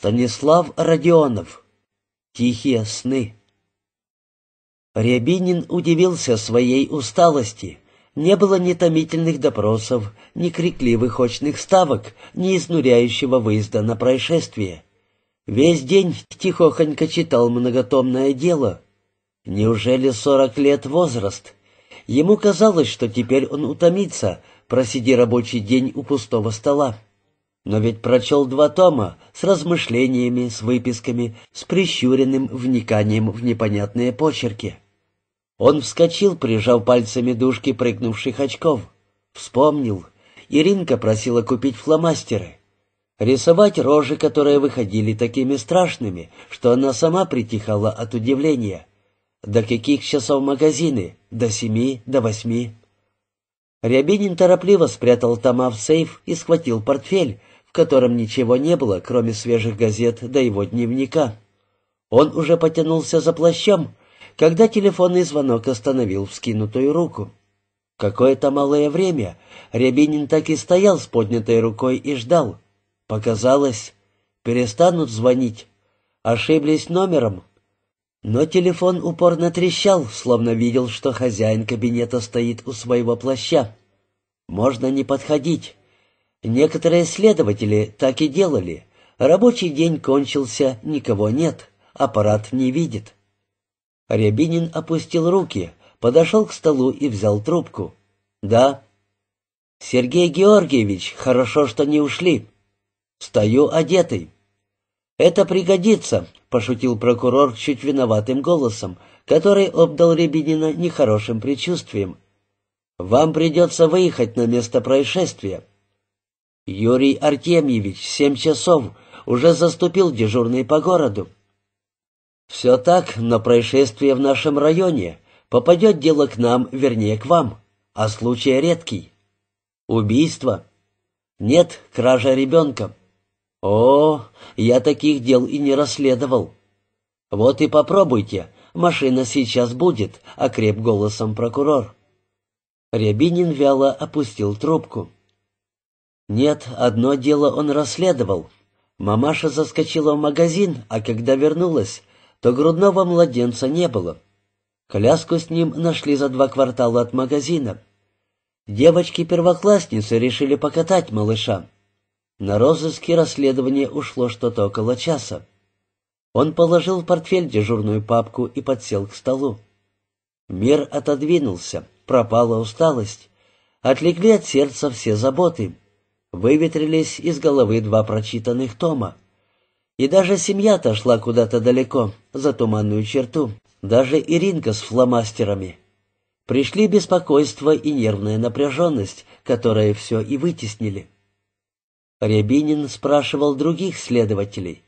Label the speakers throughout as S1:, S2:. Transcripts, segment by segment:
S1: Станислав Родионов. Тихие сны. Рябинин удивился своей усталости. Не было ни томительных допросов, ни крикливых очных ставок, ни изнуряющего выезда на происшествие. Весь день тихохонько читал многотомное дело. Неужели сорок лет возраст? Ему казалось, что теперь он утомится, просиди рабочий день у пустого стола но ведь прочел два тома с размышлениями, с выписками, с прищуренным вниканием в непонятные почерки. Он вскочил, прижав пальцами дужки прыгнувших очков. Вспомнил. Иринка просила купить фломастеры. Рисовать рожи, которые выходили такими страшными, что она сама притихала от удивления. До каких часов магазины? До семи, до восьми. Рябинин торопливо спрятал тома в сейф и схватил портфель, в котором ничего не было, кроме свежих газет да его дневника. Он уже потянулся за плащом, когда телефонный звонок остановил вскинутую руку. Какое-то малое время Рябинин так и стоял с поднятой рукой и ждал. Показалось, перестанут звонить. Ошиблись номером. Но телефон упорно трещал, словно видел, что хозяин кабинета стоит у своего плаща. Можно не подходить. Некоторые следователи так и делали. Рабочий день кончился, никого нет, аппарат не видит. Рябинин опустил руки, подошел к столу и взял трубку. «Да». «Сергей Георгиевич, хорошо, что не ушли. Стою одетый». «Это пригодится», — пошутил прокурор чуть виноватым голосом, который обдал Рябинина нехорошим предчувствием. «Вам придется выехать на место происшествия». Юрий Артемьевич семь часов уже заступил дежурный по городу. Все так, но происшествие в нашем районе. Попадет дело к нам, вернее, к вам. А случай редкий. Убийство? Нет, кража ребенка. О, я таких дел и не расследовал. Вот и попробуйте. Машина сейчас будет, окреп голосом прокурор. Рябинин вяло опустил трубку. Нет, одно дело он расследовал. Мамаша заскочила в магазин, а когда вернулась, то грудного младенца не было. Коляску с ним нашли за два квартала от магазина. Девочки-первоклассницы решили покатать малыша. На розыске расследование ушло что-то около часа. Он положил в портфель дежурную папку и подсел к столу. Мир отодвинулся, пропала усталость. отлегли от сердца все заботы. Выветрились из головы два прочитанных тома. И даже семья-то шла куда-то далеко, за туманную черту. Даже Иринка с фломастерами. Пришли беспокойство и нервная напряженность, которые все и вытеснили. Рябинин спрашивал других следователей.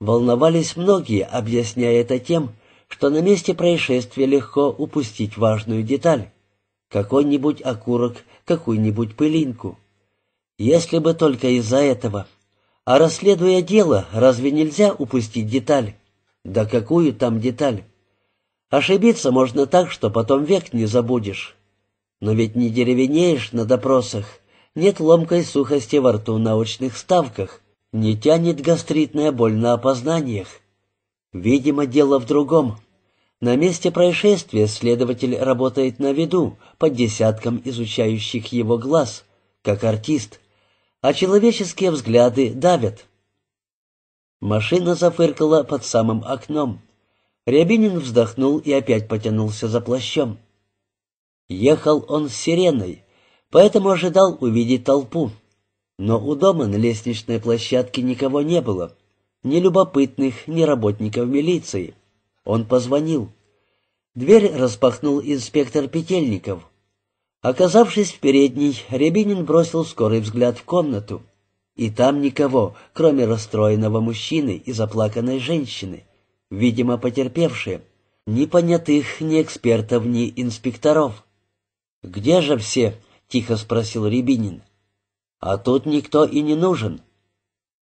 S1: Волновались многие, объясняя это тем, что на месте происшествия легко упустить важную деталь. Какой-нибудь окурок, какую-нибудь пылинку. Если бы только из-за этого. А расследуя дело, разве нельзя упустить деталь? Да какую там деталь? Ошибиться можно так, что потом век не забудешь. Но ведь не деревенеешь на допросах, нет ломкой сухости во рту научных ставках, не тянет гастритная боль на опознаниях. Видимо, дело в другом. На месте происшествия следователь работает на виду, под десятком изучающих его глаз, как артист — а человеческие взгляды давят. Машина зафыркала под самым окном. Рябинин вздохнул и опять потянулся за плащом. Ехал он с сиреной, поэтому ожидал увидеть толпу. Но у дома на лестничной площадке никого не было. Ни любопытных, ни работников милиции. Он позвонил. Дверь распахнул инспектор Петельников — Оказавшись в передней, Рябинин бросил скорый взгляд в комнату. И там никого, кроме расстроенного мужчины и заплаканной женщины, видимо, потерпевшие, ни понятых, ни экспертов, ни инспекторов. «Где же все?» — тихо спросил Рябинин. «А тут никто и не нужен».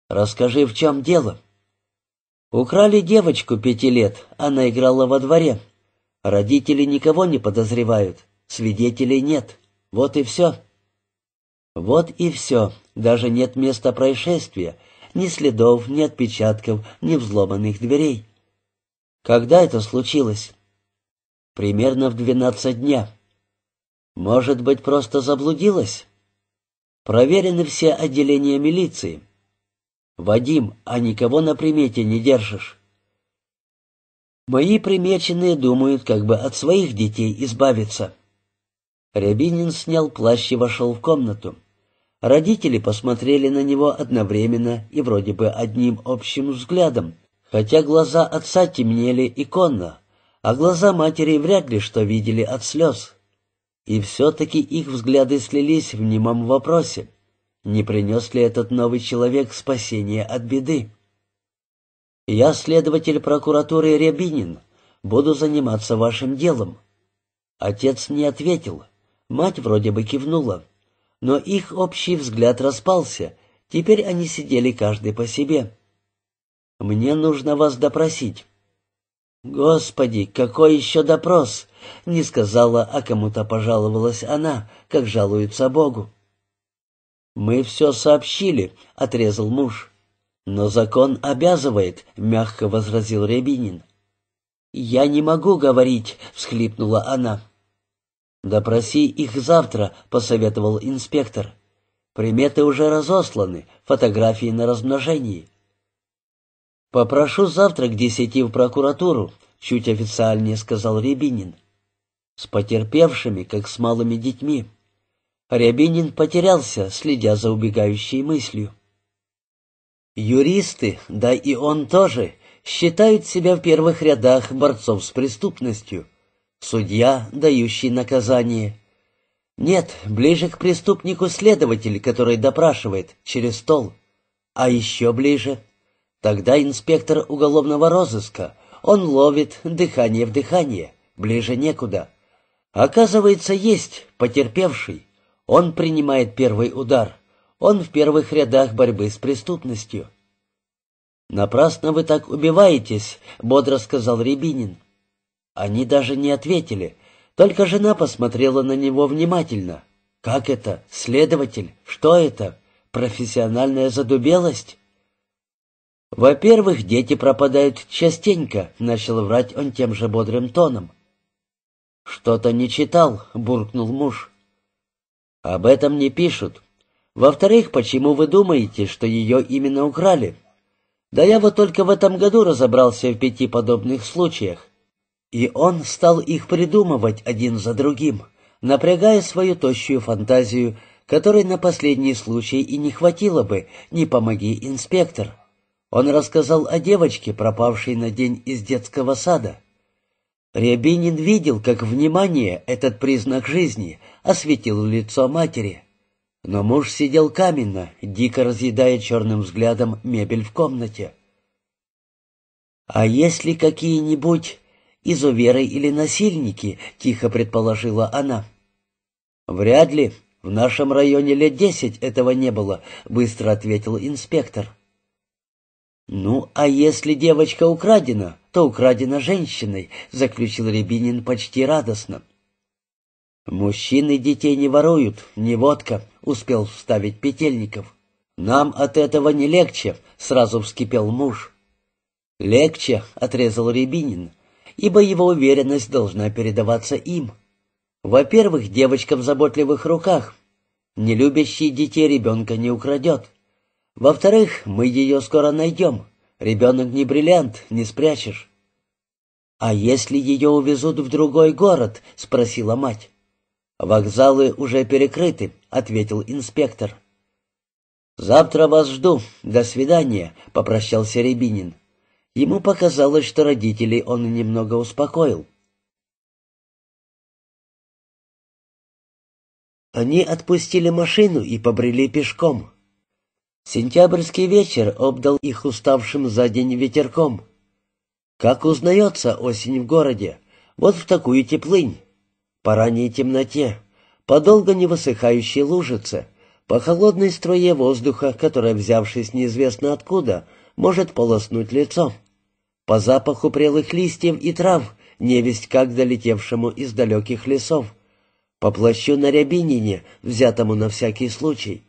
S1: «Расскажи, в чем дело?» «Украли девочку пяти лет, она играла во дворе. Родители никого не подозревают». Свидетелей нет. Вот и все. Вот и все. Даже нет места происшествия. Ни следов, ни отпечатков, ни взломанных дверей. Когда это случилось? Примерно в двенадцать дня. Может быть, просто заблудилась? Проверены все отделения милиции. Вадим, а никого на примете не держишь? Мои примеченные думают, как бы от своих детей избавиться. Рябинин снял плащ и вошел в комнату. Родители посмотрели на него одновременно и вроде бы одним общим взглядом, хотя глаза отца темнели иконно, а глаза матери вряд ли что видели от слез. И все-таки их взгляды слились в немом вопросе. Не принес ли этот новый человек спасение от беды? «Я следователь прокуратуры Рябинин. Буду заниматься вашим делом». Отец не ответил. Мать вроде бы кивнула. Но их общий взгляд распался. Теперь они сидели каждый по себе. «Мне нужно вас допросить». «Господи, какой еще допрос?» — не сказала, а кому-то пожаловалась она, как жалуется Богу. «Мы все сообщили», — отрезал муж. «Но закон обязывает», — мягко возразил Рябинин. «Я не могу говорить», — всхлипнула она. «Допроси их завтра», — посоветовал инспектор. «Приметы уже разосланы, фотографии на размножении». «Попрошу завтра к десяти в прокуратуру», — чуть официальнее сказал Рябинин. «С потерпевшими, как с малыми детьми». Рябинин потерялся, следя за убегающей мыслью. Юристы, да и он тоже, считают себя в первых рядах борцов с преступностью — судья, дающий наказание. Нет, ближе к преступнику следователь, который допрашивает через стол. А еще ближе. Тогда инспектор уголовного розыска. Он ловит дыхание в дыхание. Ближе некуда. Оказывается, есть потерпевший. Он принимает первый удар. Он в первых рядах борьбы с преступностью. «Напрасно вы так убиваетесь», — бодро сказал Рябинин. Они даже не ответили, только жена посмотрела на него внимательно. «Как это? Следователь? Что это? Профессиональная задубелость?» «Во-первых, дети пропадают частенько», — начал врать он тем же бодрым тоном. «Что-то не читал», — буркнул муж. «Об этом не пишут. Во-вторых, почему вы думаете, что ее именно украли? Да я вот только в этом году разобрался в пяти подобных случаях. И он стал их придумывать один за другим, напрягая свою тощую фантазию, которой на последний случай и не хватило бы, не помоги инспектор. Он рассказал о девочке, пропавшей на день из детского сада. Рябинин видел, как внимание, этот признак жизни, осветил лицо матери. Но муж сидел каменно, дико разъедая черным взглядом мебель в комнате. «А если какие-нибудь изуверы или насильники», — тихо предположила она. «Вряд ли. В нашем районе лет десять этого не было», — быстро ответил инспектор. «Ну, а если девочка украдена, то украдена женщиной», — заключил Рябинин почти радостно. «Мужчины детей не воруют, не водка», — успел вставить Петельников. «Нам от этого не легче», — сразу вскипел муж. «Легче», — отрезал Рябинин ибо его уверенность должна передаваться им. Во-первых, девочкам в заботливых руках. Не любящий детей ребенка не украдет. Во-вторых, мы ее скоро найдем. Ребенок не бриллиант, не спрячешь. «А если ее увезут в другой город?» — спросила мать. «Вокзалы уже перекрыты», — ответил инспектор. «Завтра вас жду. До свидания», —
S2: попрощался Рябинин. Ему показалось, что родителей он немного успокоил. Они отпустили машину и побрели пешком. Сентябрьский вечер обдал
S1: их уставшим за день ветерком. Как узнается осень в городе, вот в такую теплынь, по ранней темноте, по долго не высыхающей лужице, по холодной струе воздуха, которая, взявшись неизвестно откуда, — может полоснуть лицо. По запаху прелых листьев и трав, невесть как долетевшему из далеких лесов, по плащу на Рябинине, взятому на всякий случай.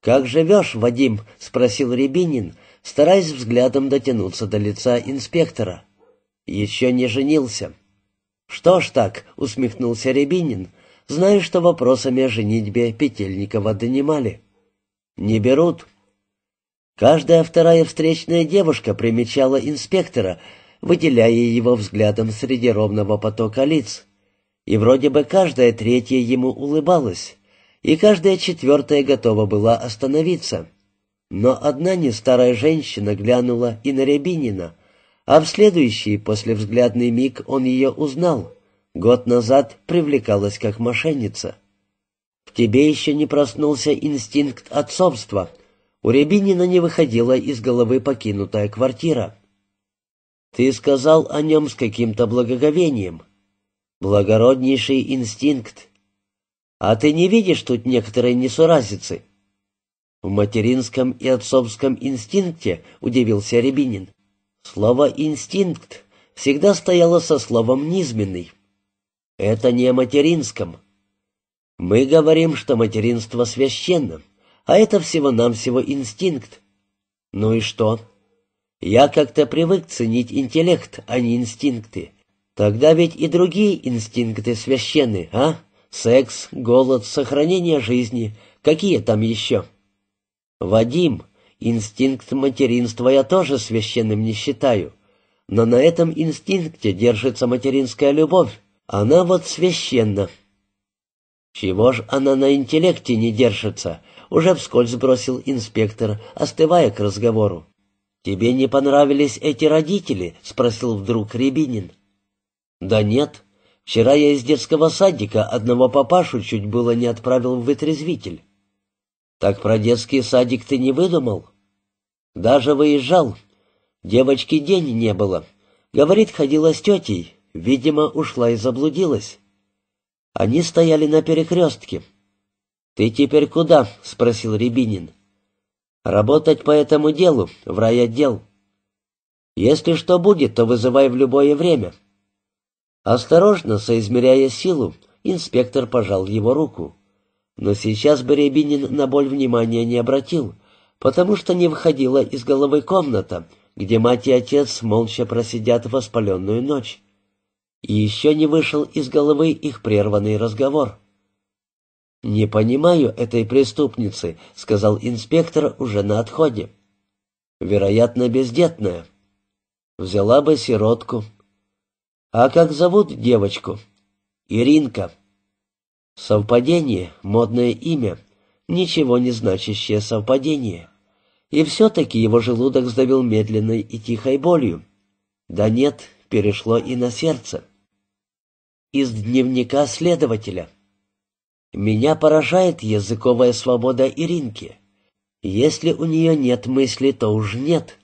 S1: «Как живешь, Вадим?» — спросил Рябинин, стараясь взглядом дотянуться до лица инспектора. «Еще не женился». «Что ж так?» — усмехнулся Рябинин, зная, что вопросами о женитьбе Петельникова донимали. «Не берут», Каждая вторая встречная девушка примечала инспектора, выделяя его взглядом среди ровного потока лиц. И вроде бы каждая третья ему улыбалась, и каждая четвертая готова была остановиться. Но одна не старая женщина глянула и на Рябинина, а в следующий послевзглядный миг он ее узнал. Год назад привлекалась как мошенница. «В тебе еще не проснулся инстинкт отцовства», у Рябинина не выходила из головы покинутая квартира. «Ты сказал о нем с каким-то благоговением. Благороднейший инстинкт. А ты не видишь тут некоторые несуразицы?» «В материнском и отцовском инстинкте», — удивился Рябинин. Слово «инстинкт» всегда стояло со словом «низменный». Это не о материнском. Мы говорим, что материнство священно а это всего-навсего инстинкт. Ну и что? Я как-то привык ценить интеллект, а не инстинкты. Тогда ведь и другие инстинкты священны, а? Секс, голод, сохранение жизни. Какие там еще? Вадим, инстинкт материнства я тоже священным не считаю. Но на этом инстинкте держится материнская любовь. Она вот священна. Чего ж она на интеллекте не держится, уже вскользь бросил инспектор, остывая к разговору. «Тебе не понравились эти родители?» — спросил вдруг Рябинин. «Да нет. Вчера я из детского садика одного папашу чуть было не отправил в вытрезвитель». «Так про детский садик ты не выдумал?» «Даже выезжал. Девочки день не было. Говорит, ходила с тетей. Видимо, ушла и заблудилась». Они стояли на перекрестке. «Ты теперь куда?» — спросил Рябинин. «Работать по этому делу, в райотдел. Если что будет, то вызывай в любое время». Осторожно, соизмеряя силу, инспектор пожал его руку. Но сейчас бы Рябинин на боль внимания не обратил, потому что не выходила из головы комната, где мать и отец молча просидят воспаленную ночь. И еще не вышел из головы их прерванный разговор. «Не понимаю этой преступницы», — сказал инспектор уже на отходе. «Вероятно, бездетная. Взяла бы сиротку». «А как зовут девочку?» «Иринка». «Совпадение, модное имя, ничего не значащее совпадение». И все-таки его желудок сдавил медленной и тихой болью. Да нет, перешло и на сердце. Из дневника следователя. Меня поражает языковая свобода Иринки. Если у нее нет мысли, то уж нет.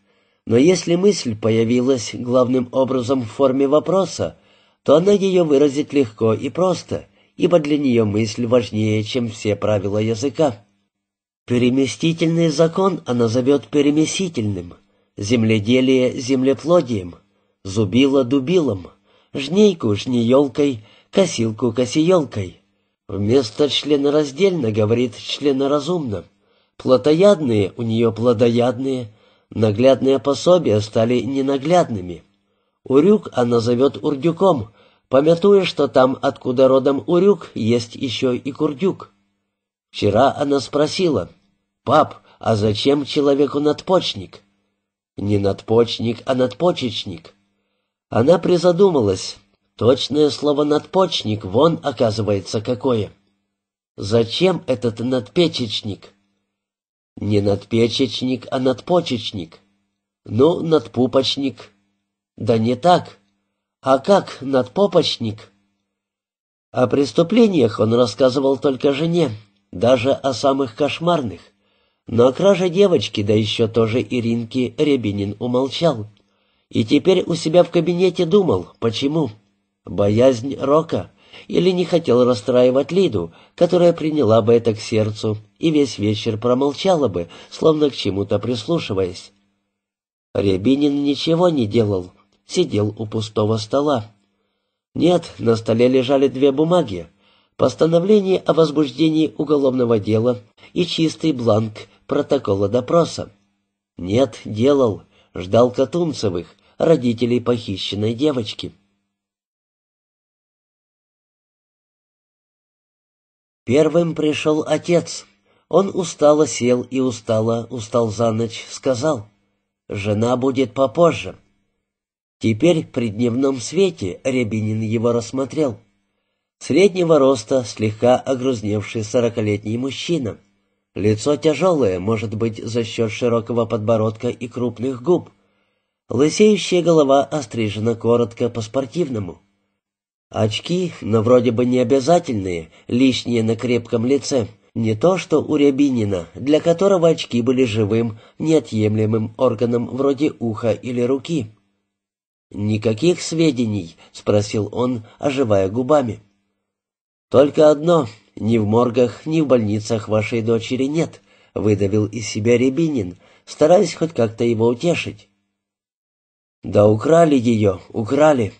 S1: Но если мысль появилась главным образом в форме вопроса, то она ее выразит легко и просто, ибо для нее мысль важнее, чем все правила языка. Переместительный закон она зовет перемесительным, земледелие — землеплодием, зубило — дубилом, жнейку — жнеелкой, косилку — косиелкой. Вместо члена раздельно говорит члена разумно. Плотоядные у нее плодоядные, наглядные пособия стали ненаглядными. Урюк она зовет урдюком, помятуя, что там, откуда родом урюк, есть еще и курдюк. Вчера она спросила, «Пап, а зачем человеку надпочник?» «Не надпочник, а надпочечник». Она призадумалась, Точное слово «надпочник» вон оказывается какое. Зачем этот надпечечник? Не надпечечник, а надпочечник. Ну, надпупочник. Да не так. А как надпопочник? О преступлениях он рассказывал только жене, даже о самых кошмарных. Но о краже девочки, да еще тоже Иринки, Рябинин умолчал. И теперь у себя в кабинете думал, почему. Боязнь Рока или не хотел расстраивать Лиду, которая приняла бы это к сердцу и весь вечер промолчала бы, словно к чему-то прислушиваясь. Рябинин ничего не делал, сидел у пустого стола. Нет, на столе лежали две бумаги. Постановление о возбуждении уголовного дела и чистый бланк протокола допроса. Нет, делал,
S2: ждал Катунцевых, родителей похищенной девочки. Первым пришел отец. Он устало сел и устало, устал за ночь, сказал,
S1: «Жена будет попозже». Теперь при дневном свете Рябинин его рассмотрел. Среднего роста, слегка огрузневший сорокалетний мужчина. Лицо тяжелое, может быть, за счет широкого подбородка и крупных губ. Лысеющая голова острижена коротко по-спортивному. Очки, но вроде бы не обязательные, лишние на крепком лице. Не то, что у Рябинина, для которого очки были живым, неотъемлемым органом вроде уха или руки. «Никаких сведений?» — спросил он, оживая губами. «Только одно. Ни в моргах, ни в больницах вашей дочери нет», — выдавил из себя Рябинин, стараясь хоть как-то его утешить. «Да украли ее, украли.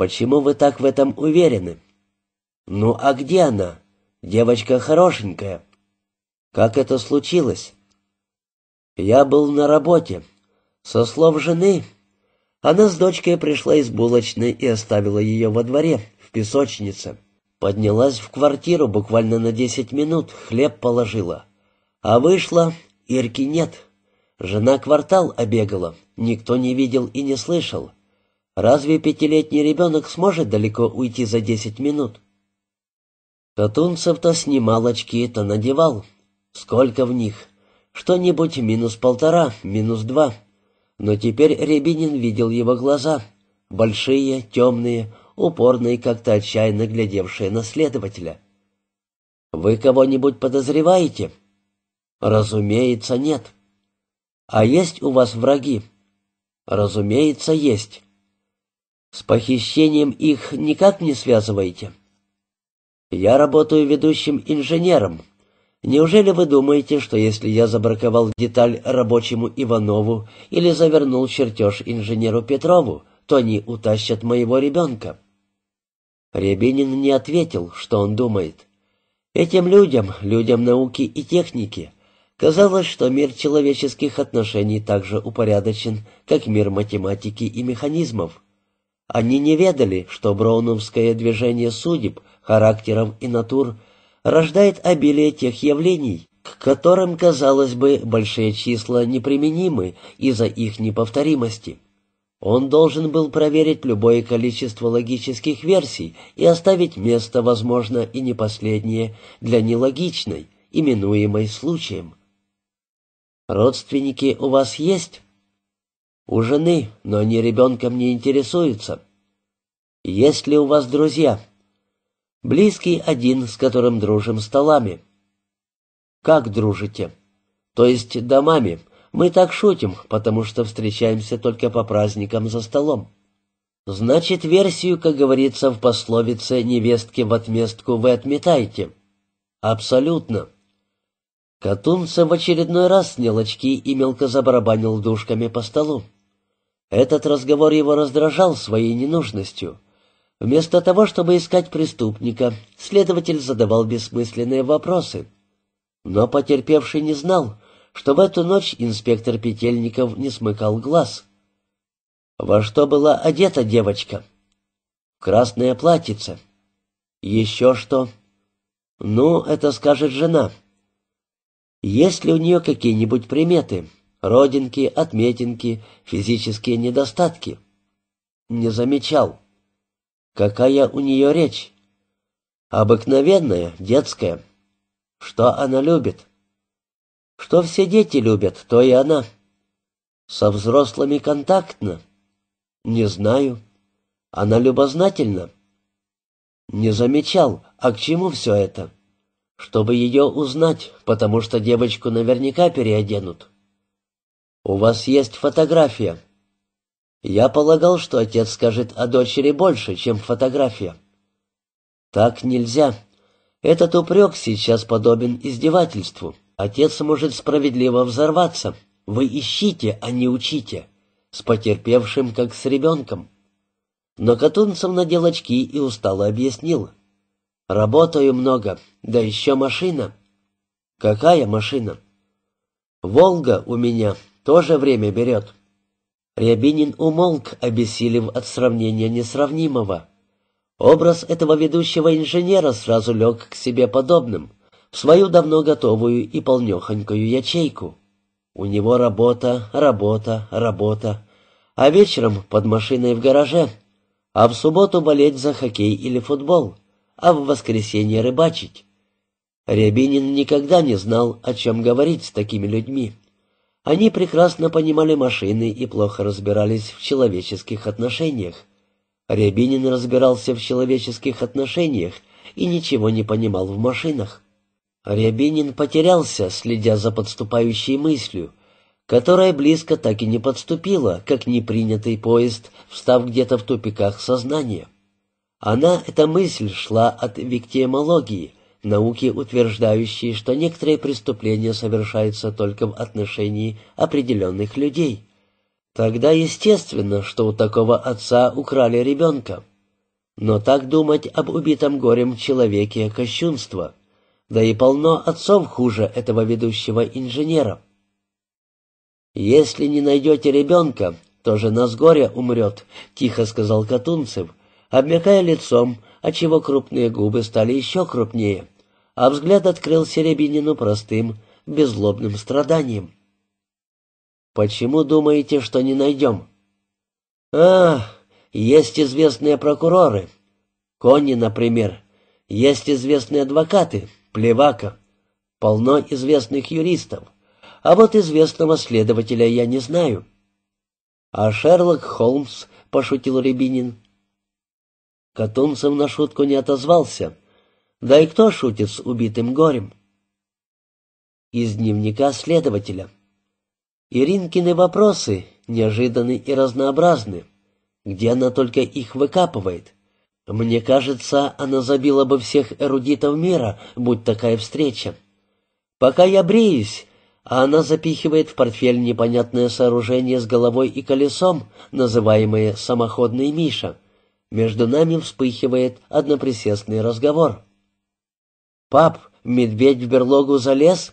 S1: Почему вы так в этом уверены? Ну а где она? Девочка хорошенькая. Как это случилось? Я был на работе. Со слов жены, она с дочкой пришла из булочной и оставила ее во дворе, в песочнице. Поднялась в квартиру буквально на десять минут, хлеб положила. А вышла, Ирки нет. Жена квартал обегала, никто не видел и не слышал. Разве пятилетний ребенок сможет далеко уйти за десять минут? Катунцев то снимал очки, то надевал. Сколько в них? Что-нибудь минус полтора, минус два. Но теперь Рябинин видел его глаза. Большие, темные, упорные, как-то отчаянно глядевшие на следователя. «Вы кого-нибудь подозреваете?» «Разумеется, нет». «А есть у вас враги?» «Разумеется, есть». С похищением их никак не связываете. Я работаю ведущим инженером. Неужели вы думаете, что если я забраковал деталь рабочему Иванову или завернул чертеж инженеру Петрову, то они утащат моего ребенка? Рябинин не ответил, что он думает. Этим людям, людям науки и техники, казалось, что мир человеческих отношений так же упорядочен, как мир математики и механизмов. Они не ведали, что броуновское движение судеб, характером и натур рождает обилие тех явлений, к которым, казалось бы, большие числа неприменимы из-за их неповторимости. Он должен был проверить любое количество логических версий и оставить место, возможно, и не последнее, для нелогичной, именуемой случаем. «Родственники у вас есть?» У жены, но они ребенком не интересуются. Есть ли у вас друзья? Близкий один, с которым дружим столами. Как дружите? То есть домами. Мы так шутим, потому что встречаемся только по праздникам за столом. Значит, версию, как говорится в пословице «невестки в отместку» вы отметаете. Абсолютно. Катунцев в очередной раз снял очки и мелко забарабанил душками по столу. Этот разговор его раздражал своей ненужностью. Вместо того, чтобы искать преступника, следователь задавал бессмысленные вопросы. Но потерпевший не знал, что в эту ночь инспектор Петельников не смыкал глаз. Во что была одета девочка? В красное платьице. Еще что? Ну, это скажет жена. Есть ли у нее какие-нибудь приметы? родинки, отметинки, физические недостатки. Не замечал. Какая у нее речь? Обыкновенная, детская. Что она любит? Что все дети любят, то и она. Со взрослыми контактно? Не знаю. Она любознательна? Не замечал, а к чему все это? Чтобы ее узнать, потому что девочку наверняка переоденут. «У вас есть фотография». Я полагал, что отец скажет о дочери больше, чем фотография. «Так нельзя. Этот упрек сейчас подобен издевательству. Отец может справедливо взорваться. Вы ищите, а не учите. С потерпевшим, как с ребенком». Но Катунцев надел очки и устало объяснил. «Работаю много, да еще машина». «Какая машина?» «Волга у меня, тоже время берет». Рябинин умолк, обессилев от сравнения несравнимого. Образ этого ведущего инженера сразу лег к себе подобным, в свою давно готовую и полнехонькую ячейку. У него работа, работа, работа, а вечером под машиной в гараже, а в субботу болеть за хоккей или футбол, а в воскресенье рыбачить. Рябинин никогда не знал, о чем говорить с такими людьми. Они прекрасно понимали машины и плохо разбирались в человеческих отношениях. Рябинин разбирался в человеческих отношениях и ничего не понимал в машинах. Рябинин потерялся, следя за подступающей мыслью, которая близко так и не подступила, как непринятый поезд, встав где-то в тупиках сознания. Она, эта мысль, шла от виктимологии науки, утверждающие, что некоторые преступления совершаются только в отношении определенных людей. Тогда естественно, что у такого отца украли ребенка. Но так думать об убитом горем человеке – кощунство. Да и полно отцов хуже этого ведущего инженера. «Если не найдете ребенка, то тоже нас Горя умрет», — тихо сказал Катунцев, обмякая лицом отчего крупные губы стали еще крупнее, а взгляд открыл Серебинину простым, беззлобным страданием. «Почему думаете, что не найдем?» «Ах, есть известные прокуроры. Конни, например. Есть известные адвокаты. Плевака. Полно известных юристов. А вот известного следователя я не знаю». «А Шерлок Холмс», — пошутил Рябинин, Катунцев на шутку не отозвался. Да и кто шутит с убитым горем? Из дневника следователя. Иринкины вопросы неожиданны и разнообразны. Где она только их выкапывает? Мне кажется, она забила бы всех эрудитов мира, будь такая встреча. Пока я бреюсь, а она запихивает в портфель непонятное сооружение с головой и колесом, называемое «самоходный Миша», между нами вспыхивает одноприсестный разговор. «Пап, медведь в берлогу залез?»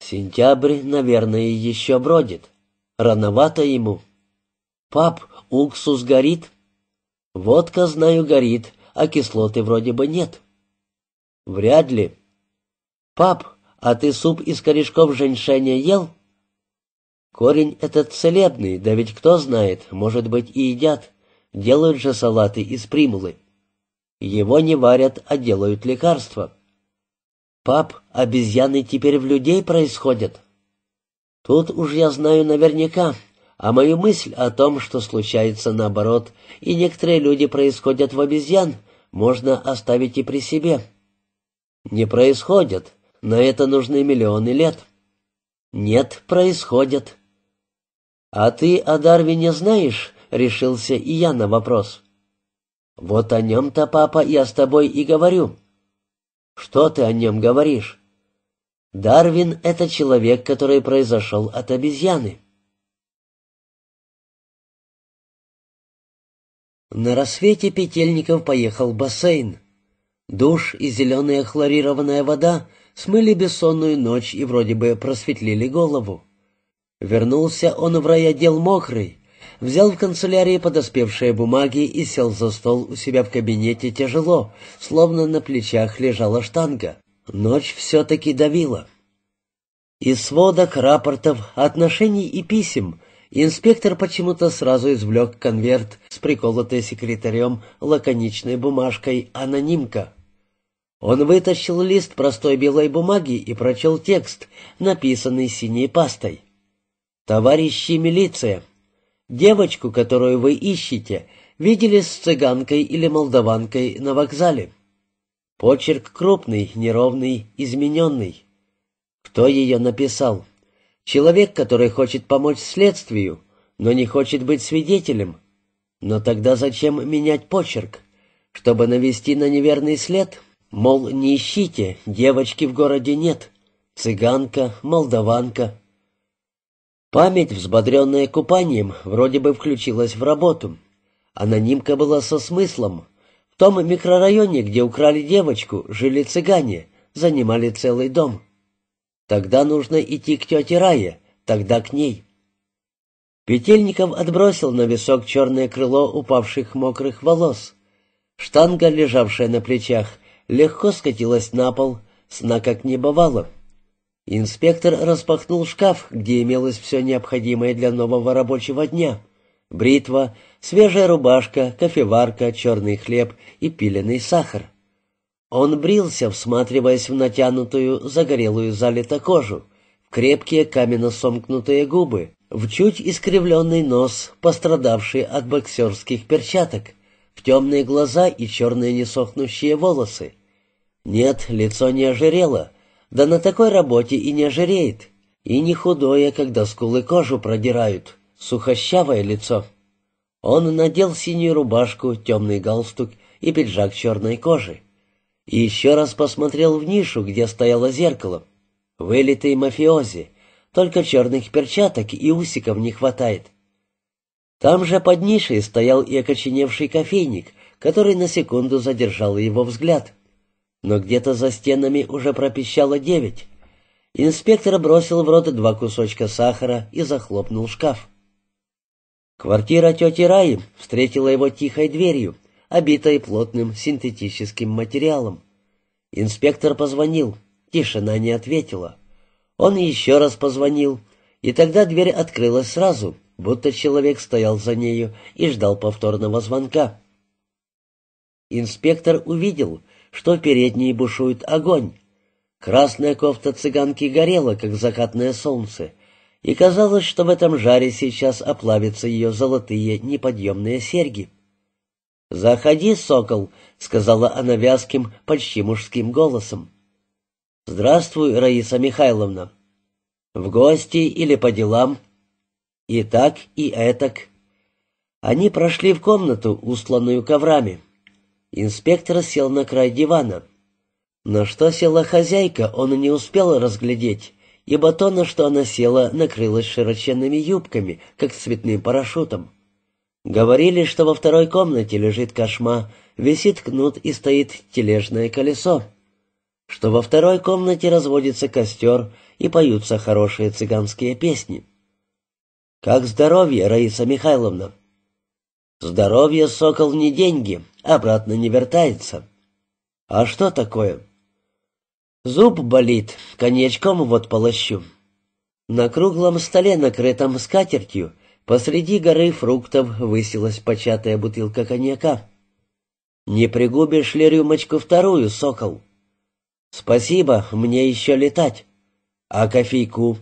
S1: «Сентябрь, наверное, еще бродит. Рановато ему». «Пап, уксус горит?» «Водка, знаю, горит, а кислоты вроде бы нет». «Вряд ли». «Пап, а ты суп из корешков женьшеня ел?» «Корень этот целебный, да ведь кто знает, может быть, и едят. Делают же салаты из примулы. Его не варят, а делают лекарства. Пап, обезьяны теперь в людей происходят. Тут уж я знаю наверняка, а мою мысль о том, что случается наоборот, и некоторые люди происходят в обезьян, можно оставить и при себе. Не происходят, на это нужны миллионы лет. Нет, происходят. А ты о Дарвине знаешь, решился и я на вопрос. «Вот о нем-то, папа, я с тобой и говорю». «Что ты о нем говоришь?»
S2: «Дарвин — это человек, который произошел от обезьяны». На рассвете Петельников поехал в бассейн. Душ и зеленая хлорированная вода смыли
S1: бессонную ночь и вроде бы просветлили голову. Вернулся он в райотдел мокрый, взял в канцелярии подоспевшие бумаги и сел за стол у себя в кабинете тяжело, словно на плечах лежала штанга. Ночь все-таки давила. Из сводок, рапортов, отношений и писем инспектор почему-то сразу извлек конверт с приколотой секретарем лаконичной бумажкой «Анонимка». Он вытащил лист простой белой бумаги и прочел текст, написанный синей пастой. «Товарищи милиция, Девочку, которую вы ищете, видели с цыганкой или молдаванкой на вокзале. Почерк крупный, неровный, измененный. Кто ее написал? Человек, который хочет помочь следствию, но не хочет быть свидетелем. Но тогда зачем менять почерк? Чтобы навести на неверный след? Мол, не ищите, девочки в городе нет. Цыганка, молдаванка, Память, взбодренная купанием, вроде бы включилась в работу. Анонимка была со смыслом. В том микрорайоне, где украли девочку, жили цыгане, занимали целый дом. Тогда нужно идти к тете Рае, тогда к ней. Петельников отбросил на висок черное крыло упавших мокрых волос. Штанга, лежавшая на плечах, легко скатилась на пол, сна как не бывало. Инспектор распахнул шкаф, где имелось все необходимое для нового рабочего дня. Бритва, свежая рубашка, кофеварка, черный хлеб и пиленый сахар. Он брился, всматриваясь в натянутую, загорелую залито кожу, в крепкие каменно сомкнутые губы, в чуть искривленный нос, пострадавший от боксерских перчаток, в темные глаза и черные несохнущие волосы. Нет, лицо не ожирело, да на такой работе и не ожиреет. И не худое, когда скулы кожу продирают. Сухощавое лицо. Он надел синюю рубашку, темный галстук и пиджак черной кожи. И еще раз посмотрел в нишу, где стояло зеркало. Вылитый мафиози. Только черных перчаток и усиков не хватает. Там же под нишей стоял и окоченевший кофейник, который на секунду задержал его взгляд но где-то за стенами уже пропищало девять. Инспектор бросил в рот два кусочка сахара и захлопнул шкаф. Квартира тети Раи встретила его тихой дверью, обитой плотным синтетическим материалом. Инспектор позвонил, тишина не ответила. Он еще раз позвонил, и тогда дверь открылась сразу, будто человек стоял за нею и ждал повторного звонка. Инспектор увидел, что передние бушует огонь. Красная кофта цыганки горела, как закатное солнце, и казалось, что в этом жаре сейчас оплавятся ее золотые неподъемные серьги. «Заходи, сокол», — сказала она вязким, почти мужским голосом. «Здравствуй, Раиса Михайловна. В гости или по делам?» «И так, и этак». Они прошли в комнату, устланную коврами. Инспектор сел на край дивана. На что села хозяйка, он не успел разглядеть, ибо то, на что она села, накрылось широченными юбками, как цветным парашютом. Говорили, что во второй комнате лежит кошма, висит кнут и стоит тележное колесо. Что во второй комнате разводится костер и поются хорошие цыганские песни. «Как здоровье, Раиса Михайловна?» Здоровье, сокол, не деньги, обратно не вертается. А что такое? Зуб болит, конечком вот полощу. На круглом столе, накрытом скатертью, посреди горы фруктов высилась початая бутылка коньяка. «Не пригубишь ли рюмочку вторую, сокол?» «Спасибо, мне еще летать». «А кофейку?»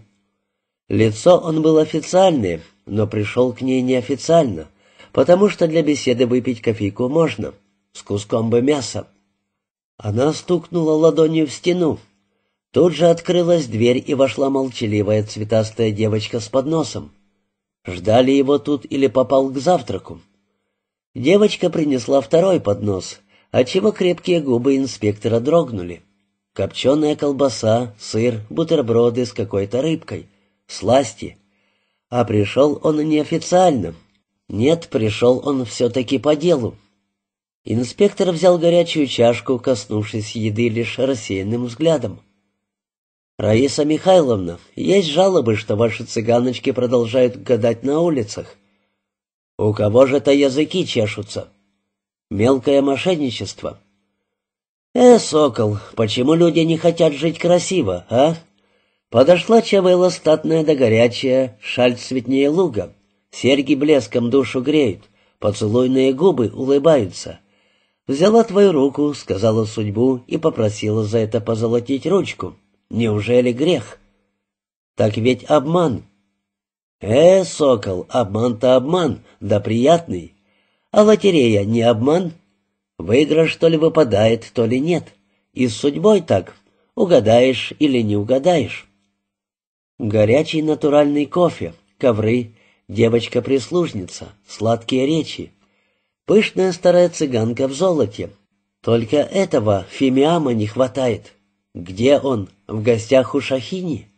S1: Лицо он был официальное, но пришел к ней неофициально — потому что для беседы выпить кофейку можно, с куском бы мяса. Она стукнула ладонью в стену. Тут же открылась дверь, и вошла молчаливая цветастая девочка с подносом. Ждали его тут или попал к завтраку. Девочка принесла второй поднос, отчего крепкие губы инспектора дрогнули. Копченая колбаса, сыр, бутерброды с какой-то рыбкой, сласти. А пришел он неофициально, нет, пришел он все-таки по делу. Инспектор взял горячую чашку, коснувшись еды лишь рассеянным взглядом. «Раиса Михайловна, есть жалобы, что ваши цыганочки продолжают гадать на улицах. У кого же то языки чешутся? Мелкое мошенничество». «Э, сокол, почему люди не хотят жить красиво, а?» Подошла чавела статная да горячая, шаль цветнее луга. Серьги блеском душу греют, поцелуйные губы улыбаются. Взяла твою руку, сказала судьбу и попросила за это позолотить ручку. Неужели грех? Так ведь обман. Э, сокол, обман-то обман, да приятный. А лотерея не обман? Выигрыш то ли выпадает, то ли нет. И с судьбой так, угадаешь или не угадаешь. Горячий натуральный кофе, ковры — девочка-прислужница, сладкие речи, пышная старая цыганка в золоте. Только этого Фимиама не хватает. Где он? В гостях у Шахини?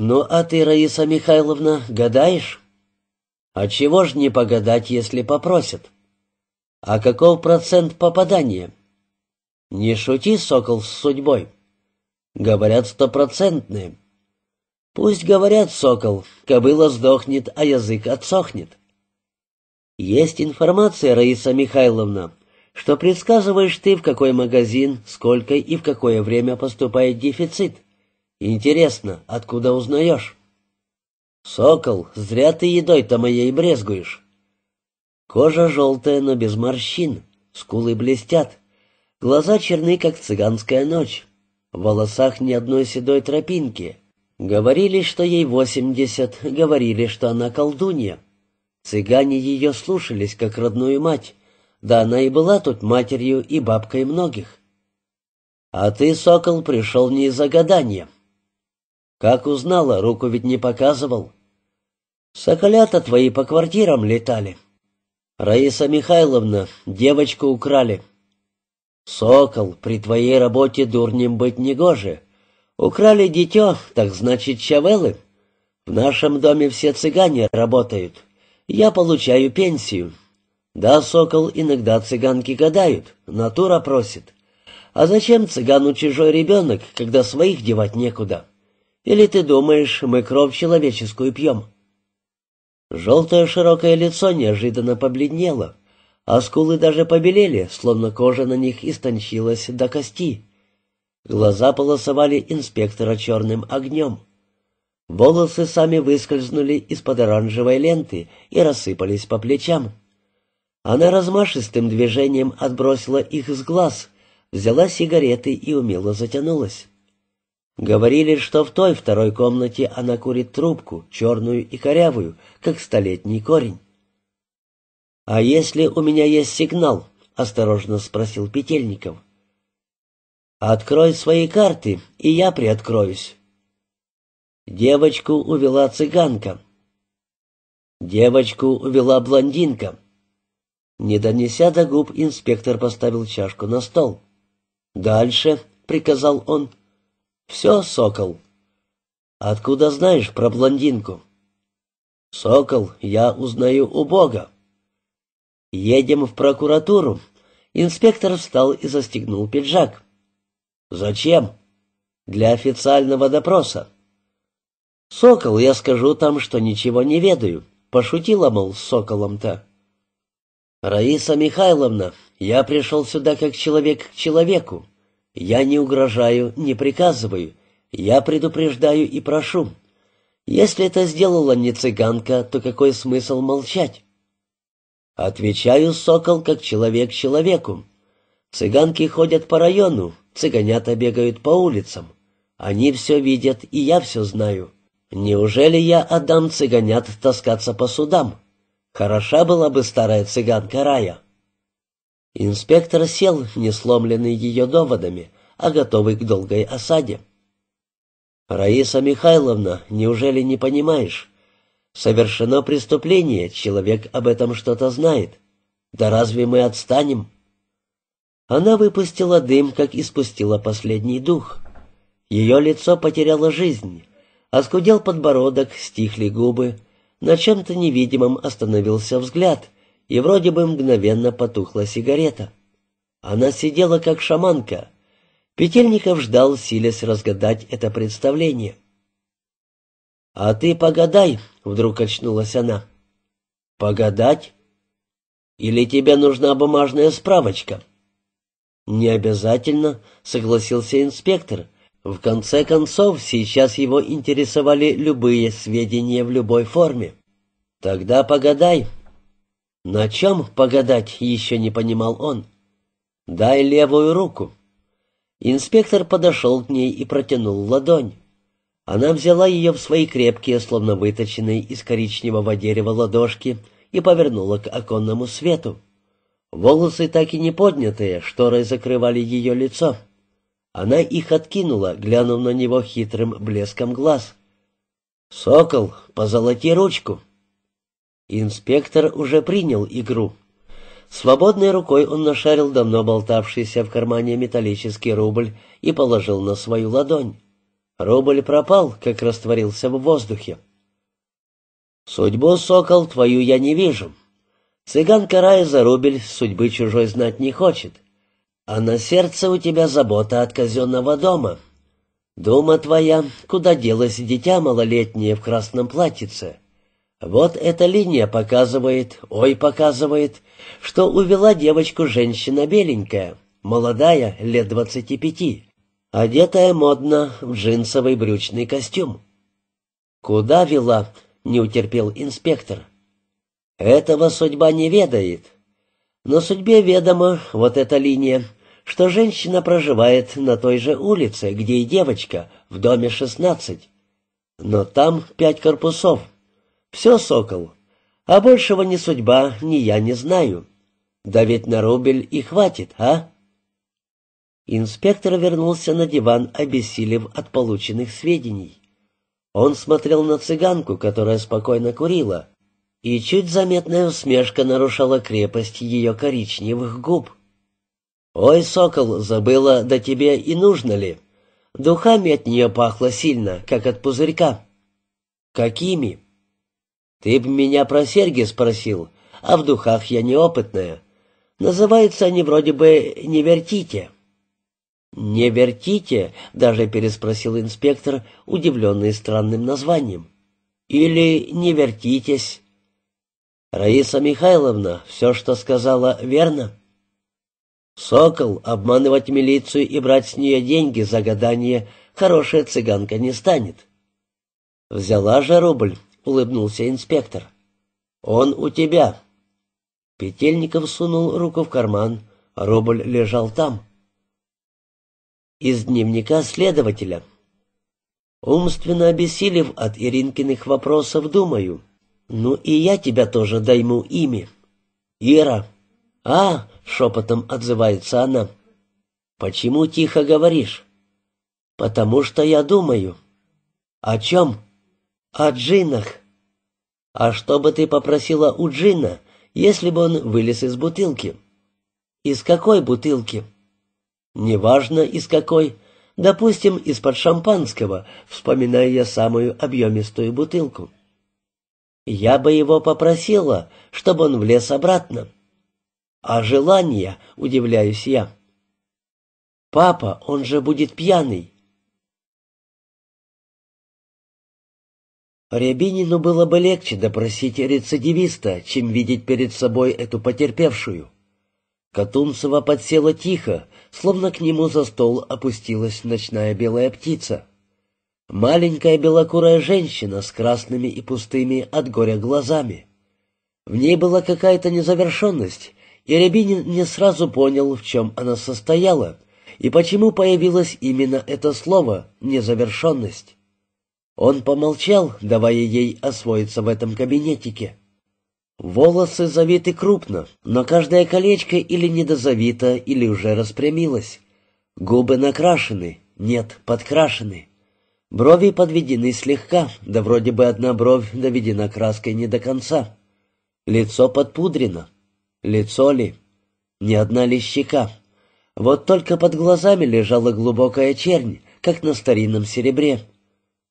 S1: Ну, а ты, Раиса Михайловна, гадаешь? А чего ж не погадать, если попросят? А каков процент попадания? Не шути, сокол, с судьбой. Говорят, стопроцентные. Пусть говорят, сокол, кобыла сдохнет, а язык отсохнет. Есть информация, Раиса Михайловна, что предсказываешь ты, в какой магазин, сколько и в какое время поступает дефицит. Интересно, откуда узнаешь? Сокол, зря ты едой-то моей брезгуешь. Кожа желтая, но без морщин, скулы блестят, глаза черны, как цыганская ночь, в волосах ни одной седой тропинки — Говорили, что ей восемьдесят, говорили, что она колдунья. Цыгане ее слушались, как родную мать. Да она и была тут матерью и бабкой многих. А ты, сокол, пришел не из-за гадания. Как узнала, руку ведь не показывал. Соколята твои по квартирам летали. Раиса Михайловна, девочку украли. Сокол, при твоей работе дурнем быть негоже. Украли дитё, так значит, чавелы. В нашем доме все цыгане работают. Я получаю пенсию. Да, сокол, иногда цыганки гадают, натура просит. А зачем цыгану чужой ребенок, когда своих девать некуда? Или ты думаешь, мы кровь человеческую пьем? Желтое широкое лицо неожиданно побледнело, а скулы даже побелели, словно кожа на них истончилась до кости. Глаза полосовали инспектора черным огнем. Волосы сами выскользнули из-под оранжевой ленты и рассыпались по плечам. Она размашистым движением отбросила их с глаз, взяла сигареты и умело затянулась. Говорили, что в той второй комнате она курит трубку, черную и корявую, как столетний корень. «А если у меня есть сигнал?» — осторожно спросил Петельников. «Открой свои карты, и я приоткроюсь». Девочку увела цыганка. Девочку увела блондинка. Не донеся до губ, инспектор поставил чашку на стол. «Дальше», — приказал он. «Все, сокол». «Откуда знаешь про блондинку?» «Сокол, я узнаю у Бога». «Едем в прокуратуру». Инспектор встал и застегнул пиджак. Зачем? Для официального допроса. Сокол, я скажу там, что ничего не ведаю. Пошутила, мол, с соколом-то. Раиса Михайловна, я пришел сюда как человек к человеку. Я не угрожаю, не приказываю. Я предупреждаю и прошу. Если это сделала не цыганка, то какой смысл молчать? Отвечаю, сокол, как человек человеку. Цыганки ходят по району, Цыганята бегают по улицам. Они все видят, и я все знаю. Неужели я отдам цыганят таскаться по судам? Хороша была бы старая цыганка Рая. Инспектор сел, не сломленный ее доводами, а готовый к долгой осаде. «Раиса Михайловна, неужели не понимаешь? Совершено преступление, человек об этом что-то знает. Да разве мы отстанем?» Она выпустила дым, как испустила последний дух. Ее лицо потеряло жизнь. Оскудел а подбородок, стихли губы. На чем-то невидимом остановился взгляд, и вроде бы мгновенно потухла сигарета. Она сидела, как шаманка. Петельников ждал, силясь разгадать это представление. «А ты погадай!» — вдруг очнулась она. «Погадать? Или тебе нужна бумажная справочка?» «Не обязательно», — согласился инспектор. «В конце концов, сейчас его интересовали любые сведения в любой форме». «Тогда погадай». «На чем погадать?» — еще не понимал он. «Дай левую руку». Инспектор подошел к ней и протянул ладонь. Она взяла ее в свои крепкие, словно выточенные из коричневого дерева ладошки, и повернула к оконному свету. Волосы так и не поднятые, шторы закрывали ее лицо. Она их откинула, глянув на него хитрым блеском глаз. «Сокол, позолоти ручку!» Инспектор уже принял игру. Свободной рукой он нашарил давно болтавшийся в кармане металлический рубль и положил на свою ладонь. Рубль пропал, как растворился в воздухе. «Судьбу, сокол, твою я не вижу. Цыганка рая за рубль судьбы чужой знать не хочет. А на сердце у тебя забота от казенного дома. Дума твоя, куда делось дитя малолетнее в красном платьице. Вот эта линия показывает, ой, показывает, что увела девочку женщина беленькая, молодая, лет двадцати пяти, одетая модно в джинсовый брючный костюм. «Куда вела?» — не утерпел инспектор. Этого судьба не ведает. Но судьбе ведома вот эта линия, что женщина проживает на той же улице, где и девочка, в доме 16. Но там пять корпусов. Все, сокол. А большего ни судьба, ни я не знаю. Да ведь на рубль и хватит, а? Инспектор вернулся на диван, обессилев от полученных сведений. Он смотрел на цыганку, которая спокойно курила — и чуть заметная усмешка нарушала крепость ее коричневых губ. «Ой, сокол, забыла, да тебе и нужно ли?» Духами от нее пахло сильно, как от пузырька. «Какими?» «Ты б меня про серьги спросил, а в духах я неопытная. Называются они вроде бы «не вертите». «Не вертите?» — даже переспросил инспектор, удивленный странным названием. «Или не вертитесь?» «Раиса Михайловна, все, что сказала, верно?» «Сокол, обманывать милицию и брать с нее деньги за гадание хорошая цыганка не станет». «Взяла же рубль», — улыбнулся инспектор. «Он у тебя». Петельников сунул руку в карман. Рубль лежал там. Из дневника следователя. Умственно обессилев от Иринкиных вопросов, думаю — «Ну и я тебя тоже дайму ими». «Ира!» «А!» — шепотом отзывается она. «Почему тихо говоришь?» «Потому что я думаю». «О чем?» «О джинах». «А что бы ты попросила у джина, если бы он вылез из бутылки?» «Из какой бутылки?» «Неважно, из какой. Допустим, из-под шампанского, вспоминая я самую объемистую бутылку». Я бы его попросила, чтобы он влез обратно. А желание, удивляюсь
S2: я. Папа, он же будет пьяный. Рябинину было бы легче допросить рецидивиста, чем видеть перед собой эту потерпевшую. Катунцева
S1: подсела тихо, словно к нему за стол опустилась ночная белая птица. Маленькая белокурая женщина с красными и пустыми от горя глазами. В ней была какая-то незавершенность, и Рябинин не сразу понял, в чем она состояла, и почему появилось именно это слово «незавершенность». Он помолчал, давая ей освоиться в этом кабинетике. Волосы завиты крупно, но каждое колечко или недозавито, или уже распрямилось. Губы накрашены, нет, подкрашены. Брови подведены слегка, да вроде бы одна бровь доведена краской не до конца. Лицо подпудрено. Лицо ли? Ни одна ли щека? Вот только под глазами лежала глубокая чернь, как на старинном серебре.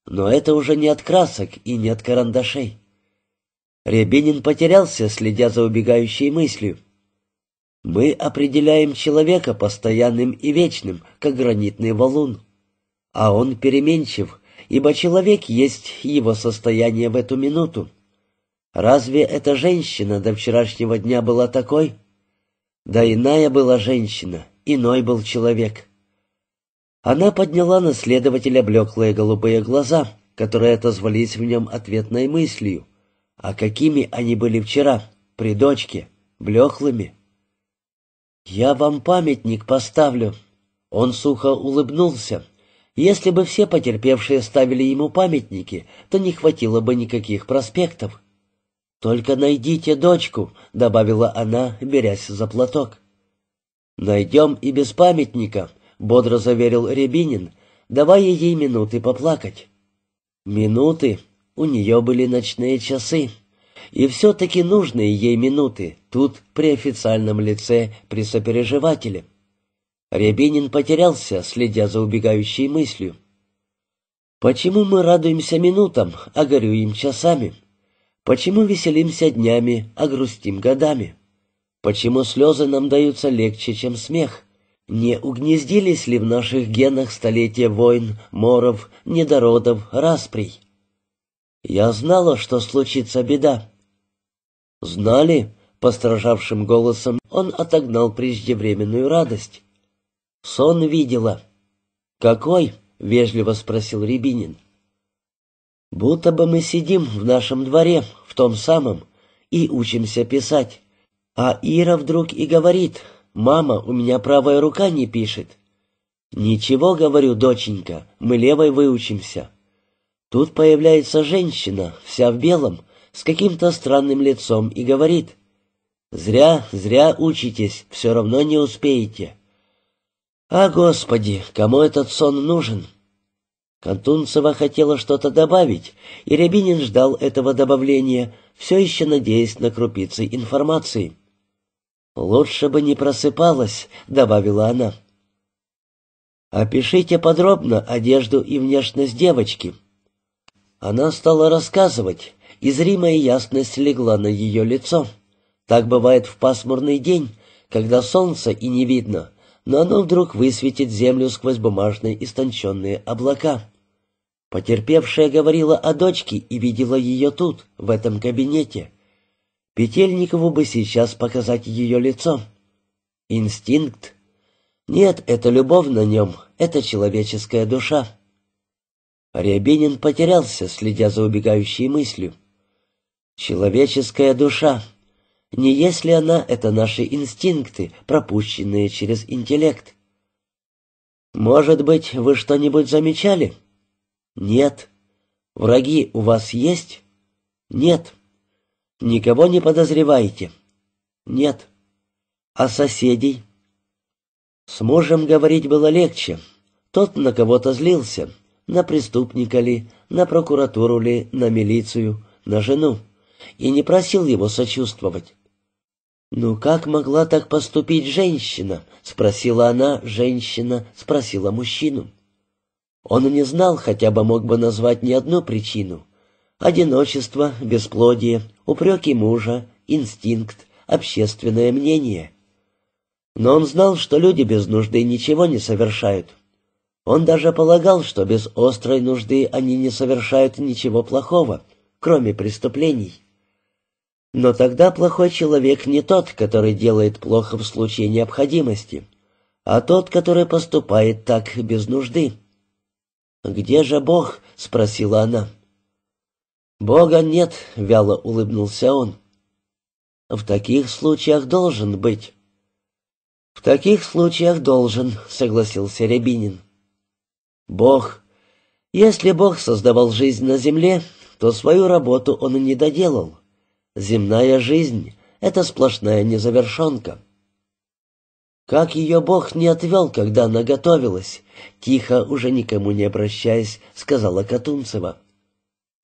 S1: Но это уже не от красок и не от карандашей. Рябинин потерялся, следя за убегающей мыслью. Мы определяем человека постоянным и вечным, как гранитный валун. А он переменчив, ибо человек есть его состояние в эту минуту. Разве эта женщина до вчерашнего дня была такой? Да иная была женщина, иной был человек. Она подняла на следователя блеклые голубые глаза, которые отозвались в нем ответной мыслью. А какими они были вчера, при дочке, блеклыми? «Я вам памятник поставлю». Он сухо улыбнулся. Если бы все потерпевшие ставили ему памятники, то не хватило бы никаких проспектов. «Только найдите дочку», — добавила она, берясь за платок. «Найдем и без памятника», — бодро заверил Рябинин, давая ей минуты поплакать. Минуты. У нее были ночные часы. И все-таки нужные ей минуты, тут при официальном лице, при сопереживателе. Рябинин потерялся, следя за убегающей мыслью. Почему мы радуемся минутам, а горюем часами? Почему веселимся днями, а грустим годами? Почему слезы нам даются легче, чем смех? Не угнездились ли в наших генах столетия войн, моров, недородов, расприй? Я знала, что случится беда. Знали, постражавшим голосом он отогнал преждевременную радость. Сон видела. «Какой?» — вежливо спросил Рябинин. «Будто бы мы сидим в нашем дворе, в том самом, и учимся писать. А Ира вдруг и говорит, «Мама, у меня правая рука не пишет». «Ничего, — говорю, доченька, — мы левой выучимся». Тут появляется женщина, вся в белом, с каким-то странным лицом и говорит, «Зря, зря учитесь, все равно не успеете». А, Господи, кому этот сон нужен? Контунцева хотела что-то добавить, и Рябинин ждал этого добавления, все еще надеясь на крупицы информации. «Лучше бы не просыпалась», — добавила она. «Опишите подробно одежду и внешность девочки». Она стала рассказывать, и зримая ясность легла на ее лицо. Так бывает в пасмурный день, когда солнца и не видно, но оно вдруг высветит землю сквозь бумажные истонченные облака. Потерпевшая говорила о дочке и видела ее тут, в этом кабинете. Петельникову бы сейчас показать ее лицо. Инстинкт. Нет, это любовь на нем, это человеческая душа. Рябинин потерялся, следя за убегающей мыслью. Человеческая душа. Не если она — это наши инстинкты, пропущенные через интеллект. Может быть, вы что-нибудь замечали? Нет. Враги у вас есть? Нет. Никого не подозреваете? Нет. А соседей? С мужем говорить было легче. Тот на кого-то злился. На преступника ли, на прокуратуру ли, на милицию, на жену. И не просил его сочувствовать. «Ну как могла так поступить женщина?» — спросила она, женщина спросила мужчину. Он не знал, хотя бы мог бы назвать не одну причину. Одиночество, бесплодие, упреки мужа, инстинкт, общественное мнение. Но он знал, что люди без нужды ничего не совершают. Он даже полагал, что без острой нужды они не совершают ничего плохого, кроме преступлений. Но тогда плохой человек не тот, который делает плохо в случае необходимости, а тот, который поступает так без нужды. «Где же Бог?» — спросила она. «Бога нет», — вяло улыбнулся он. «В таких случаях должен быть». «В таких случаях должен», — согласился Рябинин. «Бог. Если Бог создавал жизнь на земле, то свою работу он не доделал. Земная жизнь — это сплошная незавершенка. Как ее Бог не отвел, когда она готовилась, тихо, уже никому не обращаясь, сказала Катунцева.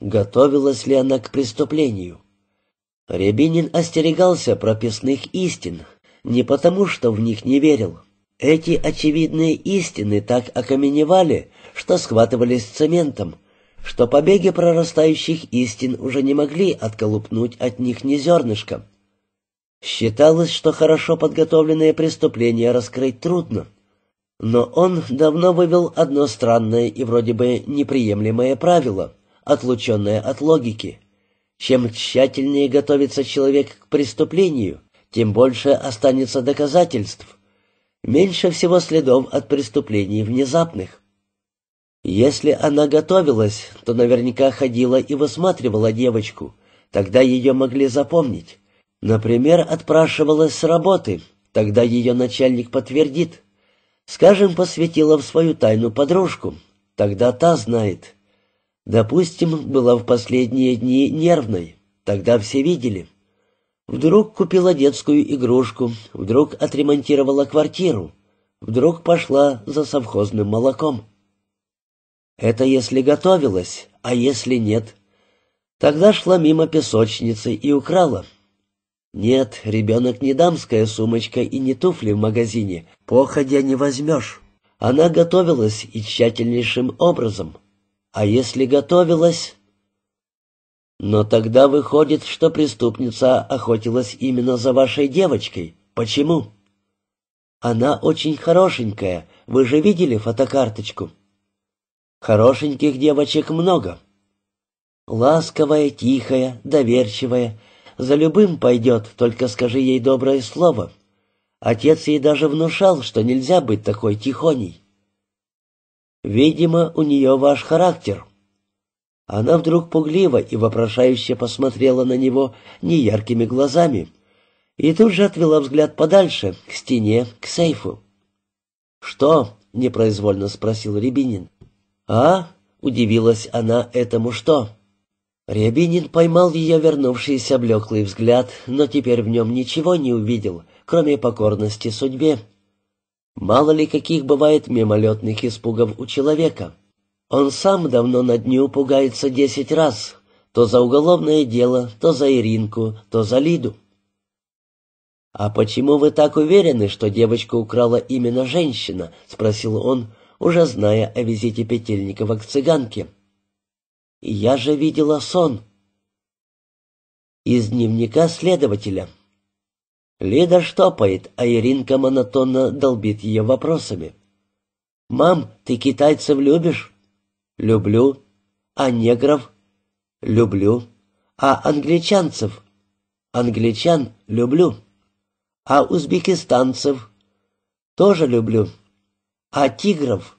S1: Готовилась ли она к преступлению? Рябинин остерегался прописных истин, не потому что в них не верил. Эти очевидные истины так окаменевали, что схватывались цементом — что побеги прорастающих истин уже не могли отколупнуть от них ни зернышка. Считалось, что хорошо подготовленные преступления раскрыть трудно. Но он давно вывел одно странное и вроде бы неприемлемое правило, отлученное от логики. Чем тщательнее готовится человек к преступлению, тем больше останется доказательств. Меньше всего следов от преступлений внезапных. Если она готовилась, то наверняка ходила и высматривала девочку. Тогда ее могли запомнить. Например, отпрашивалась с работы. Тогда ее начальник подтвердит. Скажем, посвятила в свою тайну подружку. Тогда та знает. Допустим, была в последние дни нервной. Тогда все видели. Вдруг купила детскую игрушку, вдруг отремонтировала квартиру, вдруг пошла за совхозным молоком. Это если готовилась, а если нет? Тогда шла мимо песочницы и украла. Нет, ребенок не дамская сумочка и не туфли в магазине, походя не возьмешь. Она готовилась и тщательнейшим образом. А если готовилась... Но тогда выходит, что преступница охотилась именно за вашей девочкой. Почему? Она очень хорошенькая, вы же видели фотокарточку? Хорошеньких девочек много. Ласковая, тихая, доверчивая, за любым пойдет, только скажи ей доброе слово. Отец ей даже внушал, что нельзя быть такой тихоней. Видимо, у нее ваш характер. Она вдруг пугливо и вопрошающе посмотрела на него неяркими глазами и тут же отвела взгляд подальше, к стене, к сейфу. «Что?» — непроизвольно спросил Рябинин. «А?» — удивилась она этому что. Рябинин поймал ее вернувшийся блеклый взгляд, но теперь в нем ничего не увидел, кроме покорности судьбе. Мало ли каких бывает мимолетных испугов у человека. Он сам давно на дню пугается десять раз, то за уголовное дело, то за Иринку, то за Лиду. «А почему вы так уверены, что девочку украла именно женщина?» — спросил он, уже зная о визите Петельникова к цыганке. «Я же видела сон». Из дневника следователя. Лида штопает, а Иринка монотонно долбит ее вопросами. «Мам, ты китайцев любишь?» «Люблю». «А негров?» «Люблю». «А англичанцев?» «Англичан люблю». «А узбекистанцев?» «Тоже люблю» а тигров.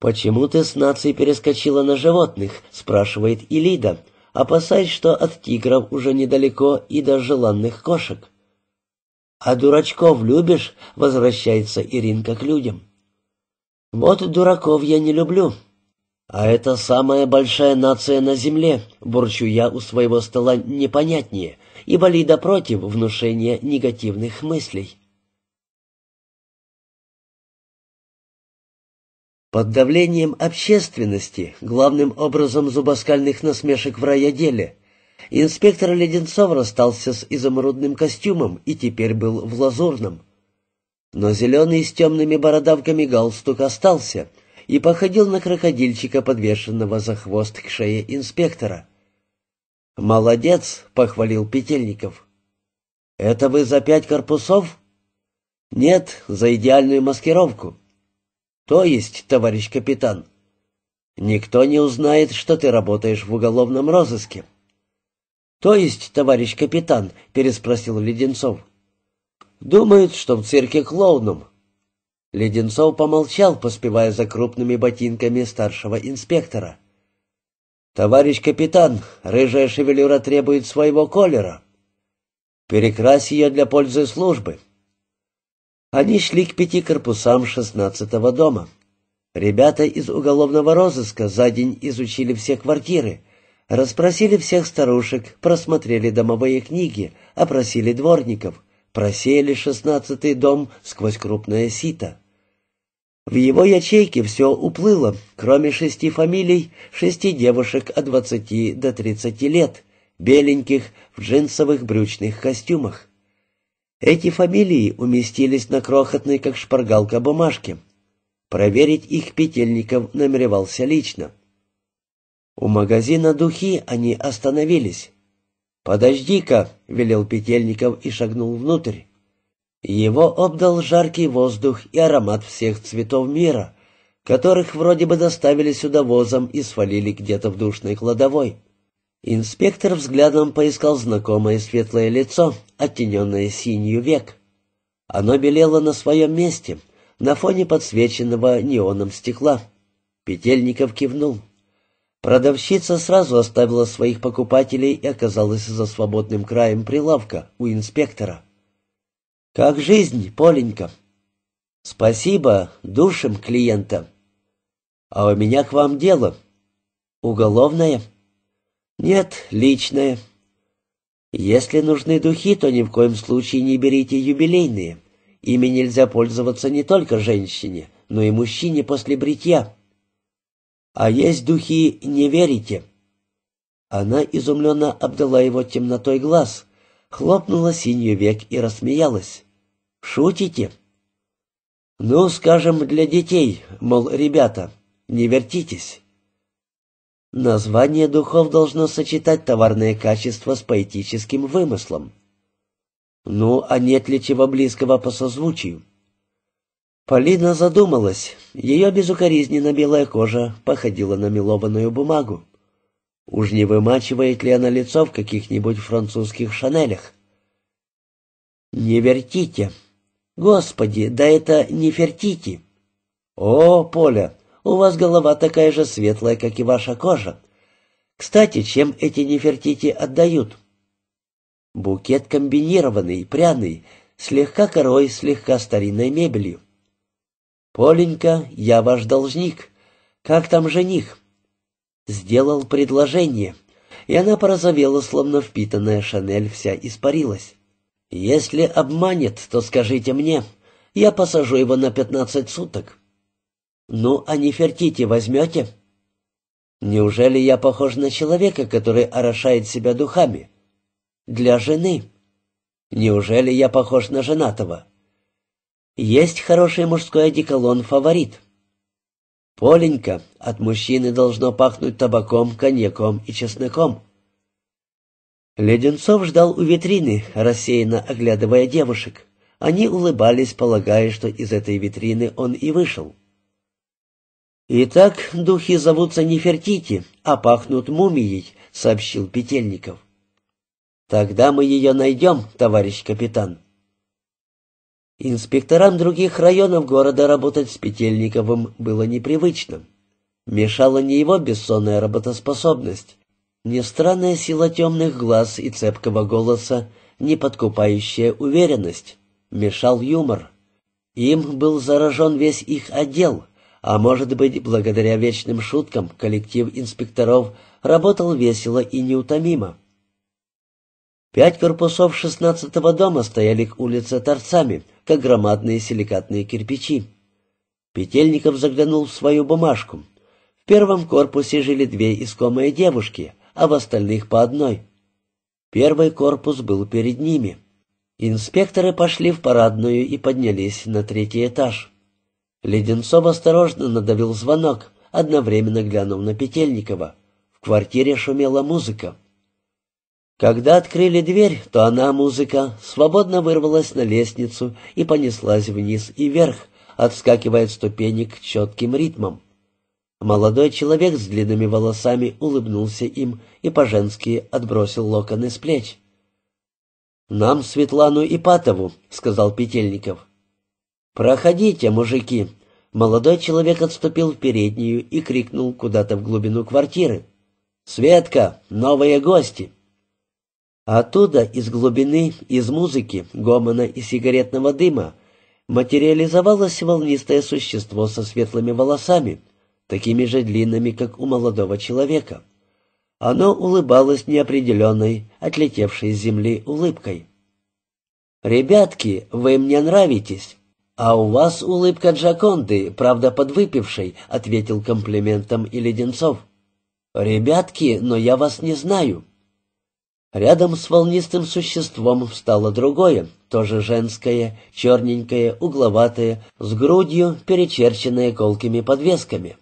S1: «Почему ты с нацией перескочила на животных?» — спрашивает Илида, опасаясь, что от тигров уже недалеко и до желанных кошек. «А дурачков любишь?» — возвращается Иринка к людям. «Вот дураков я не люблю», «А это самая большая нация на земле», — бурчу я у своего стола непонятнее,
S2: и болида против внушения негативных мыслей. Под давлением общественности, главным образом зубоскальных насмешек в райотделе, инспектор Леденцов
S1: расстался с изумрудным костюмом и теперь был в лазурном. Но зеленый с темными бородавками галстук остался и походил на крокодильчика, подвешенного за хвост к шее инспектора. «Молодец!» — похвалил Петельников. «Это вы за пять корпусов?» «Нет, за идеальную маскировку». «То есть, товарищ капитан?» «Никто не узнает, что ты работаешь в уголовном розыске». «То есть, товарищ капитан?» — переспросил Леденцов. «Думают, что в цирке клоуном». Леденцов помолчал, поспевая за крупными ботинками старшего инспектора. «Товарищ капитан, рыжая шевелюра требует своего колера. Перекрась ее для пользы службы. Они шли к пяти корпусам шестнадцатого дома. Ребята из уголовного розыска за день изучили все квартиры, расспросили всех старушек, просмотрели домовые книги, опросили дворников, просеяли шестнадцатый дом сквозь крупное сито. В его ячейке все уплыло, кроме шести фамилий, шести девушек от двадцати до тридцати лет, беленьких в джинсовых брючных костюмах. Эти фамилии уместились на крохотной, как шпаргалка, бумажке. Проверить их петельников намеревался лично. У магазина духи они остановились. «Подожди-ка», — велел Петельников и шагнул внутрь. Его обдал жаркий воздух и аромат всех цветов мира, которых вроде бы доставили сюда возом и свалили где-то в душной кладовой. Инспектор взглядом поискал знакомое светлое лицо, оттененное синью век. Оно белело на своем месте, на фоне подсвеченного неоном стекла. Петельников кивнул. Продавщица сразу оставила своих покупателей и оказалась за свободным краем прилавка у инспектора. «Как жизнь, Поленька?» «Спасибо, душим клиента». «А у меня к вам дело. Уголовное?» «Нет, личное. Если нужны духи, то ни в коем случае не берите юбилейные. Ими нельзя пользоваться не только женщине, но и мужчине после бритья. А есть духи, не верите». Она изумленно обдала его темнотой глаз, хлопнула синью век и рассмеялась. «Шутите?» «Ну, скажем, для детей, мол, ребята, не вертитесь». Название духов должно сочетать товарные качества с поэтическим вымыслом. Ну, а нет ли чего близкого по созвучию? Полина задумалась. Ее безукоризненно белая кожа походила на мелованную бумагу. Уж не вымачивает ли она лицо в каких-нибудь французских шанелях? «Не вертите! Господи, да это не вертите, «О, Поля, у вас голова такая же светлая, как и ваша кожа. Кстати, чем эти нефертити отдают? Букет комбинированный, пряный, слегка корой, слегка старинной мебелью. «Поленька, я ваш должник. Как там жених?» Сделал предложение, и она порозовела, словно впитанная Шанель вся испарилась. «Если обманет, то скажите мне. Я посажу его на пятнадцать суток. «Ну, а Нефертити возьмете?» «Неужели я похож на человека, который орошает себя духами?» «Для жены». «Неужели я похож на женатого?» «Есть хороший мужской одеколон «Фаворит». «Поленька, от мужчины должно пахнуть табаком, коньяком и чесноком». Леденцов ждал у витрины, рассеянно оглядывая девушек. Они улыбались, полагая, что из этой витрины он и вышел. «Итак, духи зовутся Нефертити, а пахнут мумией», — сообщил Петельников. «Тогда мы ее найдем, товарищ капитан». Инспекторам других районов города работать с Петельниковым было непривычно. Мешала не его бессонная работоспособность, не странная сила темных глаз и цепкого голоса, не подкупающая уверенность. Мешал юмор. Им был заражен весь их отдел, а может быть, благодаря вечным шуткам коллектив инспекторов работал весело и неутомимо. Пять корпусов шестнадцатого дома стояли к улице торцами, как громадные силикатные кирпичи. Петельников заглянул в свою бумажку. В первом корпусе жили две искомые девушки, а в остальных по одной. Первый корпус был перед ними. Инспекторы пошли в парадную и поднялись на третий этаж. Леденцов осторожно надавил звонок, одновременно глянув на Петельникова. В квартире шумела музыка. Когда открыли дверь, то она, музыка, свободно вырвалась на лестницу и понеслась вниз и вверх, отскакивая от ступенек четким ритмом. Молодой человек с длинными волосами улыбнулся им и по-женски отбросил локоны с плеч. «Нам Светлану Ипатову», — сказал Петельников. «Проходите, мужики!» Молодой человек отступил в переднюю и крикнул куда-то в глубину квартиры. «Светка, новые гости!» Оттуда, из глубины, из музыки, гомона и сигаретного дыма, материализовалось волнистое существо со светлыми волосами, такими же длинными, как у молодого человека. Оно улыбалось неопределенной, отлетевшей с земли улыбкой. «Ребятки, вы мне нравитесь!» «А у вас улыбка Джаконды, правда подвыпившей», — ответил комплиментом и Леденцов. «Ребятки, но я вас не знаю». Рядом с волнистым существом встало другое, тоже женское, черненькое, угловатое, с грудью, перечерченное колкими подвесками.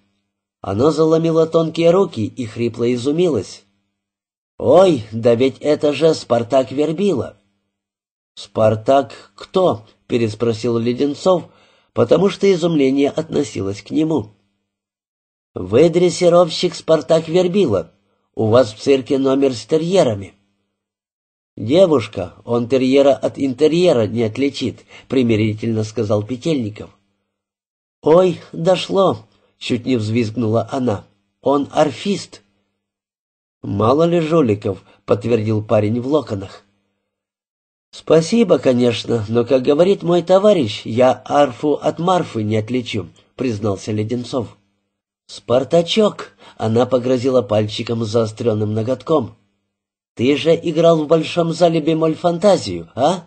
S1: Оно заломило тонкие руки и хрипло изумилось. «Ой, да ведь это же Спартак Вербила!» «Спартак кто?» — переспросил Леденцов, потому что изумление относилось к нему. «Вы дрессировщик Спартак Вербила. У вас в цирке номер с терьерами». «Девушка, он терьера от интерьера не отличит», — примирительно сказал Петельников. «Ой, дошло!» — чуть не взвизгнула она. «Он орфист!» «Мало ли жуликов», — подтвердил парень в локонах. «Спасибо, конечно, но, как говорит мой товарищ, я арфу от Марфы не отличу», — признался Леденцов. «Спартачок!» — она погрозила пальчиком заостренным ноготком. «Ты же играл в Большом зале бемоль фантазию, а?»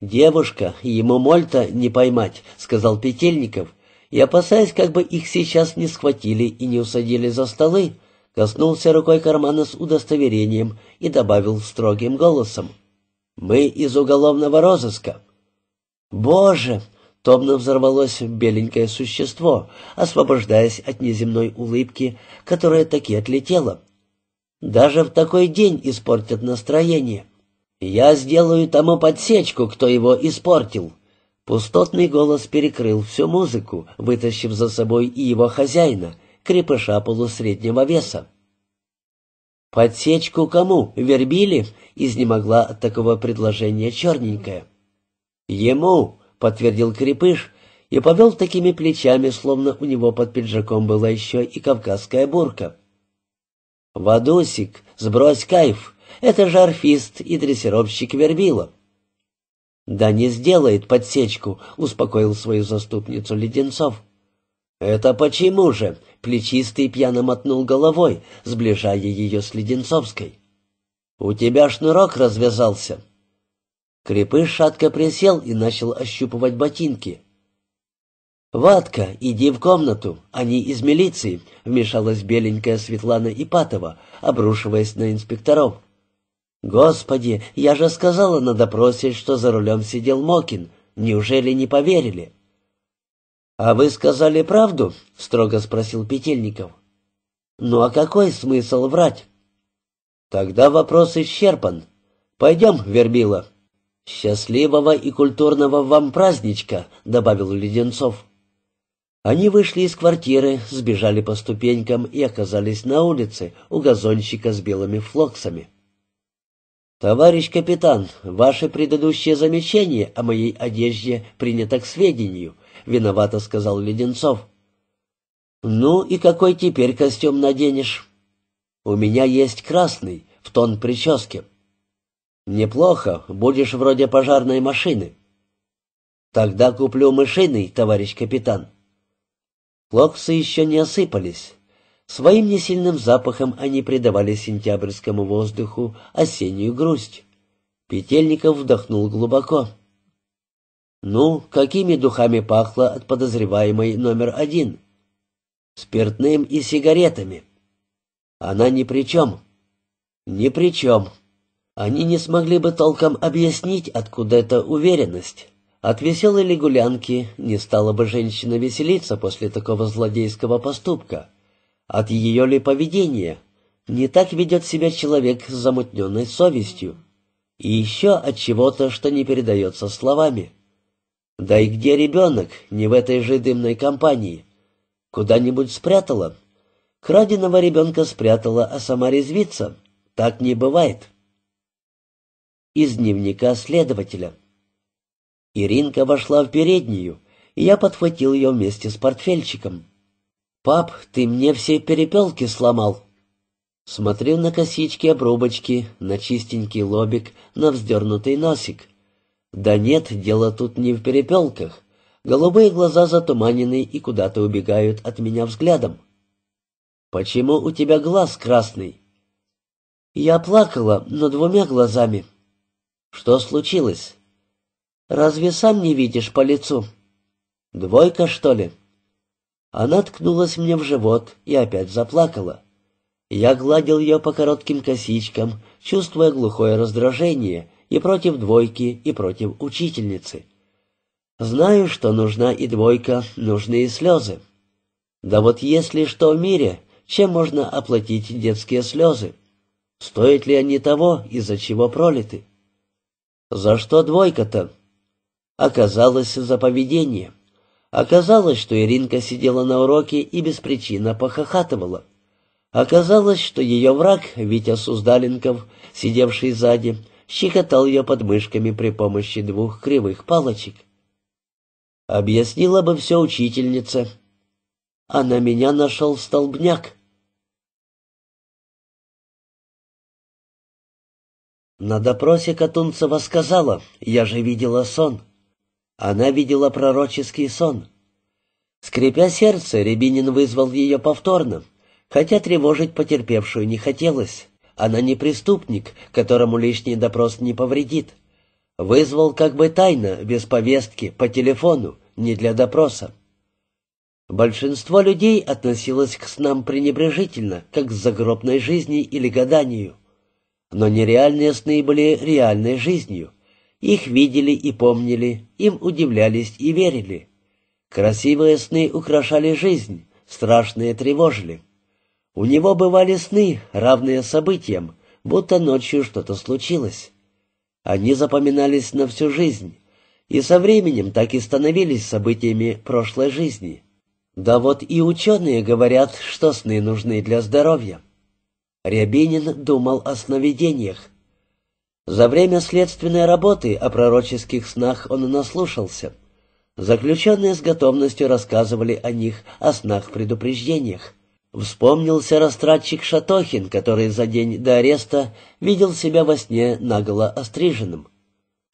S1: «Девушка, ему мольта не поймать», — сказал Петельников, и, опасаясь, как бы их сейчас не схватили и не усадили за столы, коснулся рукой кармана с удостоверением и добавил строгим голосом. Мы из уголовного розыска». «Боже!» — томно взорвалось беленькое существо, освобождаясь от неземной улыбки, которая таки отлетела. «Даже в такой день испортят настроение. Я сделаю тому подсечку, кто его испортил». Пустотный голос перекрыл всю музыку, вытащив за собой и его хозяина, крепыша полусреднего веса. Подсечку кому? Вербили? Изнемогла от такого предложения черненькая. Ему, подтвердил крепыш, и повел такими плечами, словно у него под пиджаком была еще и кавказская бурка. «Вадусик, сбрось кайф! Это же орфист и дрессировщик Вербила!» «Да не сделает подсечку», — успокоил свою заступницу Леденцов. «Это почему же?» — плечистый пьяно мотнул головой, сближая ее с Леденцовской. «У тебя шнурок развязался». Крепыш шатко присел и начал ощупывать ботинки. «Ватка, иди в комнату, они из милиции», — вмешалась беленькая Светлана Ипатова, обрушиваясь на инспекторов. «Господи, я же сказала на допросе, что за рулем сидел Мокин. Неужели не поверили?» «А вы сказали правду?» — строго спросил Петельников. «Ну а какой смысл врать?» «Тогда вопрос исчерпан. Пойдем, Вербила». «Счастливого и культурного вам праздничка!» — добавил Леденцов. Они вышли из квартиры, сбежали по ступенькам и оказались на улице у газончика с белыми флоксами. «Товарищ капитан, ваше предыдущее замечание о моей одежде принято к сведению», — виновато сказал Леденцов. «Ну и какой теперь костюм наденешь?» «У меня есть красный, в тон прическе. «Неплохо, будешь вроде пожарной машины». «Тогда куплю мышиный, товарищ капитан». Флоксы еще не осыпались. Своим несильным запахом они придавали сентябрьскому воздуху осеннюю грусть. Петельников вдохнул глубоко. Ну, какими духами пахло от подозреваемой номер один? Спиртным и сигаретами. Она ни при чем. Ни при чем. Они не смогли бы толком объяснить, откуда эта уверенность. От веселой ли гулянки не стала бы женщина веселиться после такого злодейского поступка? От ее ли поведения? Не так ведет себя человек с замутненной совестью. И еще от чего-то, что не передается словами. Да и где ребенок, не в этой же дымной компании? Куда-нибудь спрятала? Краденого ребенка спрятала, а сама резвится. Так не бывает. Из дневника следователя. Иринка вошла в переднюю, и я подхватил ее вместе с портфельчиком. «Пап, ты мне все перепелки сломал!» Смотрю на косички-обрубочки, на чистенький лобик, на вздернутый носик — да нет, дело тут не в перепелках. Голубые глаза затуманены и куда-то убегают от меня взглядом. Почему у тебя глаз красный? Я плакала, но двумя глазами. Что случилось? Разве сам не видишь по лицу? Двойка, что ли? Она ткнулась мне в живот и опять заплакала. Я гладил ее по коротким косичкам, чувствуя глухое раздражение и против двойки, и против учительницы. Знаю, что нужна и двойка, нужны и слезы. Да вот если что в мире, чем можно оплатить детские слезы? Стоят ли они того, из-за чего пролиты? За что двойка-то? Оказалось, за поведение. Оказалось, что Иринка сидела на уроке и без причины похохатывала. Оказалось, что ее враг, Витя Суздаленков, сидевший сзади, щекотал ее подмышками при помощи двух кривых палочек. Объяснила
S2: бы все учительница. А на меня нашел столбняк. На допросе Катунцева сказала, я же видела сон. Она видела пророческий
S1: сон. Скрипя сердце, Рябинин вызвал ее повторно, хотя тревожить потерпевшую не хотелось. Она не преступник, которому лишний допрос не повредит. Вызвал как бы тайно, без повестки, по телефону, не для допроса. Большинство людей относилось к снам пренебрежительно, как к загробной жизни или гаданию. Но нереальные сны были реальной жизнью. Их видели и помнили, им удивлялись и верили. Красивые сны украшали жизнь, страшные тревожили. У него бывали сны, равные событиям, будто ночью что-то случилось. Они запоминались на всю жизнь, и со временем так и становились событиями прошлой жизни. Да вот и ученые говорят, что сны нужны для здоровья. Рябинин думал о сновидениях. За время следственной работы о пророческих снах он наслушался. Заключенные с готовностью рассказывали о них, о снах-предупреждениях. Вспомнился растратчик Шатохин, который за день до ареста видел себя во сне наголо остриженным.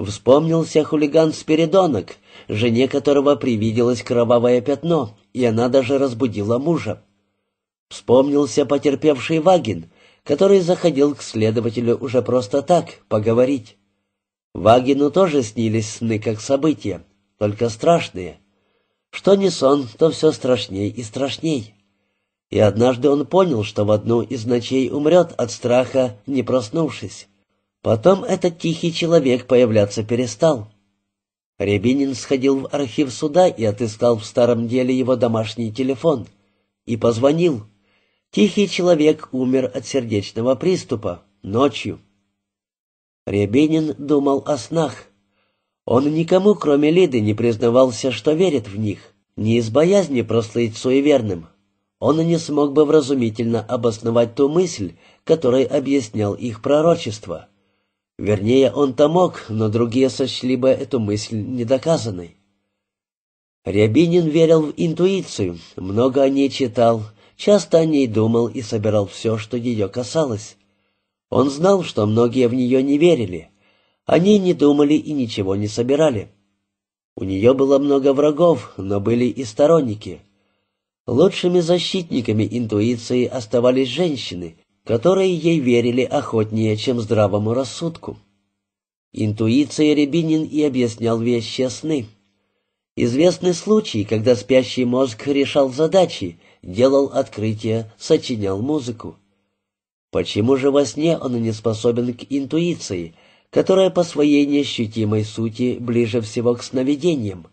S1: Вспомнился хулиган Спиридонок, жене которого привиделось кровавое пятно, и она даже разбудила мужа. Вспомнился потерпевший Вагин, который заходил к следователю уже просто так, поговорить. Вагину тоже снились сны как события, только страшные. Что не сон, то все страшней и страшней и однажды он понял, что в одну из ночей умрет от страха, не проснувшись. Потом этот тихий человек появляться перестал. Рябинин сходил в архив суда и отыскал в старом деле его домашний телефон. И позвонил. Тихий человек умер от сердечного приступа. Ночью. Рябинин думал о снах. Он никому, кроме Лиды, не признавался, что верит в них. Не из боязни прослыть суеверным, он и не смог бы вразумительно обосновать ту мысль, которой объяснял их пророчество. Вернее, он-то мог, но другие сочли бы эту мысль недоказанной. Рябинин верил в интуицию, много о ней читал, часто о ней думал и собирал все, что ее касалось. Он знал, что многие в нее не верили, Они не думали и ничего не собирали. У нее было много врагов, но были и сторонники — Лучшими защитниками интуиции оставались женщины, которые ей верили охотнее, чем здравому рассудку. Интуиция Рябинин и объяснял вещи сны. Известны случаи, когда спящий мозг решал задачи, делал открытия, сочинял музыку. Почему же во сне он не способен к интуиции, которая по своей неощутимой сути ближе всего к сновидениям?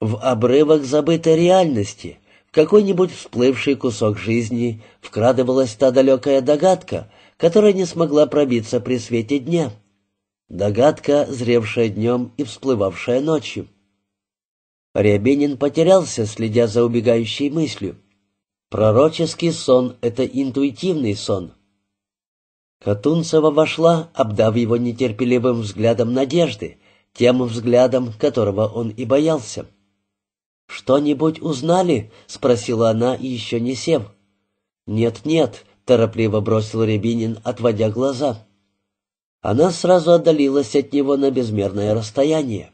S1: В обрывах забытой реальности – какой-нибудь всплывший кусок жизни вкрадывалась та далекая догадка, которая не смогла пробиться при свете дня. Догадка, зревшая днем и всплывавшая ночью. Рябинин потерялся, следя за убегающей мыслью. Пророческий сон — это интуитивный сон. Катунцева вошла, обдав его нетерпеливым взглядом надежды, тем взглядом, которого он и боялся. «Что-нибудь узнали?» — спросила она, еще не сев. «Нет-нет», — торопливо бросил Рябинин, отводя глаза. Она сразу отдалилась от него на безмерное расстояние.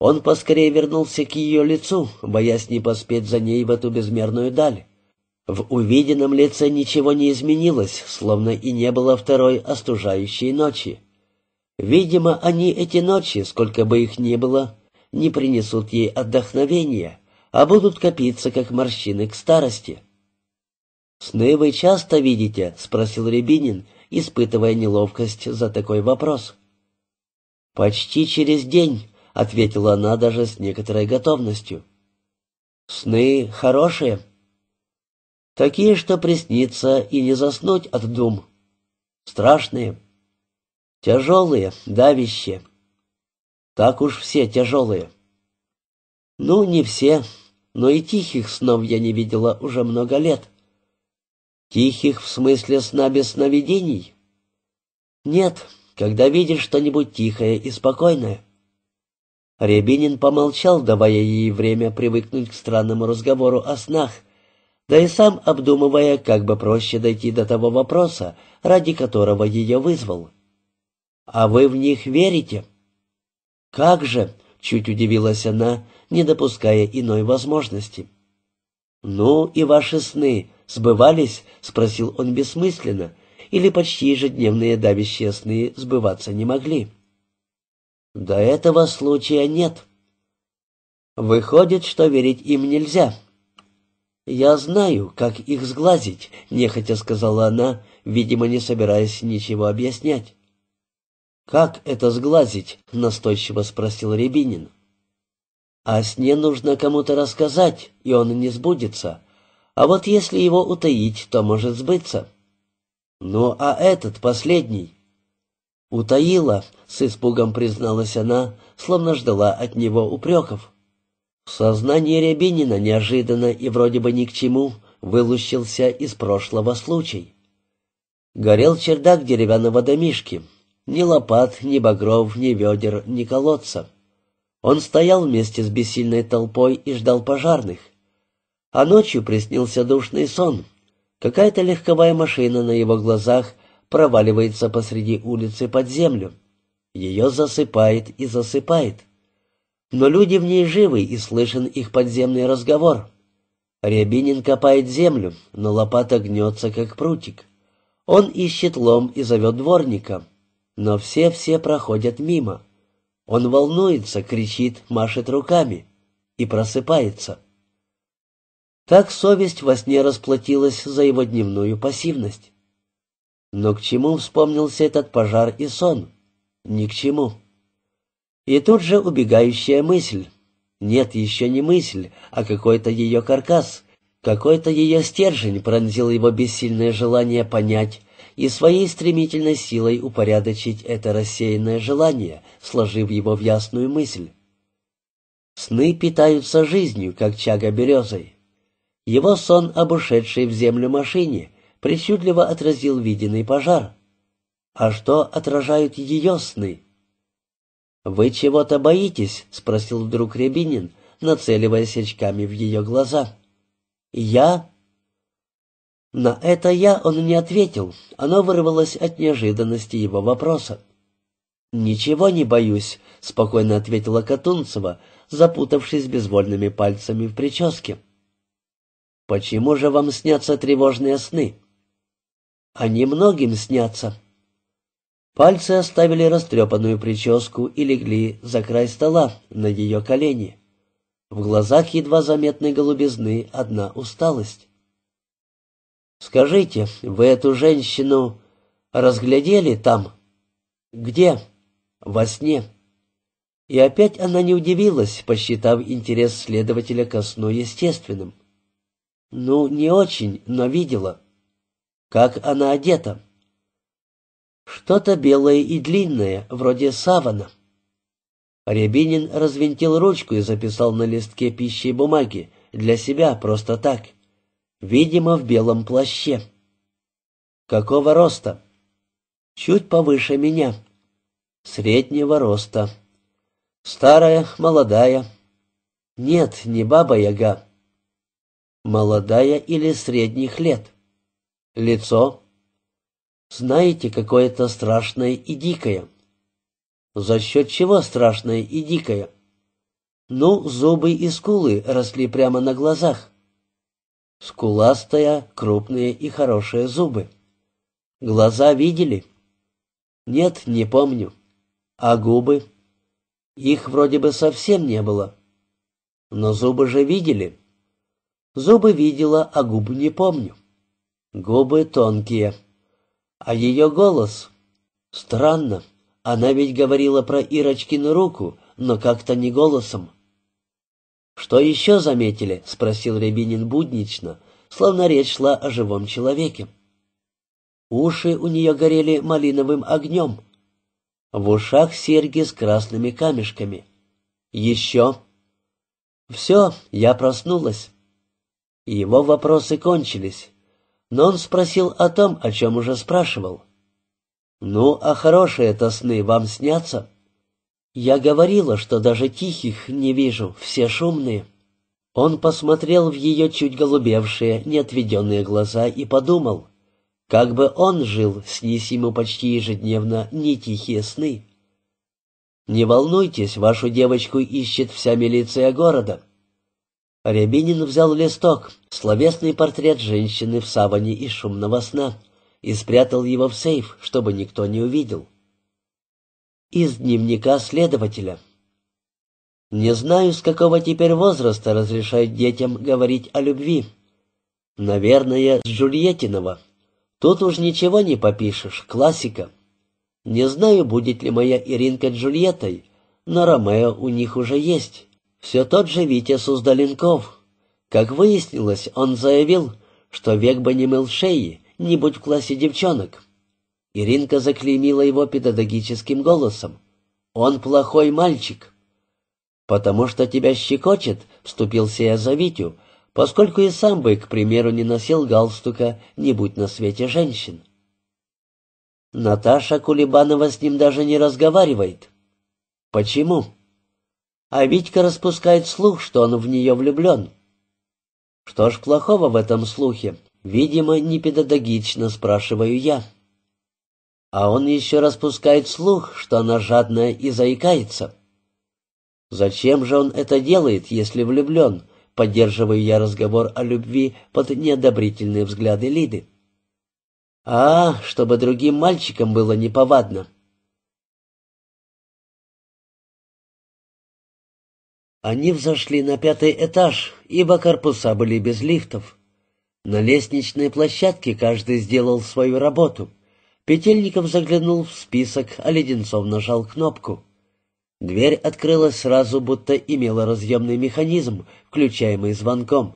S1: Он поскорее вернулся к ее лицу, боясь не поспеть за ней в эту безмерную даль. В увиденном лице ничего не изменилось, словно и не было второй остужающей ночи. Видимо, они эти ночи, сколько бы их ни было, не принесут ей отдохновения, а будут копиться, как морщины к старости. «Сны вы часто видите?» — спросил Рябинин, испытывая неловкость за такой вопрос. «Почти через день», — ответила она даже с некоторой готовностью. «Сны хорошие?» «Такие, что приснится и не заснуть от дум. Страшные, тяжелые, давящие, так уж все тяжелые. Ну, не все, но и тихих снов я не видела уже много лет. Тихих в смысле сна без сновидений? Нет, когда видишь что-нибудь тихое и спокойное. Рябинин помолчал, давая ей время привыкнуть к странному разговору о снах, да и сам обдумывая, как бы проще дойти до того вопроса, ради которого ее вызвал. «А вы в них верите?» «Как же?» — чуть удивилась она, не допуская иной возможности. «Ну и ваши сны сбывались?» — спросил он бессмысленно, или почти ежедневные давящие сны сбываться не могли. «До этого случая нет». «Выходит, что верить им нельзя». «Я знаю, как их сглазить», — нехотя сказала она, видимо, не собираясь ничего объяснять. «Как это сглазить?» — настойчиво спросил Рябинин. «О «А сне нужно кому-то рассказать, и он не сбудется. А вот если его утаить, то может сбыться». «Ну, а этот, последний?» «Утаила», — с испугом призналась она, словно ждала от него упреков. В сознании Рябинина неожиданно и вроде бы ни к чему вылущился из прошлого случай. Горел чердак деревянного домишки — ни лопат, ни багров, ни ведер, ни колодцев. Он стоял вместе с бессильной толпой и ждал пожарных. А ночью приснился душный сон. Какая-то легковая машина на его глазах проваливается посреди улицы под землю. Ее засыпает и засыпает. Но люди в ней живы, и слышен их подземный разговор. Рябинин копает землю, но лопата гнется, как прутик. Он ищет лом и зовет дворника но все-все проходят мимо. Он волнуется, кричит, машет руками и просыпается. Так совесть во сне расплатилась за его дневную пассивность. Но к чему вспомнился этот пожар и сон? Ни к чему. И тут же убегающая мысль. Нет, еще не мысль, а какой-то ее каркас, какой-то ее стержень пронзил его бессильное желание понять, и своей стремительной силой упорядочить это рассеянное желание, сложив его в ясную мысль. Сны питаются жизнью, как чага березой. Его сон об ушедшей в землю машине причудливо отразил виденный пожар. А что отражают ее сны? «Вы чего-то боитесь?» — спросил вдруг Рябинин, нацеливая очками в ее глаза. «Я?» На это я он не ответил, оно вырвалось от неожиданности его вопроса. «Ничего не боюсь», — спокойно ответила Катунцева, запутавшись безвольными пальцами в прическе. «Почему же вам снятся тревожные сны?» «Они «А многим снятся». Пальцы оставили растрепанную прическу и легли за край стола на ее колени. В глазах едва заметной голубизны одна усталость. «Скажите, вы эту женщину разглядели там?» «Где?» «Во сне». И опять она не удивилась, посчитав интерес следователя ко сну естественным. «Ну, не очень, но видела. Как она одета?» «Что-то белое и длинное, вроде савана». Рябинин развинтил ручку и записал на листке пищи и бумаги для себя просто так — видимо, в белом плаще. Какого роста? Чуть повыше меня. Среднего роста. Старая, молодая. Нет, не баба-яга. Молодая или средних лет. Лицо. Знаете, какое-то страшное и дикое. За счет чего страшное и дикое? Ну, зубы и скулы росли прямо на глазах. Скуластая, крупные и хорошие зубы. Глаза видели? Нет, не помню. А губы? Их вроде бы совсем не было. Но зубы же видели. Зубы видела, а губы не помню. Губы тонкие. А ее голос? Странно. Она ведь говорила про Ирочкину руку, но как-то не голосом. «Что еще заметили?» — спросил Рябинин буднично, словно речь шла о живом человеке. Уши у нее горели малиновым огнем. В ушах серьги с красными камешками. «Еще?» «Все, я проснулась». Его вопросы кончились, но он спросил о том, о чем уже спрашивал. «Ну, а хорошие-то сны вам снятся?» Я говорила, что даже тихих не вижу, все шумные. Он посмотрел в ее чуть голубевшие, неотведенные глаза и подумал, как бы он жил, снись ему почти ежедневно нетихие сны. «Не волнуйтесь, вашу девочку ищет вся милиция города». Рябинин взял листок, словесный портрет женщины в саване из шумного сна, и спрятал его в сейф, чтобы никто не увидел из дневника следователя. Не знаю, с какого теперь возраста разрешают детям говорить о любви. Наверное, с Джульеттиного. Тут уж ничего не попишешь, классика. Не знаю, будет ли моя Иринка Джульеттой, но Ромео у них уже есть. Все тот же Витя Суздаленков. Как выяснилось, он заявил, что век бы не мыл шеи, не будь в классе девчонок. Иринка заклеймила его педагогическим голосом. «Он плохой мальчик». «Потому что тебя щекочет», — вступился я за Витю, поскольку и сам бы, к примеру, не носил галстука, не будь на свете женщин. Наташа Кулебанова с ним даже не разговаривает. «Почему?» а Витька распускает слух, что он в нее влюблен. Что ж плохого в этом слухе? Видимо, не педагогично, спрашиваю я а он еще распускает слух, что она жадная и заикается. Зачем же он это делает, если влюблен? Поддерживаю я разговор о любви под неодобрительные взгляды Лиды.
S2: А, чтобы другим мальчикам было неповадно. Они взошли на пятый этаж, ибо корпуса были без лифтов. На лестничной площадке каждый
S1: сделал свою работу — Петельников заглянул в список, а Леденцов нажал кнопку. Дверь открылась сразу, будто имела разъемный механизм, включаемый звонком.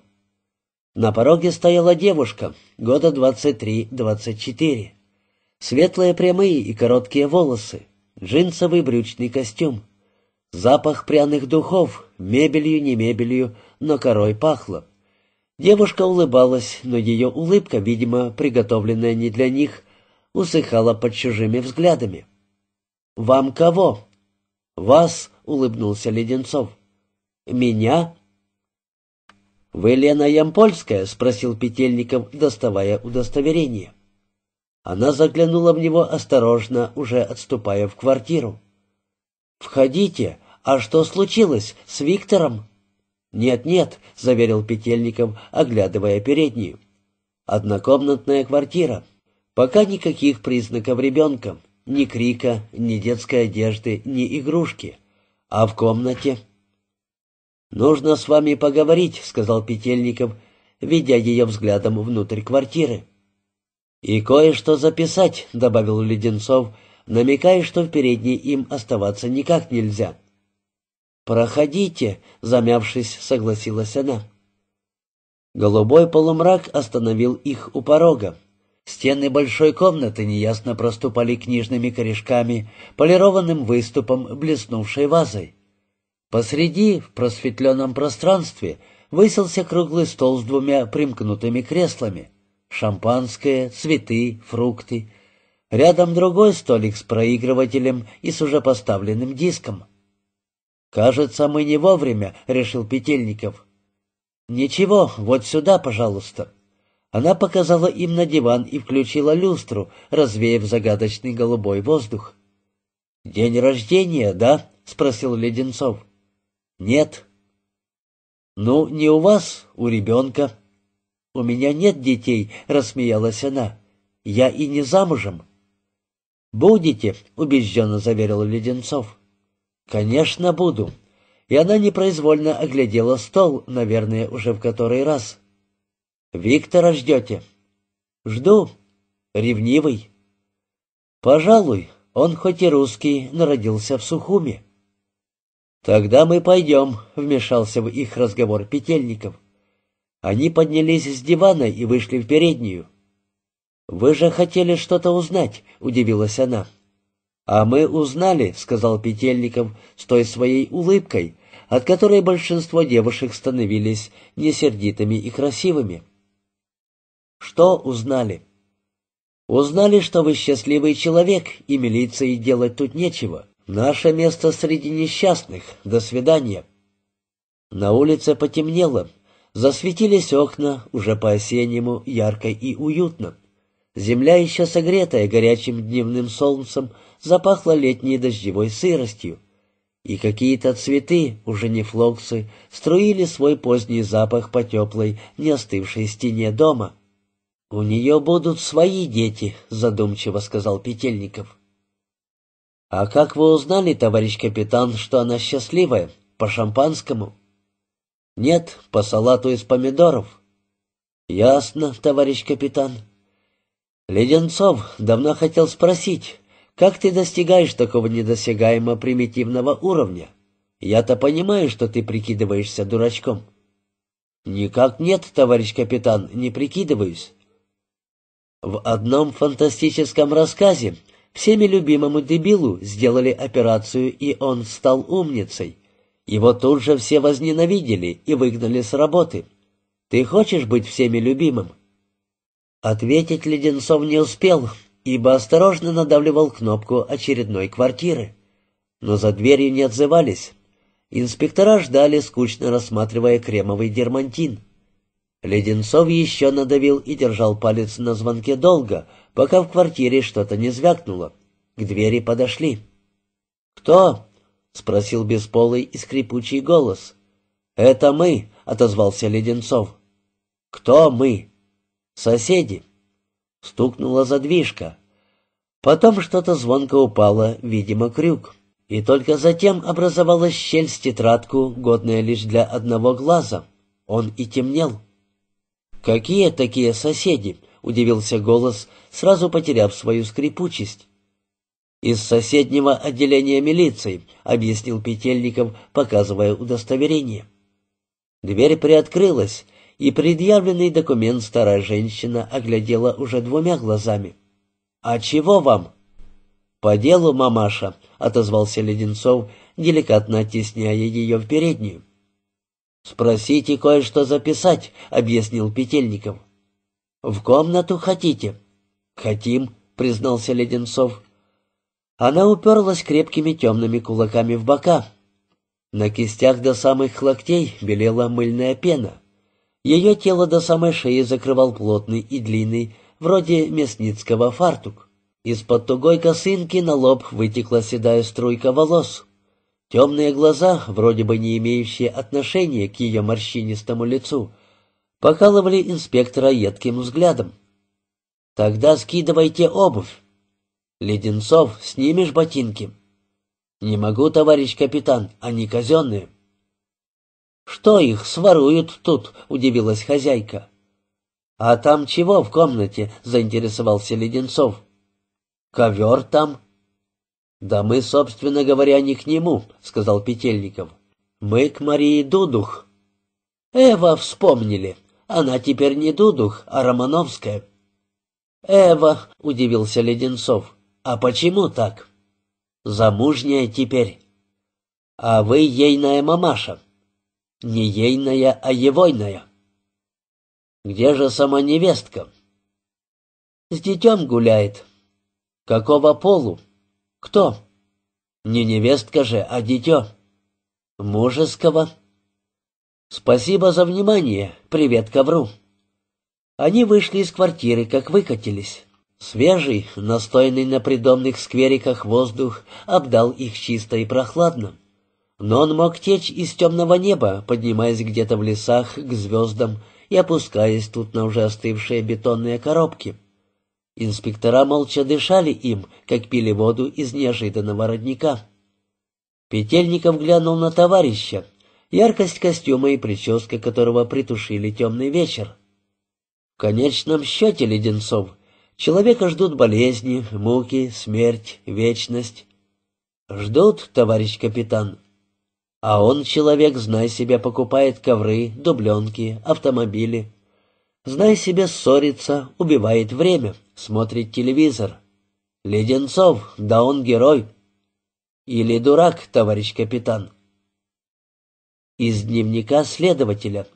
S1: На пороге стояла девушка, года 23-24. Светлые прямые и короткие волосы, джинсовый брючный костюм. Запах пряных духов, мебелью, не мебелью, но корой пахло. Девушка улыбалась, но ее улыбка, видимо, приготовленная не для них, усыхала под чужими взглядами. «Вам кого?» «Вас», — улыбнулся Леденцов. «Меня?» «Вы Лена Ямпольская?» — спросил Петельников, доставая удостоверение. Она заглянула в него осторожно, уже отступая в квартиру. «Входите. А что случилось с Виктором?» «Нет-нет», — заверил Петельников, оглядывая переднюю. «Однокомнатная квартира. Пока никаких признаков ребенка, ни крика, ни детской одежды, ни игрушки. А в комнате... «Нужно с вами поговорить», — сказал Петельников, ведя ее взглядом внутрь квартиры. «И кое-что записать», — добавил Леденцов, намекая, что в передней им оставаться никак нельзя. «Проходите», — замявшись, согласилась она. Голубой полумрак остановил их у порога. Стены большой комнаты неясно проступали книжными корешками, полированным выступом, блеснувшей вазой. Посреди, в просветленном пространстве, высился круглый стол с двумя примкнутыми креслами. Шампанское, цветы, фрукты. Рядом другой столик с проигрывателем и с уже поставленным диском. «Кажется, мы не вовремя», — решил Петельников. «Ничего, вот сюда, пожалуйста». Она показала им на диван и включила люстру, развеяв загадочный голубой воздух. «День рождения, да?» — спросил Леденцов. «Нет». «Ну, не у вас, у ребенка». «У меня нет детей», — рассмеялась она. «Я и не замужем». «Будете», — убежденно заверил Леденцов. «Конечно, буду». И она непроизвольно оглядела стол, наверное, уже в который раз. «Виктора ждете?» «Жду. Ревнивый?» «Пожалуй, он хоть и русский, но родился в Сухуме». «Тогда мы пойдем», — вмешался в их разговор Петельников. Они поднялись с дивана и вышли в переднюю. «Вы же хотели что-то узнать», — удивилась она. «А мы узнали», — сказал Петельников с той своей улыбкой, от которой большинство девушек становились несердитыми и красивыми. Что узнали? Узнали, что вы счастливый человек, и милиции делать тут нечего. Наше место среди несчастных. До свидания. На улице потемнело. Засветились окна, уже по-осеннему, ярко и уютно. Земля, еще согретая горячим дневным солнцем, запахла летней дождевой сыростью. И какие-то цветы, уже не флоксы, струили свой поздний запах по теплой, не остывшей стене дома. «У нее будут свои дети», — задумчиво сказал Петельников. «А как вы узнали, товарищ капитан, что она счастливая? По шампанскому?» «Нет, по салату из помидоров». «Ясно, товарищ капитан». «Леденцов, давно хотел спросить, как ты достигаешь такого недосягаемо примитивного уровня? Я-то понимаю, что ты прикидываешься дурачком». «Никак нет, товарищ капитан, не прикидываюсь. В одном фантастическом рассказе всеми любимому дебилу сделали операцию, и он стал умницей. Его тут же все возненавидели и выгнали с работы. Ты хочешь быть всеми любимым? Ответить Леденцов не успел, ибо осторожно надавливал кнопку очередной квартиры. Но за дверью не отзывались. Инспектора ждали, скучно рассматривая кремовый дермантин. Леденцов еще надавил и держал палец на звонке долго, пока в квартире что-то не звякнуло. К двери подошли. «Кто?» — спросил бесполый и скрипучий голос. «Это мы», — отозвался Леденцов. «Кто мы?» «Соседи». Стукнула задвижка. Потом что-то звонко упало, видимо, крюк. И только затем образовалась щель с тетрадку, годная лишь для одного глаза. Он и темнел. «Какие такие соседи?» — удивился голос, сразу потеряв свою скрипучесть. «Из соседнего отделения милиции», — объяснил Петельников, показывая удостоверение. Дверь приоткрылась, и предъявленный документ старая женщина оглядела уже двумя глазами. «А чего вам?» «По делу, мамаша», — отозвался Леденцов, деликатно оттесняя ее в переднюю. «Спросите кое-что записать», — объяснил Петельников. «В комнату хотите?» «Хотим», — признался Леденцов. Она уперлась крепкими темными кулаками в бока. На кистях до самых локтей белела мыльная пена. Ее тело до самой шеи закрывал плотный и длинный, вроде мясницкого фартук. Из-под тугой косынки на лоб вытекла седая струйка волос. Темные глаза, вроде бы не имеющие отношения к ее морщинистому лицу, покалывали инспектора едким взглядом. «Тогда скидывайте обувь». «Леденцов, снимешь ботинки?» «Не могу, товарищ капитан, они казенные». «Что их своруют тут?» — удивилась хозяйка. «А там чего в комнате?» — заинтересовался Леденцов. «Ковер там», «Да мы, собственно говоря, не к нему», — сказал Петельников. «Мы к Марии Дудух». «Эва вспомнили. Она теперь не Дудух, а Романовская». «Эва», — удивился Леденцов, — «а почему так?» «Замужняя теперь». «А вы ейная мамаша». «Не ейная, а егойная». «Где же сама невестка?» «С детем гуляет». «Какого полу?» «Кто?» «Не невестка же, а дитё». «Мужеского». «Спасибо за внимание. Привет ковру». Они вышли из квартиры, как выкатились. Свежий, настойный на придомных сквериках воздух обдал их чисто и прохладно. Но он мог течь из темного неба, поднимаясь где-то в лесах к звездам и опускаясь тут на уже остывшие бетонные коробки. Инспектора молча дышали им, как пили воду из неожиданного родника. Петельников глянул на товарища, яркость костюма и прическа которого притушили темный вечер. В конечном счете, Леденцов, человека ждут болезни, муки, смерть, вечность. Ждут, товарищ капитан. А он, человек, знай себя, покупает ковры, дубленки, автомобили. Знай себе, ссорится, убивает время, смотрит телевизор. Леденцов, да он герой. Или дурак, товарищ капитан. Из дневника следователя.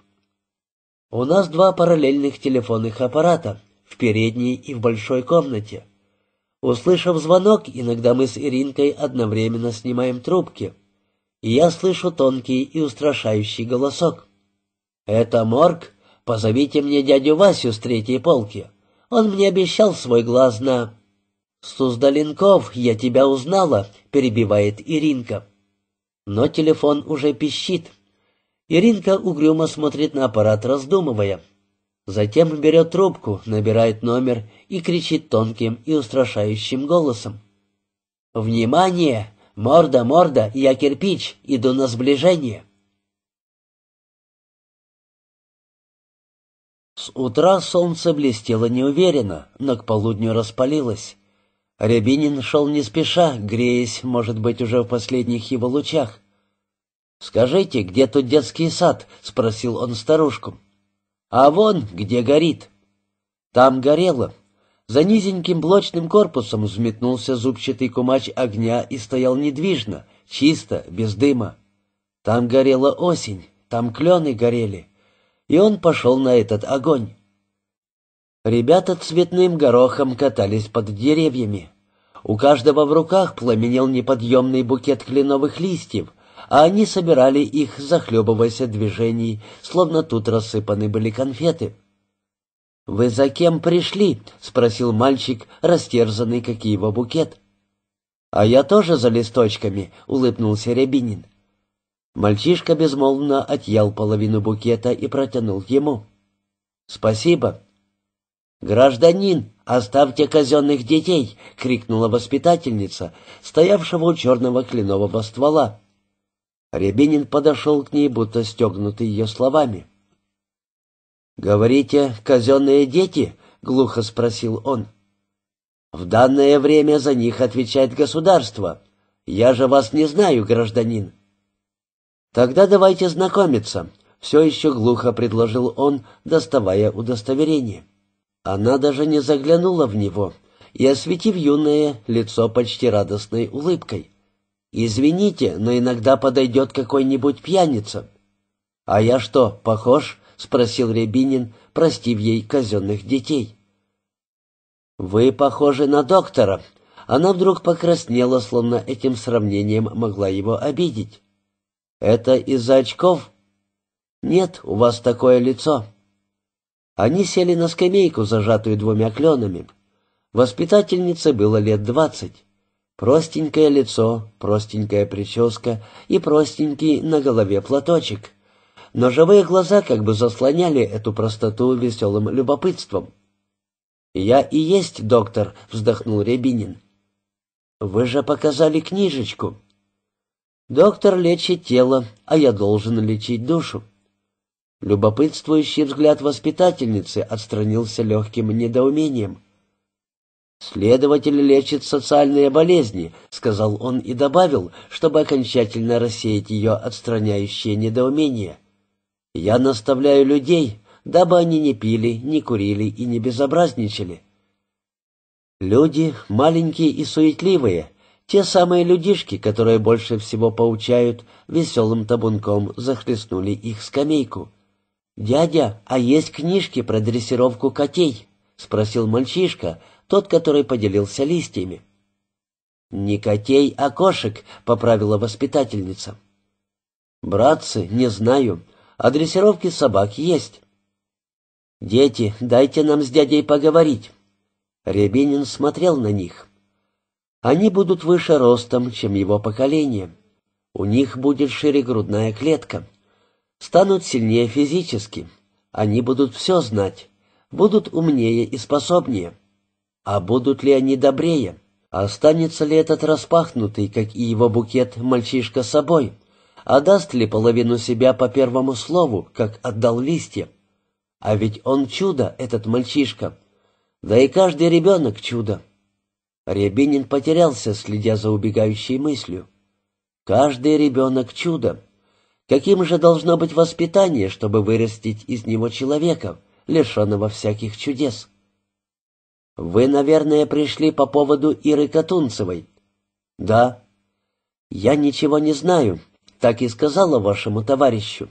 S1: У нас два параллельных телефонных аппарата, в передней и в большой комнате. Услышав звонок, иногда мы с Иринкой одновременно снимаем трубки. И я слышу тонкий и устрашающий голосок. «Это морг?» позовите мне дядю Васю с третьей полки. Он мне обещал свой глаз на...» «Суздаленков, я тебя узнала», — перебивает Иринка. Но телефон уже пищит. Иринка угрюмо смотрит на аппарат, раздумывая. Затем берет трубку, набирает номер и кричит тонким и устрашающим голосом. «Внимание! Морда,
S2: морда, я кирпич, иду на сближение!» С утра солнце блестело неуверенно, но к
S1: полудню распалилось. Рябинин шел не спеша, греясь, может быть, уже в последних его лучах. «Скажите, где тут детский сад?» — спросил он старушку. «А вон, где горит». Там горело. За низеньким блочным корпусом взметнулся зубчатый кумач огня и стоял недвижно, чисто, без дыма. Там горела осень, там клены горели и он пошел на этот огонь. Ребята цветным горохом катались под деревьями. У каждого в руках пламенел неподъемный букет кленовых листьев, а они собирали их, захлебываясь от движений, словно тут рассыпаны были конфеты. «Вы за кем пришли?» — спросил мальчик, растерзанный, как его букет. «А я тоже за листочками», — улыбнулся Рябинин. Мальчишка безмолвно отъел половину букета и протянул ему. «Спасибо». «Гражданин, оставьте казенных детей!» — крикнула воспитательница, стоявшего у черного кленового ствола. Рябинин подошел к ней, будто стегнутый ее словами. «Говорите, казенные дети?» — глухо спросил он. «В данное время за них отвечает государство. Я же вас не знаю, гражданин». «Тогда давайте знакомиться», — все еще глухо предложил он, доставая удостоверение. Она даже не заглянула в него и, осветив юное лицо почти радостной улыбкой. «Извините, но иногда подойдет какой-нибудь пьяница». «А я что, похож?» — спросил Рябинин, простив ей казенных детей. «Вы похожи на доктора». Она вдруг покраснела, словно этим сравнением могла его обидеть. «Это из-за очков?» «Нет, у вас такое лицо». Они сели на скамейку, зажатую двумя кленами. Воспитательнице было лет двадцать. Простенькое лицо, простенькая прическа и простенький на голове платочек. Но живые глаза как бы заслоняли эту простоту веселым любопытством. «Я и есть доктор», — вздохнул Рябинин. «Вы же показали книжечку». Доктор лечит тело, а я должен лечить душу. Любопытствующий взгляд воспитательницы отстранился легким недоумением. «Следователь лечит социальные болезни», — сказал он и добавил, чтобы окончательно рассеять ее отстраняющее недоумение. «Я наставляю людей, дабы они не пили, не курили и не безобразничали». Люди маленькие и суетливые, те самые людишки, которые больше всего поучают, веселым табунком захлестнули их скамейку. «Дядя, а есть книжки про дрессировку котей?» — спросил мальчишка, тот, который поделился листьями. «Не котей, а кошек», — поправила воспитательница. «Братцы, не знаю, а дрессировки собак есть». «Дети, дайте нам с дядей поговорить». Рябинин смотрел на них. — они будут выше ростом, чем его поколение. У них будет шире грудная клетка. Станут сильнее физически. Они будут все знать. Будут умнее и способнее. А будут ли они добрее? Останется ли этот распахнутый, как и его букет, мальчишка собой? А даст ли половину себя по первому слову, как отдал листья? А ведь он чудо, этот мальчишка. Да и каждый ребенок чудо. Рябинин потерялся, следя за убегающей мыслью. «Каждый ребенок — чудо. Каким же должно быть воспитание, чтобы вырастить из него человека, лишенного всяких чудес?» «Вы, наверное, пришли по поводу Иры Катунцевой?» «Да». «Я ничего не знаю», — так и сказала вашему товарищу.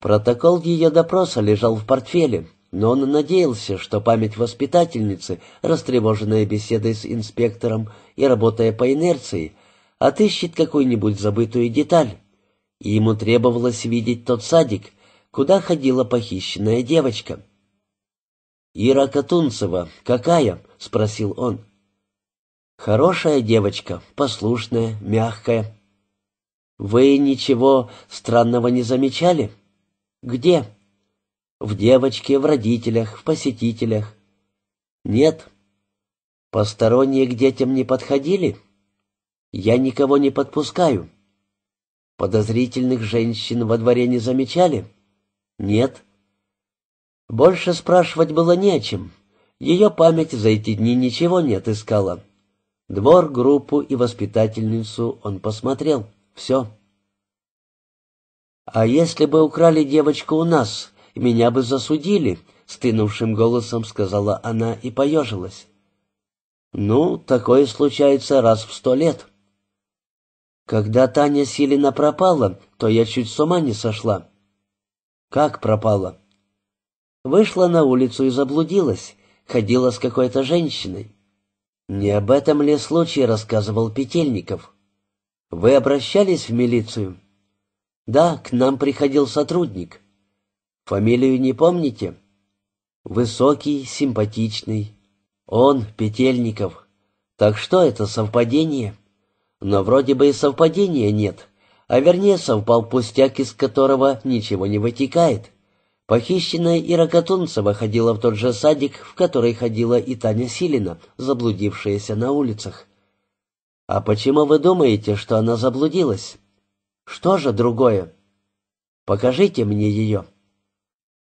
S1: Протокол ее допроса лежал в портфеле, но он надеялся, что память воспитательницы, растревоженная беседой с инспектором и работая по инерции, отыщет какую-нибудь забытую деталь. И ему требовалось видеть тот садик, куда ходила похищенная девочка. «Ира Катунцева, какая?» — спросил он. «Хорошая девочка, послушная, мягкая». «Вы ничего странного не замечали?» «Где?» В девочке, в родителях, в посетителях. Нет. Посторонние к детям не подходили? Я никого не подпускаю. Подозрительных женщин во дворе не замечали? Нет. Больше спрашивать было не о чем. Ее память за эти дни ничего не отыскала. Двор, группу и воспитательницу он посмотрел. Все. А если бы украли девочку у нас меня бы засудили», — стынувшим голосом сказала она и поежилась. «Ну, такое случается раз в сто лет». «Когда Таня Силина пропала, то я чуть с ума не сошла». «Как пропала?» «Вышла на улицу и заблудилась, ходила с какой-то женщиной». «Не об этом ли случай рассказывал Петельников?» «Вы обращались в милицию?» «Да, к нам приходил сотрудник». Фамилию не помните? Высокий, симпатичный. Он Петельников. Так что это совпадение? Но вроде бы и совпадения нет. А вернее, совпал пустяк, из которого ничего не вытекает. Похищенная Ира Катунцева ходила в тот же садик, в который ходила и Таня Силина, заблудившаяся на улицах. «А почему вы думаете, что она заблудилась?» «Что же другое?» «Покажите мне ее».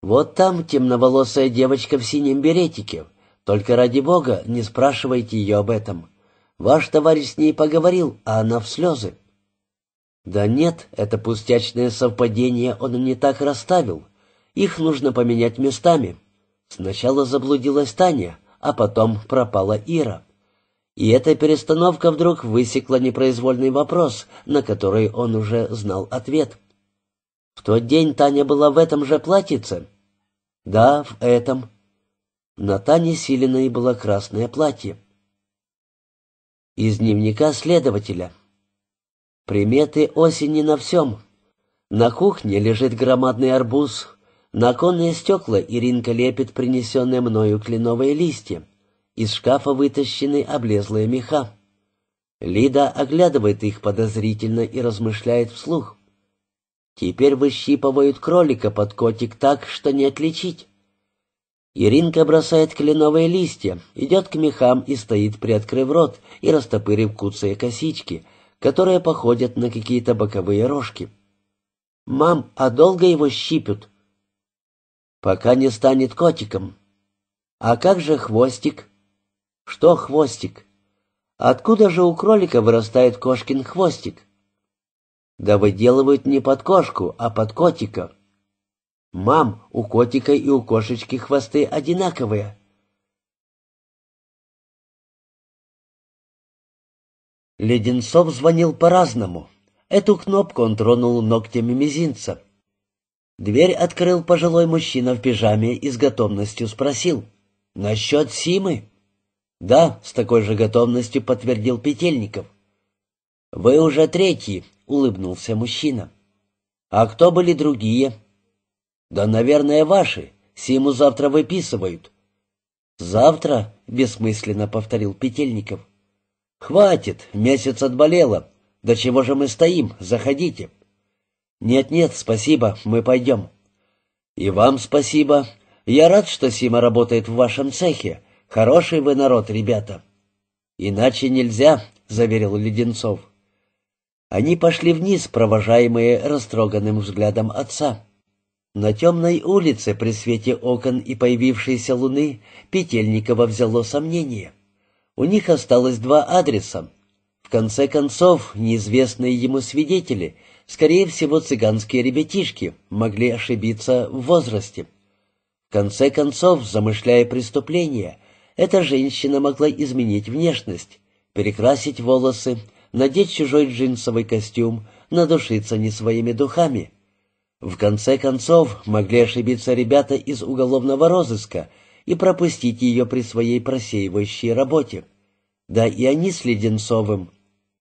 S1: Вот там темноволосая девочка в синем беретике. Только ради бога, не спрашивайте ее об этом. Ваш товарищ с ней поговорил, а она в слезы. Да нет, это пустячное совпадение он не так расставил. Их нужно поменять местами. Сначала заблудилась Таня, а потом пропала Ира. И эта перестановка вдруг высекла непроизвольный вопрос, на который он уже знал ответ. В тот день Таня была в этом же платьице, да, в этом. На Тане и было красное платье. Из дневника следователя. Приметы осени на всем. На кухне лежит громадный арбуз. На конные стекла Иринка лепит принесенные мною кленовые листья. Из шкафа вытащены облезлые меха. Лида оглядывает их подозрительно и размышляет вслух. Теперь выщипывают кролика под котик так, что не отличить. Иринка бросает кленовые листья, идет к мехам и стоит, приоткрыв рот и растопырив куцые косички, которые походят на какие-то боковые рожки. «Мам, а долго его щипят, «Пока не станет котиком». «А как же хвостик?» «Что хвостик?» «Откуда же у кролика вырастает кошкин хвостик?» Да выделывают не под кошку, а под котика.
S2: Мам, у котика и у кошечки хвосты одинаковые. Леденцов звонил по-разному. Эту кнопку он тронул ногтями мизинца. Дверь открыл
S1: пожилой мужчина в пижаме и с готовностью спросил. «Насчет Симы?» «Да», — с такой же готовностью подтвердил Петельников. «Вы уже третий, — улыбнулся мужчина. «А кто были другие?» «Да, наверное, ваши. Симу завтра выписывают». «Завтра?» — бессмысленно повторил Петельников. «Хватит, месяц отболело. До чего же мы стоим? Заходите». «Нет-нет, спасибо, мы пойдем». «И вам спасибо. Я рад, что Сима работает в вашем цехе. Хороший вы народ, ребята». «Иначе нельзя», — заверил Леденцов. Они пошли вниз, провожаемые растроганным взглядом отца. На темной улице при свете окон и появившейся луны Петельникова взяло сомнение. У них осталось два адреса. В конце концов, неизвестные ему свидетели, скорее всего, цыганские ребятишки, могли ошибиться в возрасте. В конце концов, замышляя преступление, эта женщина могла изменить внешность, перекрасить волосы, надеть чужой джинсовый костюм, надушиться не своими духами. В конце концов, могли ошибиться ребята из уголовного розыска и пропустить ее при своей просеивающей работе. Да и они с Леденцовым.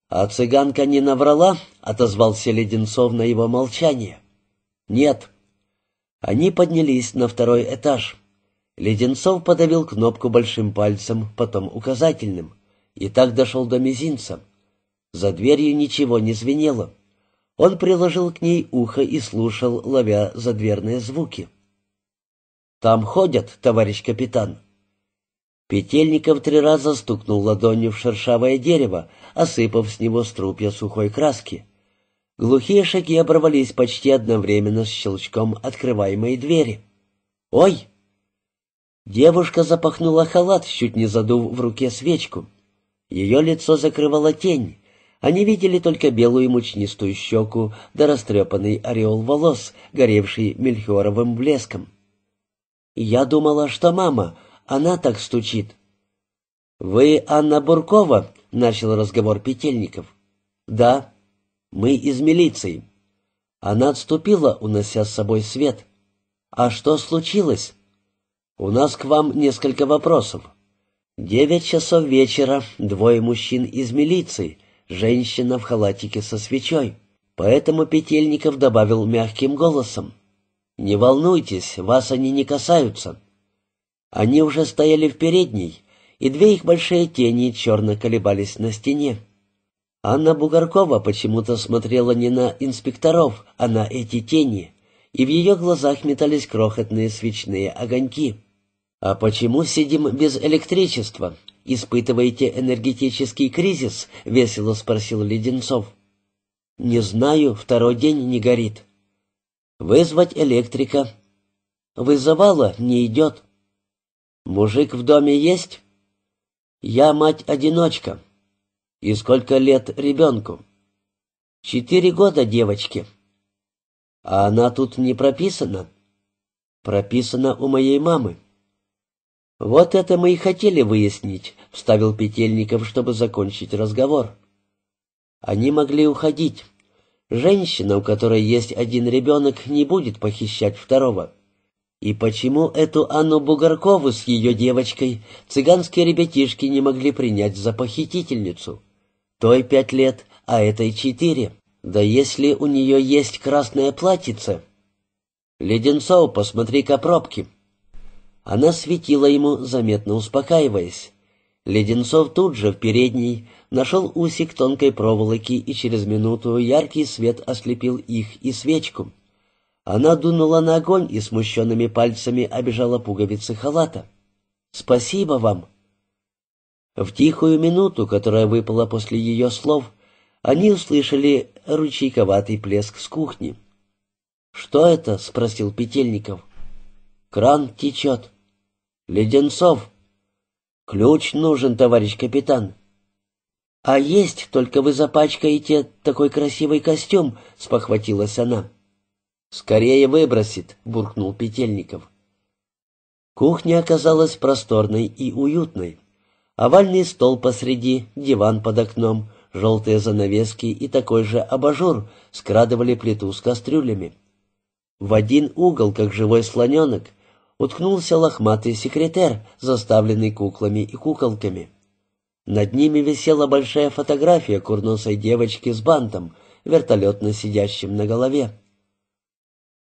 S1: А цыганка не наврала, отозвался Леденцов на его молчание. Нет. Они поднялись на второй этаж. Леденцов подавил кнопку большим пальцем, потом указательным. И так дошел до мизинца. За дверью ничего не звенело. Он приложил к ней ухо и слушал, ловя задверные звуки. «Там ходят, товарищ капитан». Петельников три раза стукнул ладонью в шершавое дерево, осыпав с него струпья сухой краски. Глухие шаги оборвались почти одновременно с щелчком открываемой двери. «Ой!» Девушка запахнула халат, чуть не задув в руке свечку. Ее лицо закрывала тень. Они видели только белую мучнистую щеку да растрепанный ореол волос, горевший мельхиоровым блеском. «Я думала, что мама, она так стучит». «Вы Анна Буркова?» — начал разговор Петельников. «Да, мы из милиции». Она отступила, унося с собой свет. «А что случилось?» «У нас к вам несколько вопросов. Девять часов вечера двое мужчин из милиции женщина в халатике со свечой. Поэтому Петельников добавил мягким голосом. «Не волнуйтесь, вас они не касаются». Они уже стояли в передней, и две их большие тени черно колебались на стене. Анна Бугаркова почему-то смотрела не на инспекторов, а на эти тени, и в ее глазах метались крохотные свечные огоньки. «А почему сидим без электричества?» испытываете энергетический кризис?» — весело спросил Леденцов. «Не знаю, второй день не горит». «Вызвать электрика». «Вызывала, не идет». «Мужик в доме есть?» «Я мать-одиночка». «И сколько лет ребенку?» «Четыре года девочке». «А она тут не прописана?» «Прописана у моей мамы». «Вот это мы и хотели выяснить», — вставил Петельников, чтобы закончить разговор. Они могли уходить. Женщина, у которой есть один ребенок, не будет похищать второго. И почему эту Анну Бугаркову с ее девочкой цыганские ребятишки не могли принять за похитительницу? Той пять лет, а этой четыре. Да если у нее есть красная платьице... «Леденцов, посмотри-ка пробки», она светила ему, заметно успокаиваясь. Леденцов тут же в передней нашел усик тонкой проволоки, и через минуту яркий свет ослепил их и свечку. Она дунула на огонь и смущенными пальцами обижала пуговицы халата. «Спасибо вам!» В тихую минуту, которая выпала после ее слов, они услышали ручейковатый плеск с кухни. «Что это?» — спросил Петельников. «Кран течет». «Леденцов!» «Ключ нужен, товарищ капитан!» «А есть, только вы запачкаете такой красивый костюм!» — спохватилась она. «Скорее выбросит!» — буркнул Петельников. Кухня оказалась просторной и уютной. Овальный стол посреди, диван под окном, желтые занавески и такой же абажур скрадывали плиту с кастрюлями. В один угол, как живой слоненок, уткнулся лохматый секретер, заставленный куклами и куколками. Над ними висела большая фотография курносой девочки с бантом, вертолетно сидящим на голове.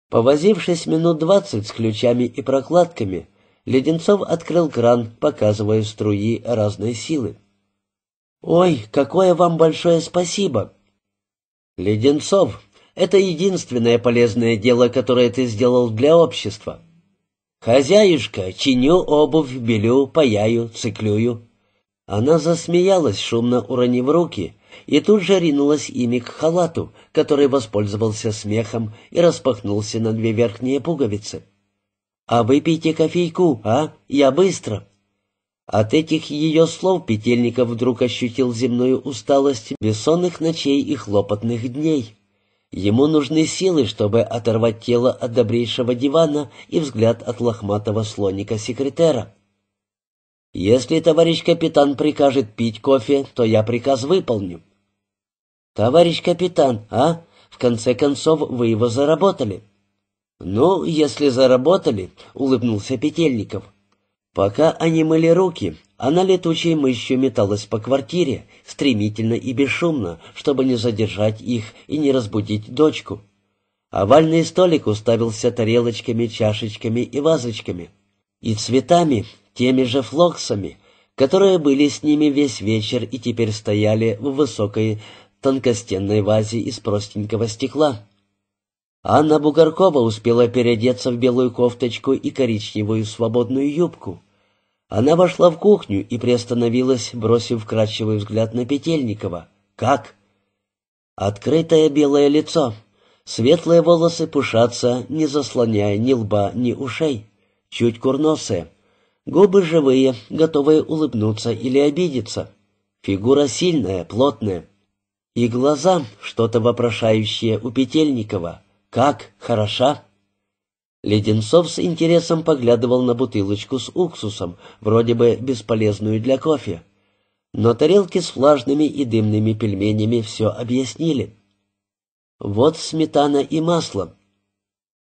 S1: Повозившись минут двадцать с ключами и прокладками, Леденцов открыл кран, показывая струи разной силы. «Ой, какое вам большое спасибо!» «Леденцов, это единственное полезное дело, которое ты сделал для общества. «Хозяюшка, чиню обувь, белю, паяю, циклюю». Она засмеялась, шумно уронив руки, и тут же ринулась ими к халату, который воспользовался смехом и распахнулся на две верхние пуговицы. «А выпейте кофейку, а? Я быстро!» От этих ее слов Петельников вдруг ощутил земную усталость бессонных ночей и хлопотных дней. Ему нужны силы, чтобы оторвать тело от добрейшего дивана и взгляд от лохматого слоника-секретера. Если товарищ капитан прикажет пить кофе, то я приказ выполню. Товарищ капитан, а? В конце концов, вы его заработали. «Ну, если заработали», — улыбнулся Петельников. Пока они мыли руки, она летучей мышью металась по квартире, стремительно и бесшумно, чтобы не задержать их и не разбудить дочку. Овальный столик уставился тарелочками, чашечками и вазочками. И цветами, теми же флоксами, которые были с ними весь вечер и теперь стояли в высокой тонкостенной вазе из простенького стекла. Анна Бугаркова успела переодеться в белую кофточку и коричневую свободную юбку. Она вошла в кухню и приостановилась, бросив вкрадчивый взгляд на Петельникова. «Как?» «Открытое белое лицо. Светлые волосы пушатся, не заслоняя ни лба, ни ушей. Чуть курносые. Губы живые, готовые улыбнуться или обидеться. Фигура сильная, плотная. И глаза, что-то вопрошающие у Петельникова. Как? Хороша?» Леденцов с интересом поглядывал на бутылочку с уксусом, вроде бы бесполезную для кофе. Но тарелки с влажными и дымными пельменями все объяснили. «Вот сметана и масло».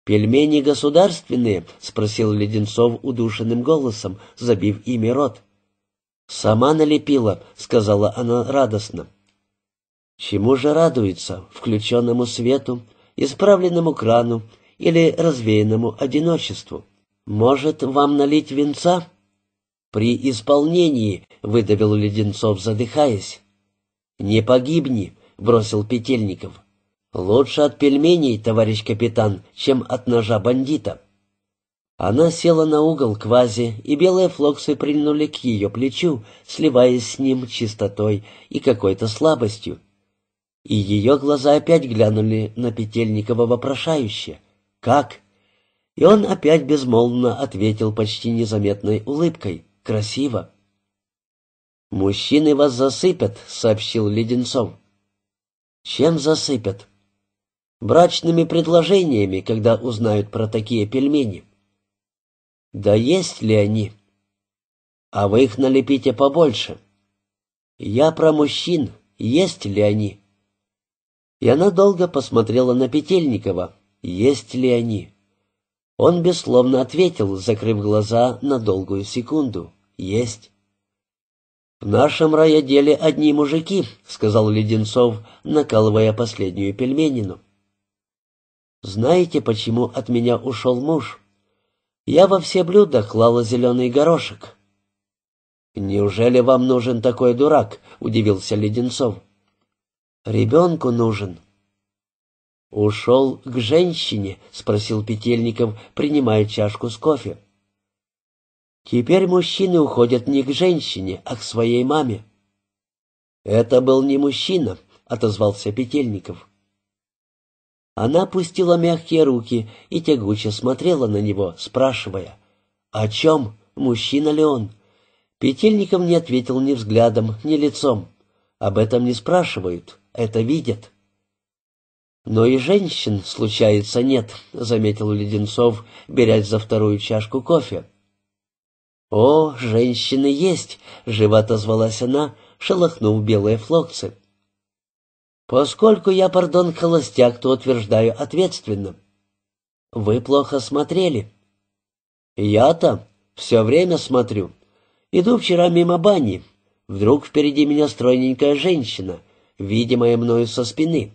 S1: «Пельмени государственные?» — спросил Леденцов удушенным голосом, забив ими рот. «Сама налепила», — сказала она радостно. Чему же радуется? Включенному свету, исправленному крану, или развеянному одиночеству. «Может, вам налить венца?» «При исполнении», — выдавил Леденцов, задыхаясь. «Не погибни», — бросил Петельников. «Лучше от пельменей, товарищ капитан, чем от ножа бандита». Она села на угол квази, и белые флоксы прильнули к ее плечу, сливаясь с ним чистотой и какой-то слабостью. И ее глаза опять глянули на Петельникова вопрошающе. Как? И он опять безмолвно ответил почти незаметной улыбкой. Красиво. «Мужчины вас засыпят», — сообщил Леденцов. «Чем засыпят?» «Брачными предложениями, когда узнают про такие пельмени». «Да есть ли они?» «А вы их налепите побольше». «Я про мужчин. Есть ли они?» И она долго посмотрела на Петельникова, есть ли они. Он бессловно ответил, закрыв глаза на долгую секунду. «Есть». «В нашем райотделе одни мужики», — сказал Леденцов, накалывая последнюю пельменину. «Знаете, почему от меня ушел муж? Я во все блюда клала зеленый горошек». «Неужели вам нужен такой дурак?» — удивился Леденцов. «Ребенку нужен. «Ушел к женщине?» — спросил Петельников, принимая чашку с кофе. «Теперь мужчины уходят не к женщине, а к своей маме». «Это был не мужчина», — отозвался Петельников. Она опустила мягкие руки и тягуче смотрела на него, спрашивая, «О чем? Мужчина ли он?» Петельников не ответил ни взглядом, ни лицом. «Об этом не спрашивают, это видят». Но и женщин, случается, нет, — заметил Леденцов, берясь за вторую чашку кофе. «О, женщины есть!» — живо отозвалась она, шелохнув белые флоксы. «Поскольку я, пардон, холостяк, то утверждаю ответственно. Вы плохо смотрели». «Я-то все время смотрю. Иду вчера мимо бани. Вдруг впереди меня стройненькая женщина, видимая мною со спины».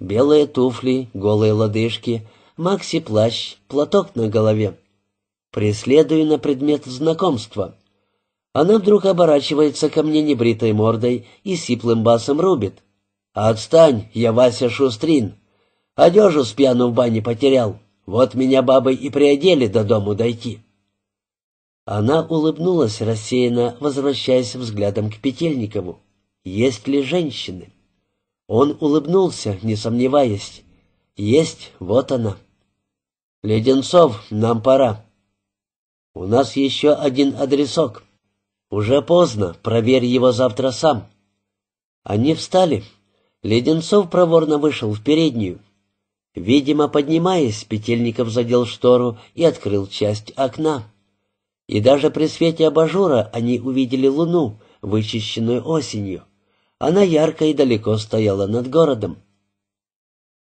S1: Белые туфли, голые лодыжки, макси-плащ, платок на голове. Преследую на предмет знакомства. Она вдруг оборачивается ко мне небритой мордой и сиплым басом рубит. «Отстань, я Вася Шустрин. Одежу с пьяну в бане потерял. Вот меня бабы и приодели до дому дойти». Она улыбнулась рассеянно, возвращаясь взглядом к Петельникову. «Есть ли женщины?» Он улыбнулся, не сомневаясь. «Есть, вот она». «Леденцов, нам пора». «У нас еще один адресок. Уже поздно, проверь его завтра сам». Они встали. Леденцов проворно вышел в переднюю. Видимо, поднимаясь, Петельников задел штору и открыл часть окна. И даже при свете абажура они увидели луну, вычищенную осенью. Она ярко и далеко стояла над городом.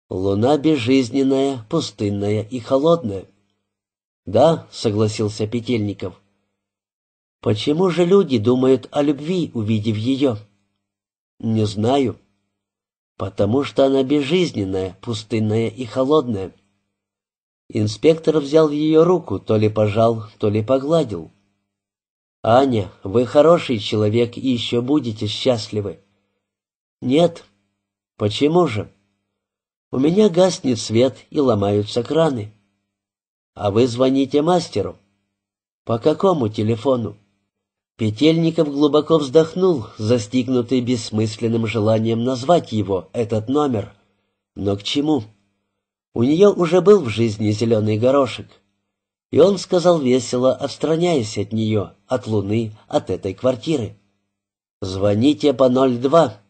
S1: Луна безжизненная, пустынная и холодная. «Да», — согласился Петельников. «Почему же люди думают о любви, увидев ее?» «Не знаю». «Потому что она безжизненная, пустынная и холодная». Инспектор взял ее руку, то ли пожал, то ли погладил. «Аня, вы хороший человек и еще будете счастливы». Нет. Почему же? У меня гаснет свет и ломаются краны. А вы звоните мастеру. По какому телефону? Петельников глубоко вздохнул, застигнутый бессмысленным желанием назвать его, этот номер. Но к чему? У нее уже был в жизни зеленый горошек. И он сказал весело, отстраняясь от нее, от луны, от этой квартиры. «Звоните по 02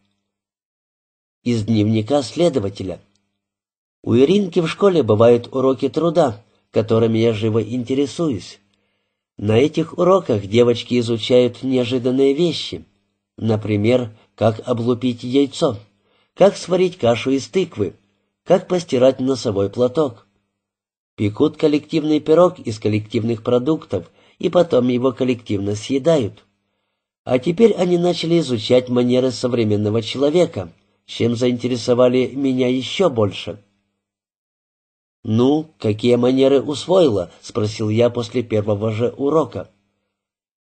S1: из дневника следователя. У Иринки в школе бывают уроки труда, которыми я живо интересуюсь. На этих уроках девочки изучают неожиданные вещи. Например, как облупить яйцо, как сварить кашу из тыквы, как постирать носовой платок. Пекут коллективный пирог из коллективных продуктов и потом его коллективно съедают. А теперь они начали изучать манеры современного человека, чем заинтересовали меня еще больше. «Ну, какие манеры усвоила?» — спросил я после первого же урока.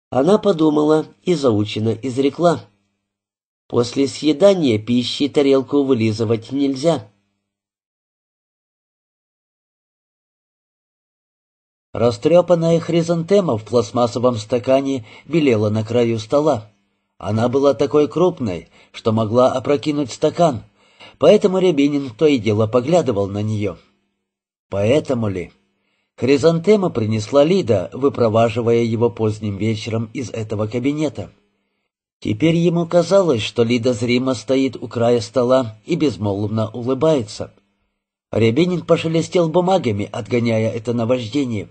S1: Она подумала и заучено
S2: изрекла. «После съедания пищи тарелку вылизывать нельзя». Растрепанная хризантема в пластмассовом стакане белела на краю стола.
S1: Она была такой крупной, что могла опрокинуть стакан, поэтому Рябинин то и дело поглядывал на нее. Поэтому ли? Хризантема принесла Лида, выпроваживая его поздним вечером из этого кабинета. Теперь ему казалось, что Лида зримо стоит у края стола и безмолвно улыбается. Рябинин пошелестел бумагами, отгоняя это наваждение.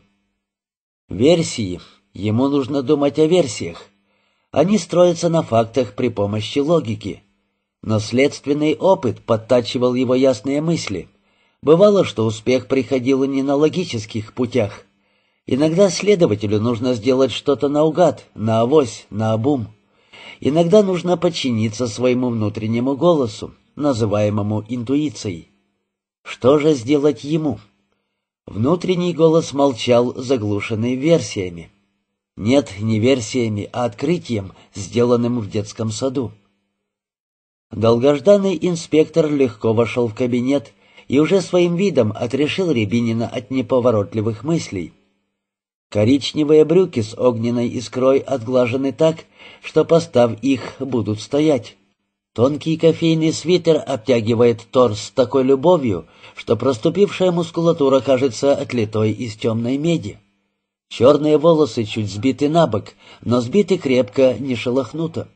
S1: Версии. Ему нужно думать о версиях. Они строятся на фактах при помощи логики. Но следственный опыт подтачивал его ясные мысли. Бывало, что успех приходил не на логических путях. Иногда следователю нужно сделать что-то наугад, на авось, на обум. Иногда нужно подчиниться своему внутреннему голосу, называемому интуицией. Что же сделать ему? Внутренний голос молчал, заглушенный версиями. Нет, не версиями, а открытием, сделанным в детском саду. Долгожданный инспектор легко вошел в кабинет и уже своим видом отрешил Рябинина от неповоротливых мыслей. Коричневые брюки с огненной искрой отглажены так, что, постав их, будут стоять. Тонкий кофейный свитер обтягивает торс с такой любовью, что проступившая мускулатура кажется отлитой из темной меди. Черные волосы чуть сбиты на бок, но сбиты крепко, не шелохнуто.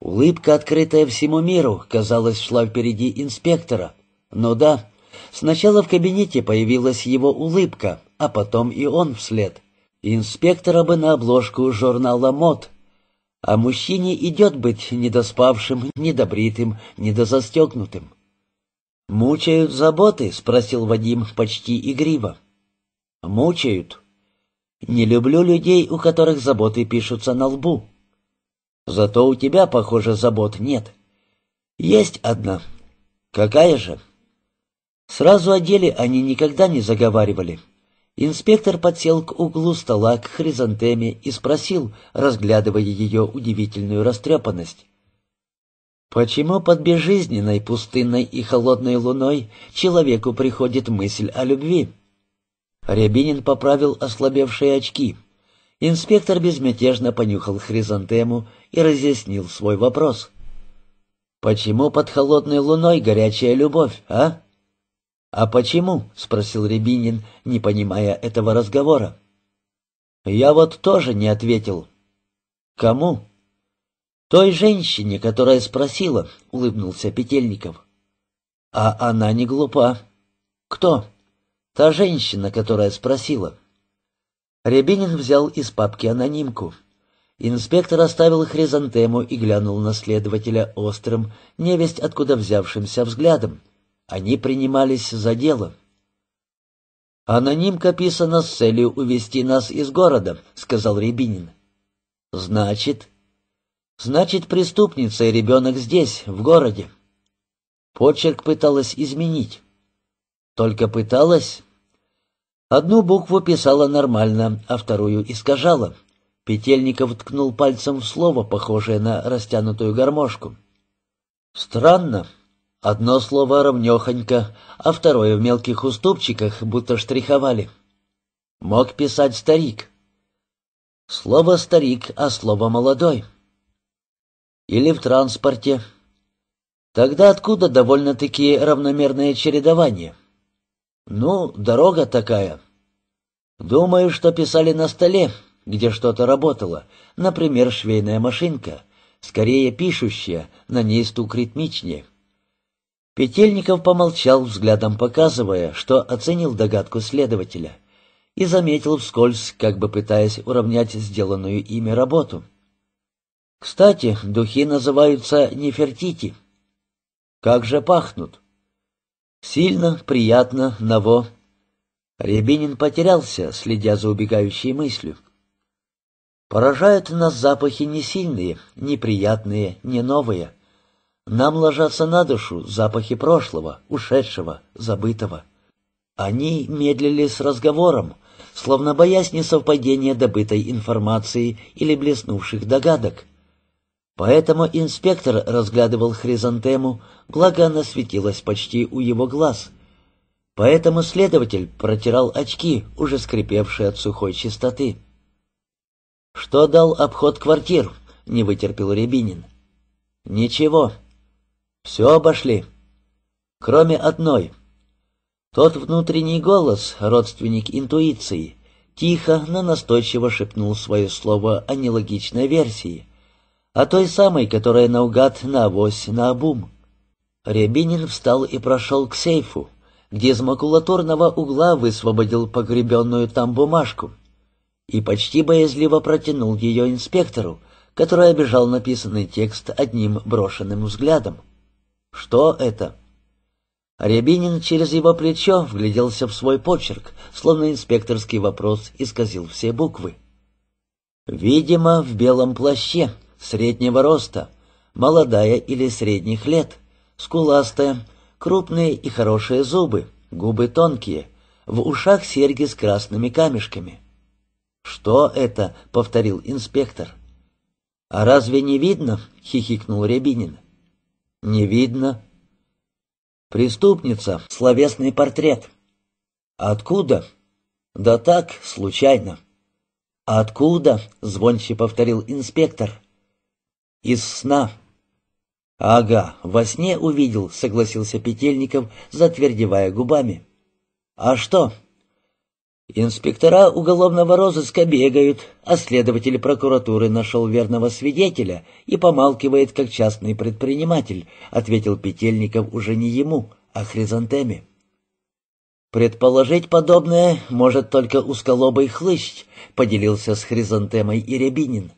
S1: Улыбка, открытая всему миру, казалось, шла впереди инспектора. Ну да, сначала в кабинете появилась его улыбка, а потом и он вслед. Инспектора бы на обложку журнала «Мод». А мужчине идет быть недоспавшим, недобритым, недозастегнутым. «Мучают заботы?» — спросил Вадим почти игриво. «Мучают», не люблю людей, у которых заботы пишутся на лбу. Зато у тебя, похоже, забот нет. Есть одна. Какая же? Сразу о деле они никогда не заговаривали. Инспектор подсел к углу стола к хризантеме и спросил, разглядывая ее удивительную растрепанность. Почему под безжизненной, пустынной и холодной луной человеку приходит мысль о любви? Рябинин поправил ослабевшие очки. Инспектор безмятежно понюхал хризантему и разъяснил свой вопрос. «Почему под холодной луной горячая любовь, а?» «А почему?» — спросил Рябинин, не понимая этого разговора. «Я вот тоже не ответил». «Кому?» «Той женщине, которая спросила», — улыбнулся Петельников. «А она не глупа». «Кто?» Та женщина, которая спросила. Рябинин взял из папки анонимку. Инспектор оставил хризантему и глянул на следователя острым, невесть откуда взявшимся взглядом. Они принимались за дело. «Анонимка писана с целью увести нас из города», — сказал Рябинин. «Значит?» «Значит, преступница и ребенок здесь, в городе». Почерк пыталась изменить. Только пыталась, Одну букву писала нормально, а вторую искажала. Петельников ткнул пальцем в слово, похожее на растянутую гармошку. «Странно. Одно слово ровнёхонько, а второе в мелких уступчиках, будто штриховали. Мог писать старик. Слово «старик», а слово «молодой». Или в транспорте. Тогда откуда довольно-таки равномерное чередование?» Ну, дорога такая. Думаю, что писали на столе, где что-то работало, например, швейная машинка, скорее пишущая, на ней стук ритмичнее. Петельников помолчал, взглядом показывая, что оценил догадку следователя, и заметил вскользь, как бы пытаясь уравнять сделанную ими работу. «Кстати, духи называются Нефертити. Как же пахнут!» Сильно, приятно, ново. Рябинин потерялся, следя за убегающей мыслью. Поражают нас запахи не сильные, неприятные, не новые. Нам ложатся на душу запахи прошлого, ушедшего, забытого. Они медлили с разговором, словно боясь несовпадения добытой информации или блеснувших догадок. Поэтому инспектор разглядывал хризантему, благо она светилась почти у его глаз. Поэтому следователь протирал очки, уже скрипевшие от сухой чистоты. «Что дал обход квартир?» — не вытерпел Рябинин. «Ничего. Все обошли. Кроме одной. Тот внутренний голос, родственник интуиции, тихо, но настойчиво шепнул свое слово о нелогичной версии — а той самой, которая наугад на авось на обум. Рябинин встал и прошел к сейфу, где из макулаторного угла высвободил погребенную там бумажку и почти боязливо протянул ее инспектору, который обижал написанный текст одним брошенным взглядом. «Что это?» Рябинин через его плечо вгляделся в свой почерк, словно инспекторский вопрос исказил все буквы. «Видимо, в белом плаще», среднего роста, молодая или средних лет, скуластая, крупные и хорошие зубы, губы тонкие, в ушах серьги с красными камешками. «Что это?» — повторил инспектор. «А разве не видно?» — хихикнул Рябинин. «Не видно». «Преступница. Словесный портрет». «Откуда?» «Да так, случайно». «Откуда?» — звонче повторил инспектор. Из сна. Ага, во сне увидел, согласился Петельников, затвердевая губами. А что? Инспектора уголовного розыска бегают, а следователь прокуратуры нашел верного свидетеля и помалкивает как частный предприниматель, ответил Петельников уже не ему, а хризантеме. «Предположить подобное может только усколобый хлыщ», — поделился с хризантемой Ирябинин.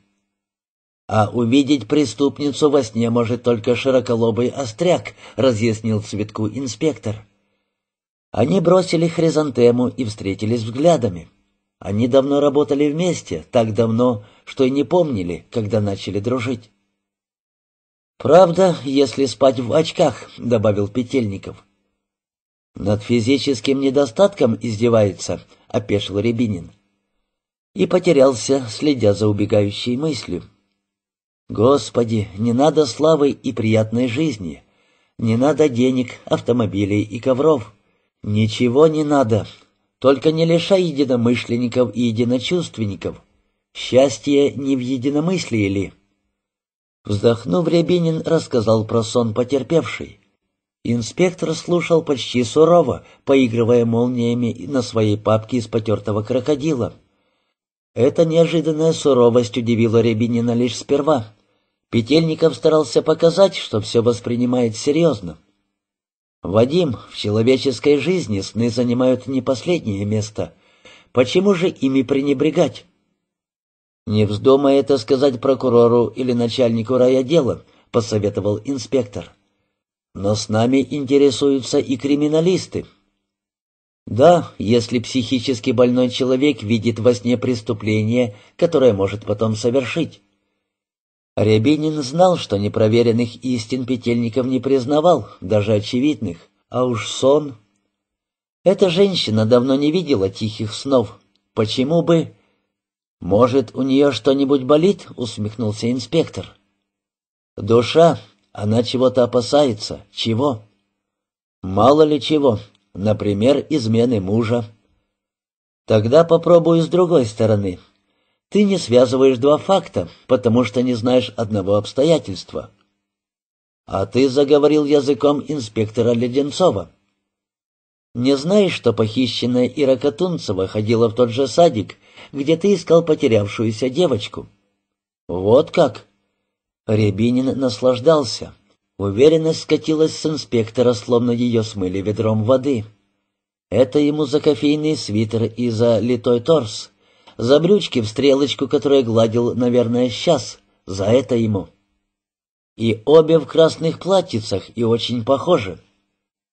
S1: «А увидеть преступницу во сне может только широколобый остряк», — разъяснил цветку инспектор. Они бросили хризантему и встретились взглядами. Они давно работали вместе, так давно, что и не помнили, когда начали дружить. «Правда, если спать в очках», — добавил Петельников. «Над физическим недостатком издевается», — опешил Рябинин. И потерялся, следя за убегающей мыслью. Господи, не надо славы и приятной жизни. Не надо денег, автомобилей и ковров. Ничего не надо. Только не лишай единомышленников и единочувственников. Счастье не в единомыслии ли? Вздохнув, Рябинин рассказал про сон потерпевшей. Инспектор слушал почти сурово, поигрывая молниями на своей папке из потертого крокодила. Эта неожиданная суровость удивила Рябинина лишь сперва. Петельников старался показать, что все воспринимает серьезно. «Вадим, в человеческой жизни сны занимают не последнее место. Почему же ими пренебрегать?» «Не вздумай это сказать прокурору или начальнику райотдела», — посоветовал инспектор. «Но с нами интересуются и криминалисты». «Да, если психически больной человек видит во сне преступление, которое может потом совершить». Рябинин знал, что непроверенных истин Петельников не признавал, даже очевидных, а уж сон... Эта женщина давно не видела тихих снов. Почему бы... «Может, у нее что-нибудь болит?» — усмехнулся инспектор. «Душа. Она чего-то опасается. Чего?» «Мало ли чего. Например, измены мужа». «Тогда попробую с другой стороны. Ты не связываешь два факта, потому что не знаешь одного обстоятельства. А ты заговорил языком инспектора Леденцова. Не знаешь, что похищенная Ира Катунцева ходила в тот же садик, где ты искал потерявшуюся девочку? Вот как? Рябинин наслаждался. Уверенность скатилась с инспектора, словно ее смыли ведром воды. Это ему за кофейный свитер и за литой торс. За брючки в стрелочку, которую гладил, наверное, сейчас. За это ему. И обе в красных платьицах и очень похожи.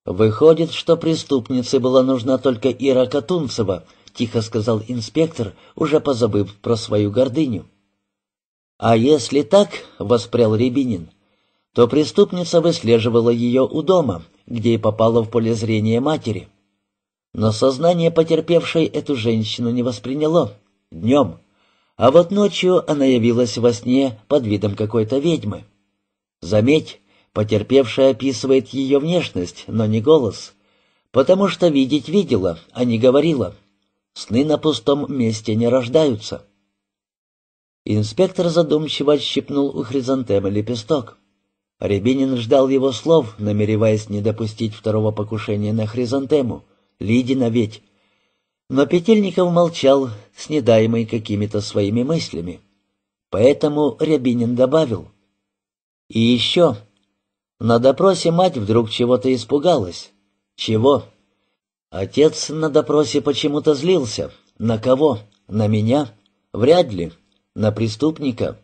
S1: «Выходит, что преступнице была нужна только Ира Катунцева», — тихо сказал инспектор, уже позабыв про свою гордыню. «А если так», — воспрял Рябинин, — «то преступница выслеживала ее у дома, где и попала в поле зрения матери». Но сознание потерпевшей эту женщину не восприняло днем, а вот ночью она явилась во сне под видом какой-то ведьмы. Заметь, потерпевшая описывает ее внешность, но не голос, потому что видеть видела, а не говорила. Сны на пустом месте не рождаются. Инспектор задумчиво отщипнул у хризантемы лепесток. Рябинин ждал его слов, намереваясь не допустить второго покушения на хризантему. Лидина ведь но Петельников молчал, снедаемый какими-то своими мыслями. Поэтому Рябинин добавил. «И еще. На допросе мать вдруг чего-то испугалась. Чего? Отец на допросе почему-то злился. На кого? На меня? Вряд ли. На преступника.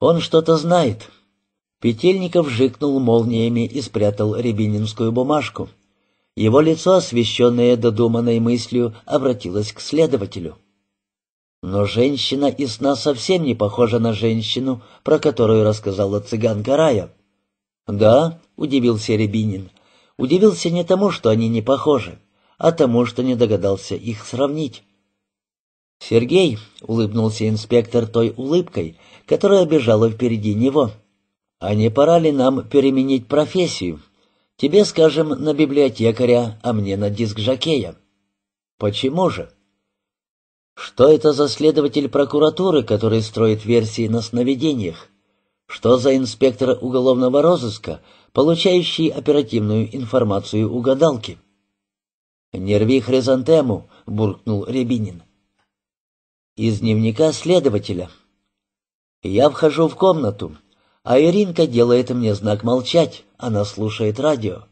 S1: Он что-то знает». Петельников жикнул молниями и спрятал рябининскую бумажку. Его лицо, освещенное додуманной мыслью, обратилось к следователю. Но женщина из сна совсем не похожа на женщину, про которую рассказала цыганка Рая. «Да», — удивился Рябинин, — удивился не тому, что они не похожи, а тому, что не догадался их сравнить. «Сергей», — улыбнулся инспектор той улыбкой, которая бежала впереди него, — «а не пора ли нам переменить профессию?» Тебе, скажем, на библиотекаря, а мне на диск жакея. Почему же? Что это за следователь прокуратуры, который строит версии на сновидениях? Что за инспектор уголовного розыска, получающий оперативную информацию у гадалки? «Не хризантему», — буркнул Рябинин. Из дневника следователя. Я вхожу в комнату. А Иринка делает мне знак молчать, она слушает радио.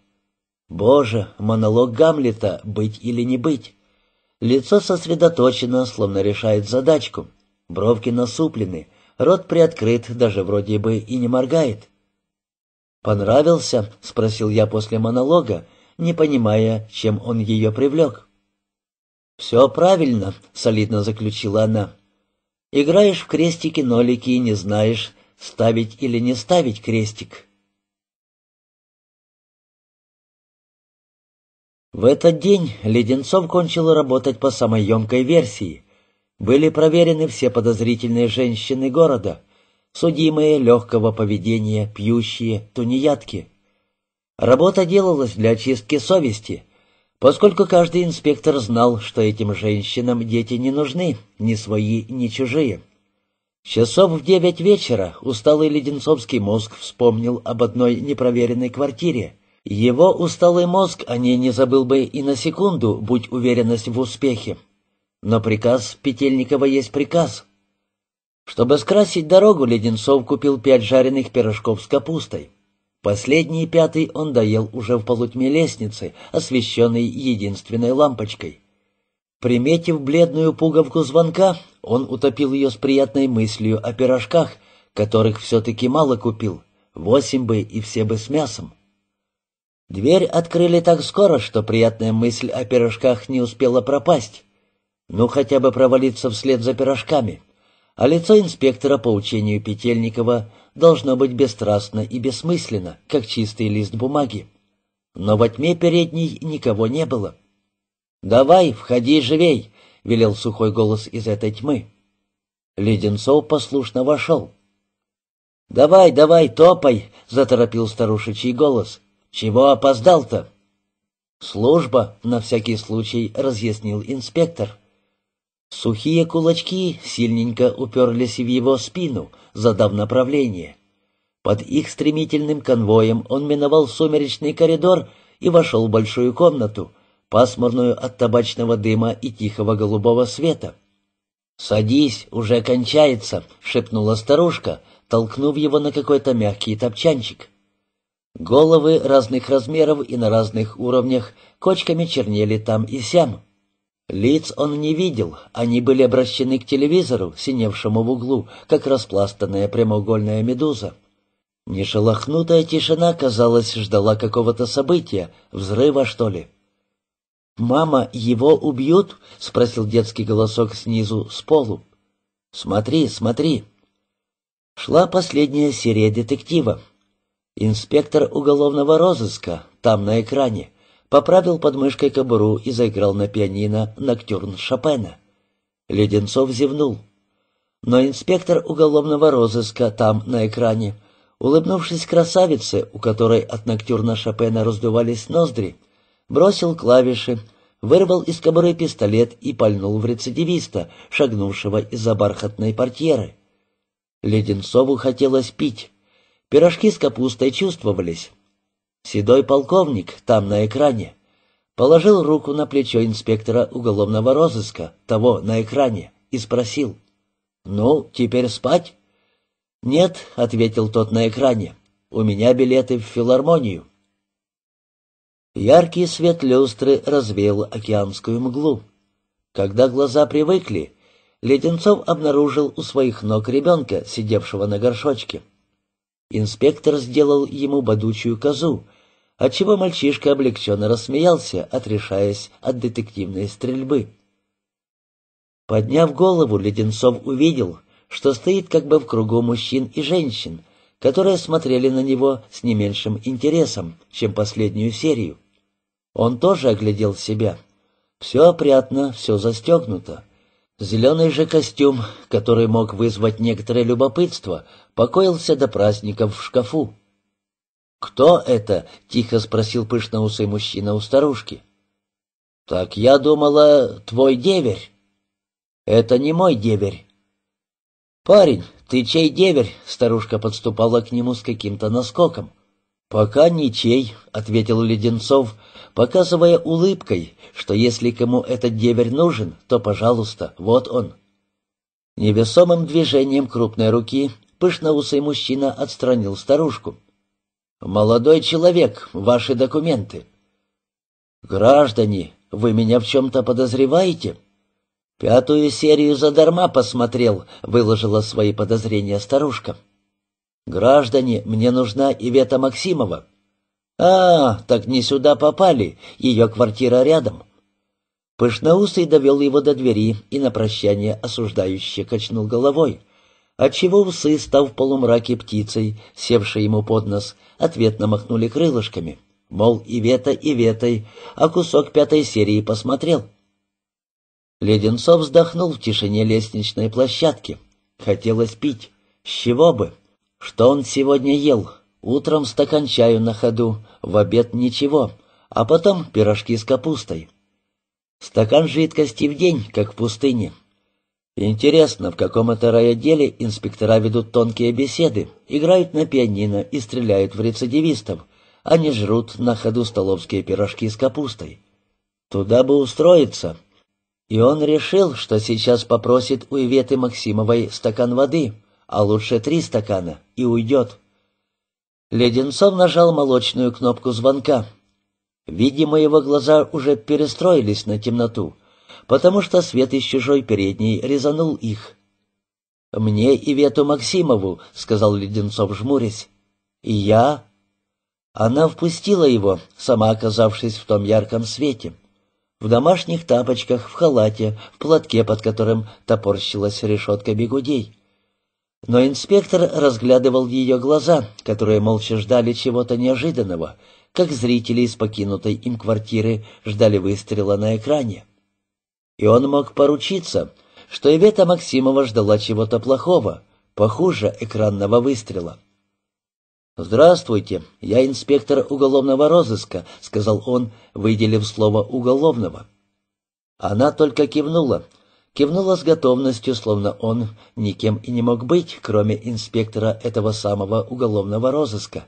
S1: Боже, монолог Гамлета «Быть или не быть». Лицо сосредоточено, словно решает задачку. Бровки насуплены, рот приоткрыт, даже вроде бы и не моргает. «Понравился?» — спросил я после монолога, не понимая, чем он ее привлек. «Все правильно», — солидно
S2: заключила она. «Играешь в крестики-нолики и не знаешь, ставить или не ставить крестик. В этот день Леденцов кончил работать по самой емкой версии.
S1: Были проверены все подозрительные женщины города, судимые легкого поведения, пьющие, тунеядки. Работа делалась для очистки совести, поскольку каждый инспектор знал, что этим женщинам дети не нужны, ни свои, ни чужие. Часов в девять вечера усталый леденцовский мозг вспомнил об одной непроверенной квартире. Его усталый мозг о ней не забыл бы и на секунду, будь уверенность в успехе. Но приказ Петельникова есть приказ. Чтобы скрасить дорогу, Леденцов купил пять жареных пирожков с капустой. Последний пятый он доел уже в полутьме лестницы, освещенной единственной лампочкой. Приметив бледную пуговку звонка, он утопил ее с приятной мыслью о пирожках, которых все-таки мало купил, восемь бы и все бы с мясом. Дверь открыли так скоро, что приятная мысль о пирожках не успела пропасть. Ну, хотя бы провалиться вслед за пирожками. А лицо инспектора по учению Петельникова должно быть бесстрастно и бессмысленно, как чистый лист бумаги. Но во тьме передней никого не было. «Давай, входи живей!» велел сухой голос из этой тьмы. Леденцов послушно вошел. «Давай, давай, топай!» — заторопил старушечий голос. «Чего опоздал-то?» «Служба», — на всякий случай разъяснил инспектор. Сухие кулачки сильненько уперлись в его спину, задав направление. Под их стремительным конвоем он миновал сумеречный коридор и вошел в большую комнату, пасмурную от табачного дыма и тихого голубого света. «Садись, уже кончается», — шепнула старушка, толкнув его на какой-то мягкий топчанчик. Головы разных размеров и на разных уровнях кочками чернели там и сям. Лиц он не видел, они были обращены к телевизору, синевшему в углу, как распластанная прямоугольная медуза. Нешелохнутая тишина, казалось, ждала какого-то события, взрыва, что ли. «Мама его убьет?» — спросил детский голосок снизу, с полу. «Смотри, смотри!» Шла последняя серия детектива. Инспектор уголовного розыска, там на экране, поправил под мышкой кобуру и заиграл на пианино ноктюрн Шопена. Леденцов зевнул. Но инспектор уголовного розыска там на экране, улыбнувшись красавице, у которой от ноктюрна Шопена раздувались ноздри, бросил клавиши, вырвал из кобуры пистолет и пальнул в рецидивиста, шагнувшего из-за бархатной портьеры. Леденцову хотелось пить. Пирожки с капустой чувствовались. Седой полковник там на экране. Положил руку на плечо инспектора уголовного розыска, того на экране, и спросил. «Ну, теперь спать?» «Нет», — ответил тот на экране, — «у меня билеты в филармонию». Яркий свет люстры развеял океанскую мглу. Когда глаза привыкли, Леденцов обнаружил у своих ног ребенка, сидевшего на горшочке. Инспектор сделал ему бодучую козу, отчего мальчишка облегченно рассмеялся, отрешаясь от детективной стрельбы. Подняв голову, Леденцов увидел, что стоит как бы в кругу мужчин и женщин, которые смотрели на него с не меньшим интересом, чем последнюю серию. Он тоже оглядел себя. Все опрятно, все застегнуто. Зеленый же костюм, который мог вызвать некоторое любопытство, покоился до праздников в шкафу. «Кто это?» — тихо спросил пышноусый мужчина у старушки. «Так я думала, твой деверь». «Это не мой деверь». «Парень, ты чей деверь?» — старушка подступала к нему с каким-то наскоком. «Пока ничей», — ответил Леденцов, показывая улыбкой, что если кому этот деверь нужен, то, пожалуйста, вот он. Невесомым движением крупной руки пышноусый мужчина отстранил старушку. «Молодой человек, ваши документы». «Граждане, вы меня в чем-то подозреваете?» «Пятую серию задарма посмотрел», — выложила свои подозрения старушка. «Граждане, мне нужна Ивета Максимова». «А, так не сюда попали, ее квартира рядом». Пышноусый довел его до двери и на прощание осуждающе качнул головой, отчего усы, став в полумраке птицей, севшей ему под нос, ответно махнули крылышками, мол, и вето, и ветой, а кусок пятой серии посмотрел. Леденцов вздохнул в тишине лестничной площадки. Хотелось пить. С чего бы? Что он сегодня ел? Утром стакан чаю на ходу, в обед ничего, а потом пирожки с капустой. Стакан жидкости в день, как в пустыне. Интересно, в каком это райотделе инспектора ведут тонкие беседы, играют на пианино и стреляют в рецидивистов, а не жрут на ходу столовские пирожки с капустой. Туда бы устроиться. И он решил, что сейчас попросит у Иветы Максимовой стакан воды, а лучше три стакана, и уйдет. Леденцов нажал молочную кнопку звонка. Видимо, его глаза уже перестроились на темноту, потому что свет из чужой передней резанул их. «Мне и Вету Максимову», — сказал Леденцов, жмурясь. «И я...» Она впустила его, сама оказавшись в том ярком свете. В домашних тапочках, в халате, в платке, под которым топорщилась решетка бегудей. Но инспектор разглядывал ее глаза, которые молча ждали чего-то неожиданного, как зрители из покинутой им квартиры ждали выстрела на экране. И он мог поручиться, что Ивета Максимова ждала чего-то плохого, похуже экранного выстрела. «Здравствуйте, я инспектор уголовного розыска», — сказал он, выделив слово «уголовного». Она только кивнула, кивнула с готовностью, словно он никем и не мог быть, кроме инспектора этого самого уголовного розыска.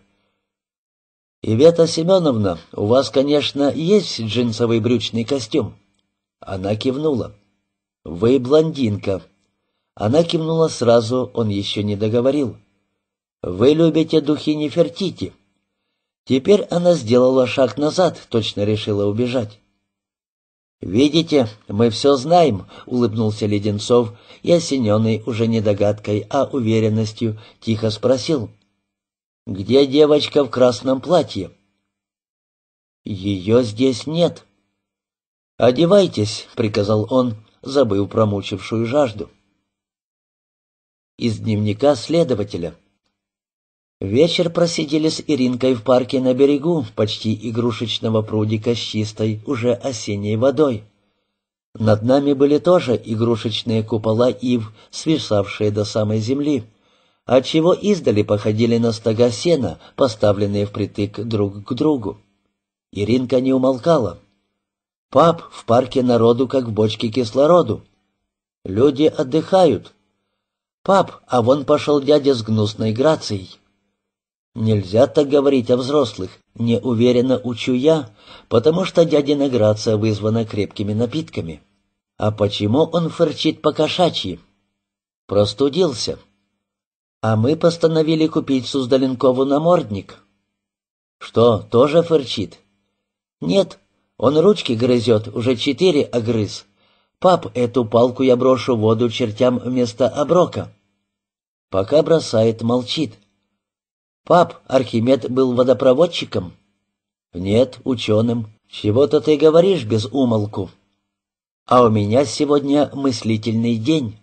S1: «Ивета Семеновна, у вас, конечно, есть джинсовый брючный костюм?» Она кивнула. «Вы блондинка». Она кивнула сразу, он еще не договорил. «Вы любите духи Нефертити». Теперь она сделала шаг назад, точно решила убежать. «Видите, мы все знаем», — улыбнулся Леденцов, и, осененный уже не догадкой, а уверенностью, тихо спросил. «Где девочка в красном платье?» «Ее здесь нет». «Одевайтесь», — приказал он, забыв промучившую жажду. Из дневника следователя. Вечер просидели с Иринкой в парке на берегу почти игрушечного прудика с чистой, уже осенней водой. Над нами были тоже игрушечные купола ив, свисавшие до самой земли, отчего издали походили на стога сена, поставленные впритык друг к другу. Иринка не умолкала. «Пап, в парке народу как в бочке кислороду. Люди отдыхают. Пап, а вон пошел дядя с гнусной грацией». Нельзя так говорить о взрослых, неуверенно учу я, потому что дядина Грация вызвана крепкими напитками. А почему он фырчит по-кошачьи? Простудился. А мы постановили купить Суздаленкову намордник. Что, тоже фырчит? Нет, он ручки грызет, уже четыре огрыз. Пап, эту палку я брошу в воду чертям вместо оброка. Пока бросает, молчит. — Пап, Архимед был водопроводчиком? Нет, ученым. Чего-то
S2: ты говоришь без умолку. А у меня сегодня мыслительный день.